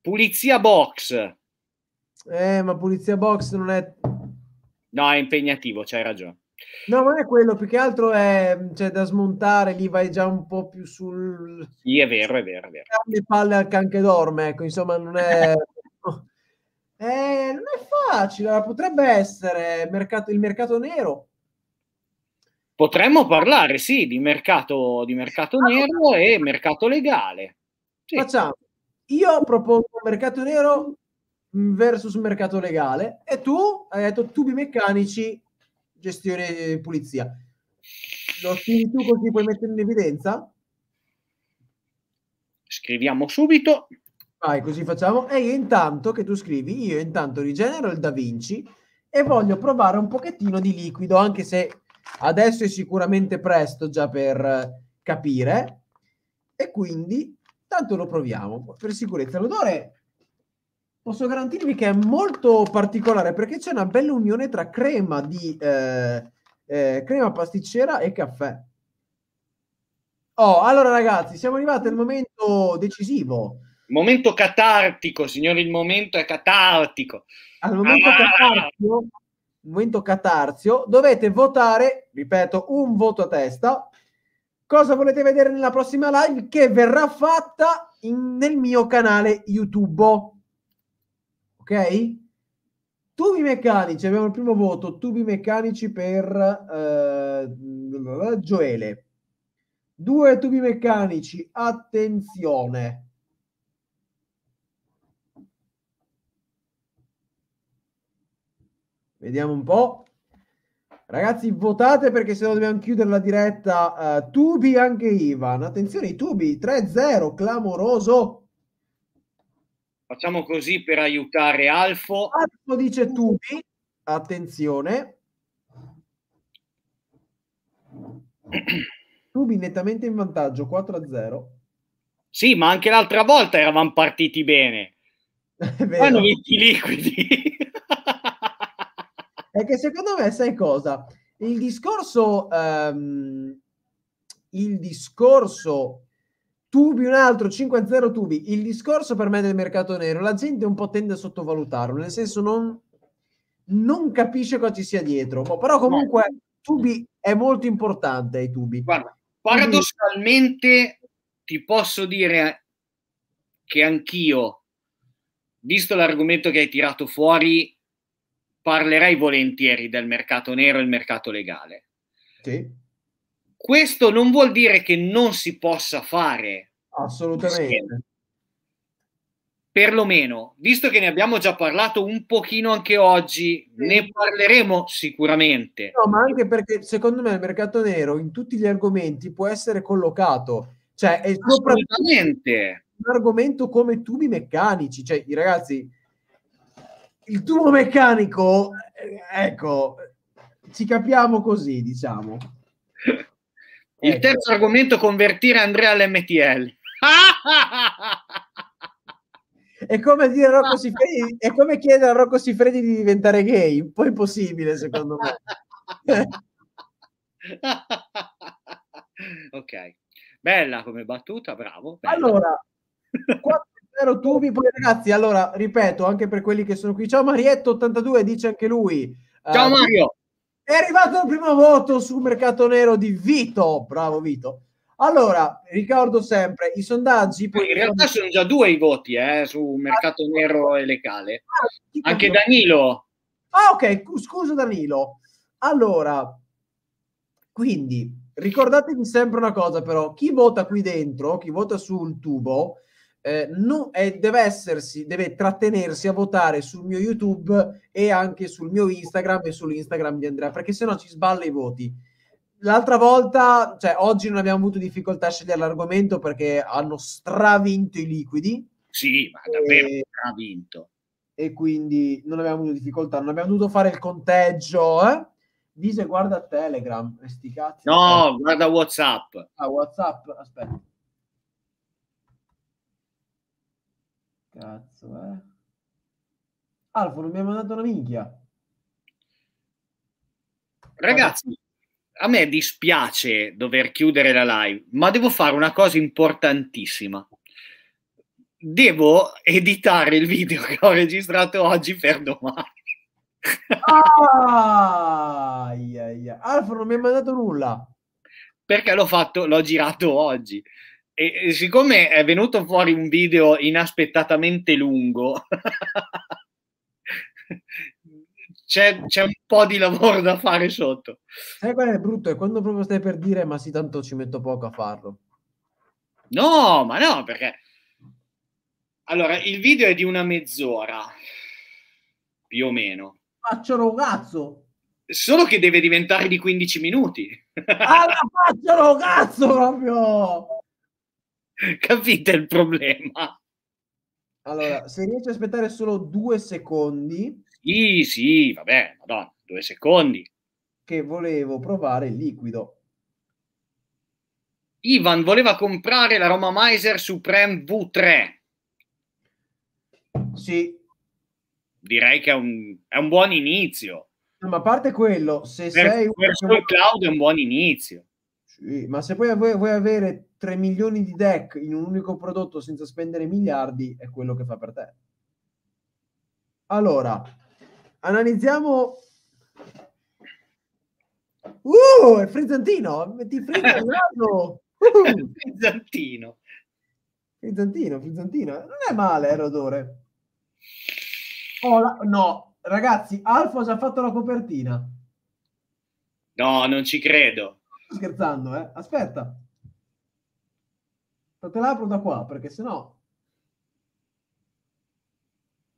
Speaker 2: Pulizia box.
Speaker 1: Eh, ma pulizia box non è...
Speaker 2: No, è impegnativo, c'hai ragione.
Speaker 1: No, ma è quello, più che altro è cioè, da smontare, lì vai già un po' più sul...
Speaker 2: Sì, è vero, è vero, è vero.
Speaker 1: Le palle al canche dorme, ecco, insomma, non è... *laughs* Eh, non è facile, potrebbe essere mercato, il mercato nero.
Speaker 2: Potremmo parlare, sì, di mercato, di mercato nero no. e mercato legale. Sì. Facciamo. Io propongo
Speaker 1: mercato nero versus mercato legale e tu hai detto tubi meccanici, gestione pulizia. Lo scrivi tu così puoi mettere in evidenza? Scriviamo subito. Vai, così facciamo. E io intanto che tu scrivi, io intanto rigenero il Da Vinci e voglio provare un pochettino di liquido, anche se adesso è sicuramente presto già per eh, capire. E quindi tanto lo proviamo. Per sicurezza, l'odore posso garantirvi che è molto particolare perché c'è una bella unione tra crema di eh, eh, crema pasticcera e caffè. Oh, allora ragazzi, siamo arrivati al momento decisivo
Speaker 2: Momento catartico, signori, il momento è catartico. Al momento, ah, catartico,
Speaker 1: momento catarzio, dovete votare, ripeto, un voto a testa. Cosa volete vedere nella prossima live che verrà fatta in, nel mio canale YouTube? Ok? Tubi meccanici, abbiamo il primo voto, tubi meccanici per uh, eh, Gioele. Due tubi meccanici, attenzione Vediamo un po'. Ragazzi, votate perché se no dobbiamo chiudere la diretta. Uh, tubi anche Ivan. Attenzione, i tubi 3-0, clamoroso. Facciamo
Speaker 2: così per aiutare Alfo.
Speaker 1: Alfo dice tubi. Attenzione. *clears throat* tubi nettamente in
Speaker 2: vantaggio, 4-0. Sì, ma anche l'altra volta eravamo partiti bene. *laughs* È vero. Hanno vinto i liquidi
Speaker 3: è che secondo
Speaker 1: me, sai cosa? Il discorso, um, il discorso tubi un altro 5-0 tubi il discorso per me del mercato nero la gente un po' tende a sottovalutarlo nel senso non, non capisce cosa ci sia dietro boh, però comunque no. tubi è molto importante ai tubi guarda
Speaker 2: paradossalmente ti posso dire che anch'io visto l'argomento che hai tirato fuori parlerei volentieri del mercato nero e il mercato legale. Sì. Questo non vuol dire che non si possa fare. Assolutamente. Perlomeno, visto che ne abbiamo già parlato un pochino anche oggi, sì. ne parleremo sicuramente.
Speaker 1: No, ma anche perché secondo me il mercato nero in tutti gli argomenti può essere collocato. Cioè, è soprattutto
Speaker 3: un
Speaker 1: argomento come tubi meccanici. Cioè, i ragazzi, il tubo meccanico, eh, ecco, ci capiamo così, diciamo. Il ecco. terzo argomento,
Speaker 2: convertire Andrea all'MTL. *laughs*
Speaker 1: È come, dire Rocco *laughs* Siffredi, è come chiedere a Rocco Siffredi di diventare gay, un po' impossibile secondo me. *laughs*
Speaker 2: ok, bella come battuta, bravo. Bella. Allora,
Speaker 1: quattro Zero tubi, poi ragazzi, allora ripeto anche per quelli che sono qui. Ciao Marietto82, dice anche lui.
Speaker 2: Eh, Ciao uh, Mario.
Speaker 1: È arrivato il primo voto sul mercato nero di Vito. Bravo Vito.
Speaker 2: Allora, ricordo sempre, i sondaggi... Poi, in realtà sono già due i voti eh, su mercato ah, nero e legale. Ah, Anche Danilo.
Speaker 1: Ah, ok, scusa Danilo. Allora, quindi, ricordatevi sempre una cosa però, chi vota qui dentro, chi vota sul tubo, eh, no, eh, deve essersi, deve trattenersi a votare sul mio YouTube e anche sul mio Instagram e sull'Instagram di Andrea, perché sennò ci sballa i voti. L'altra volta, cioè oggi non abbiamo avuto difficoltà a scegliere l'argomento perché hanno stravinto i liquidi. Sì, ma davvero e...
Speaker 2: stravinto.
Speaker 1: E quindi non abbiamo avuto difficoltà, non abbiamo dovuto fare il conteggio, eh? Dice guarda Telegram, sti cazzi. No,
Speaker 2: guarda WhatsApp.
Speaker 1: Ah, WhatsApp, aspetta.
Speaker 2: Cazzo, eh.
Speaker 1: Alfo, non mi ha mandato una minchia.
Speaker 2: Ragazzi, a me dispiace dover chiudere la live, ma devo fare una cosa importantissima. Devo editare il video che ho registrato oggi per domani.
Speaker 3: ah,
Speaker 1: ia, non mi ha mandato nulla.
Speaker 2: Perché l'ho fatto, l'ho girato oggi. E, e siccome è venuto fuori un video inaspettatamente lungo, *laughs* c'è, c'è, un po' di lavoro da fare sotto.
Speaker 1: Sai qual è brutto? È quando proprio stai per dire, ma sì, tanto ci metto poco a farlo.
Speaker 2: No, ma no, perché... Allora, il video è di una mezz'ora, più o meno. Facciano
Speaker 1: un cazzo!
Speaker 2: Solo che deve diventare di 15 minuti. Ah,
Speaker 1: ma facciano un cazzo proprio!
Speaker 2: *laughs* Capite il problema?
Speaker 1: Allora, se riesci a aspettare solo due secondi...
Speaker 2: Sì, sì, bene madonna, due secondi. Che volevo provare il liquido. Ivan voleva comprare la Roma Meiser Supreme V3. Sì. Direi che è un, è un buon inizio. Ma a parte quello, se per, sei... Per Cloud è un buon inizio
Speaker 1: ma se poi vuoi, vuoi avere 3 milioni di deck in un unico prodotto senza spendere miliardi, è quello che fa per te. Allora, analizziamo... Uh, è frizzantino! Metti frizzantino! *laughs*
Speaker 2: frizzantino!
Speaker 1: Frizzantino, frizzantino. Non è male, eh, l'odore. Oh, la... No, ragazzi, Alfa ha già fatto la copertina.
Speaker 2: No, non ci credo
Speaker 1: scherzando, eh. Aspetta.
Speaker 2: Te l'apro da qua, perché sennò...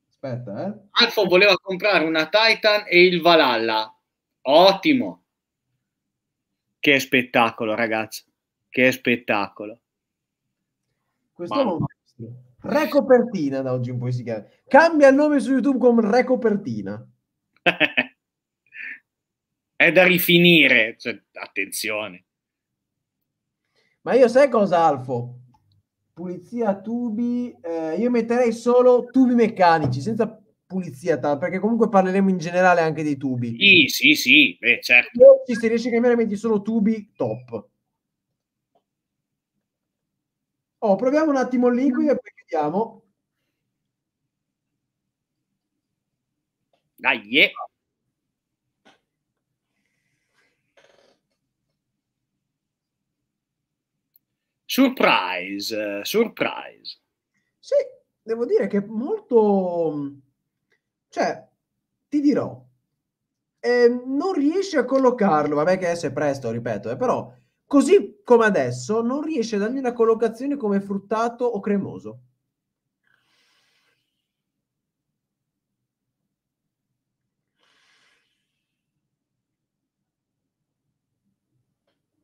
Speaker 2: Aspetta, eh. Alfo voleva comprare una Titan e il Valhalla. Ottimo. Che spettacolo, ragazzi. Che spettacolo.
Speaker 1: Questo non... Re Copertina da oggi in poi si chiama. Cambia il nome su YouTube come Re Copertina. *laughs*
Speaker 2: è da rifinire. Cioè, attenzione.
Speaker 1: Ma io sai cosa, Alfo? Pulizia tubi, eh, io metterei solo tubi meccanici, senza pulizia, tanto, perché comunque parleremo in generale anche dei tubi.
Speaker 3: Sì, sì, sì, beh, certo.
Speaker 1: Se riesci a cambiare metti solo tubi, top. Oh, proviamo un attimo il liquido e poi vediamo.
Speaker 3: Dai, yeah.
Speaker 2: Surprise, surprise.
Speaker 1: Sì, devo dire che molto... Cioè, ti dirò, eh, non riesce a collocarlo, vabbè che adesso è presto, ripeto, eh, però così come adesso non riesce a dargli una collocazione come fruttato o cremoso.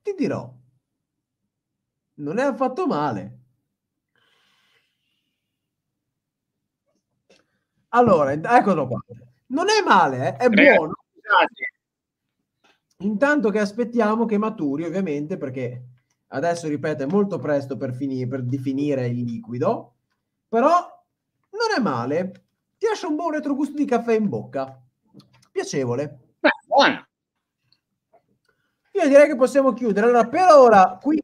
Speaker 1: Ti dirò, non è affatto male. Allora, eccolo qua. Non è male, eh? è buono. Grazie. Intanto che aspettiamo che maturi, ovviamente, perché adesso, ripeto, è molto presto per, finire, per definire il liquido, però non è male. Ti lascia un buon retrogusto di caffè in bocca. Piacevole. Beh, buona. Io direi che possiamo chiudere. Allora, per ora, qui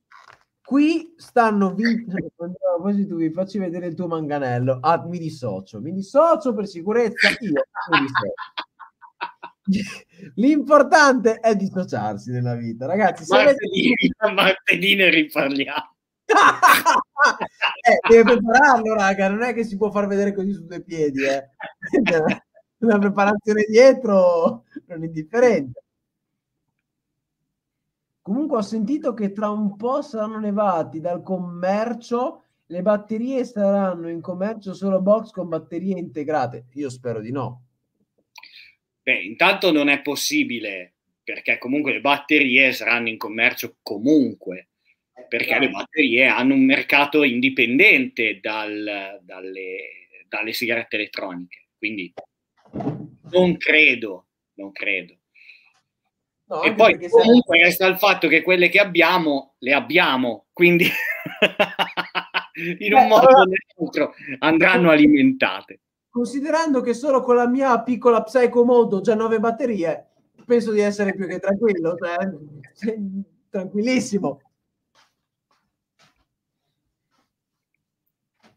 Speaker 1: Qui stanno vincendo. Cioè, *laughs* poi tu vi facci vedere il tuo manganello. Ah, mi dissocio, mi dissocio per sicurezza. Io mi dissocio. *laughs* L'importante è dissociarsi nella vita, ragazzi. Martedì,
Speaker 3: avete... *laughs* martedì ne riparliamo.
Speaker 1: eh, deve prepararlo, raga. Non è che si può far vedere così su due piedi. Eh. La preparazione dietro non è indifferente. Comunque ho sentito che tra un po' saranno levati dal commercio, le batterie saranno in commercio solo box con batterie integrate. Io spero di no.
Speaker 2: Beh, intanto non è possibile, perché comunque le batterie saranno in commercio comunque, eh, perché le batterie hanno un mercato indipendente dal, dalle, dalle sigarette elettroniche. Quindi non credo, non credo. No, e poi comunque sei... resta il fatto che quelle che abbiamo le abbiamo, quindi *laughs* in un modo allora... o nell'altro andranno alimentate.
Speaker 1: Considerando che solo con la mia piccola Psycho Mode ho già nove batterie, penso di essere più che tranquillo, cioè, tranquillissimo.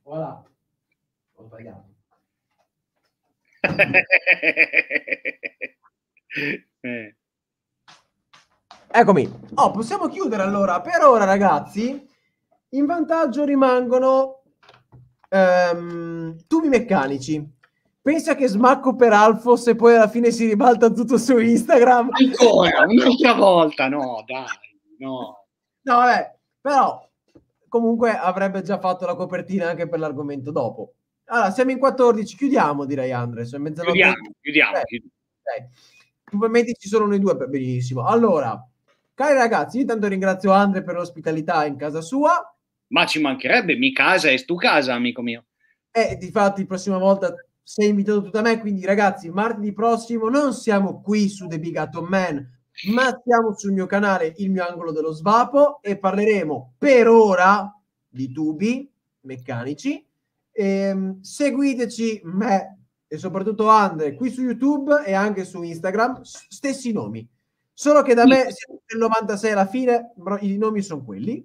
Speaker 3: Voilà, ho sbagliato. *laughs* eh.
Speaker 1: Eccomi. Oh, possiamo chiudere allora. Per ora, ragazzi, in vantaggio rimangono um, tubi meccanici. Pensa che smacco per Alfo se poi alla fine si ribalta tutto su Instagram. Ancora, un'altra
Speaker 2: volta, no, dai, no. No,
Speaker 1: vabbè, però comunque avrebbe già fatto la copertina anche per l'argomento dopo. Allora, siamo in 14, chiudiamo direi Andres. sono in Chiudiamo, chiudiamo. Probabilmente ci sono noi due,
Speaker 2: benissimo.
Speaker 1: Allora, Cari ragazzi, io intanto ringrazio Andre per l'ospitalità in casa sua.
Speaker 2: Ma ci mancherebbe, mi casa è tu casa, amico mio.
Speaker 1: E eh, la prossima volta sei invitato tu da me, quindi ragazzi, martedì prossimo non siamo qui su The Big Atom Man, ma siamo sul mio canale, il mio angolo dello svapo, e parleremo per ora di tubi meccanici. Ehm, seguiteci me e soprattutto Andre qui su YouTube e anche su Instagram, stessi nomi. Solo che da me, nel 96 alla fine, i nomi sono quelli.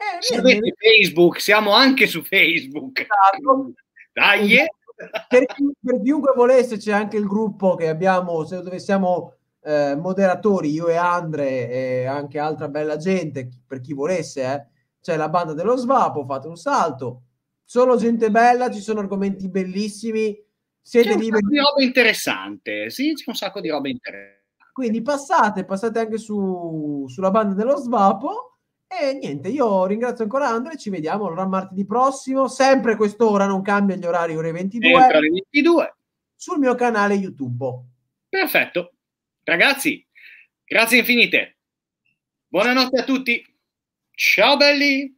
Speaker 2: Eh, Sapete Facebook, siamo anche su Facebook. Esatto. *laughs*
Speaker 1: Dai! Eh. Per, per, chiunque volesse c'è anche il gruppo che abbiamo, dove siamo eh, moderatori, io e Andre e anche altra bella gente, per chi volesse, eh. c'è la banda dello svapo, fate un salto. Solo gente bella, ci sono argomenti bellissimi. Siete liberi. C'è un liberi. sacco di
Speaker 2: roba interessante, sì, c'è un sacco di roba interessante.
Speaker 1: Quindi passate, passate anche su, sulla banda dello svapo. E niente, io ringrazio ancora Andre, ci vediamo allora martedì prossimo, sempre quest'ora, non cambia gli orari, ore 22. Sempre 22. Sul mio canale YouTube.
Speaker 2: Perfetto.
Speaker 3: Ragazzi, grazie infinite. Buonanotte a tutti. Ciao belli.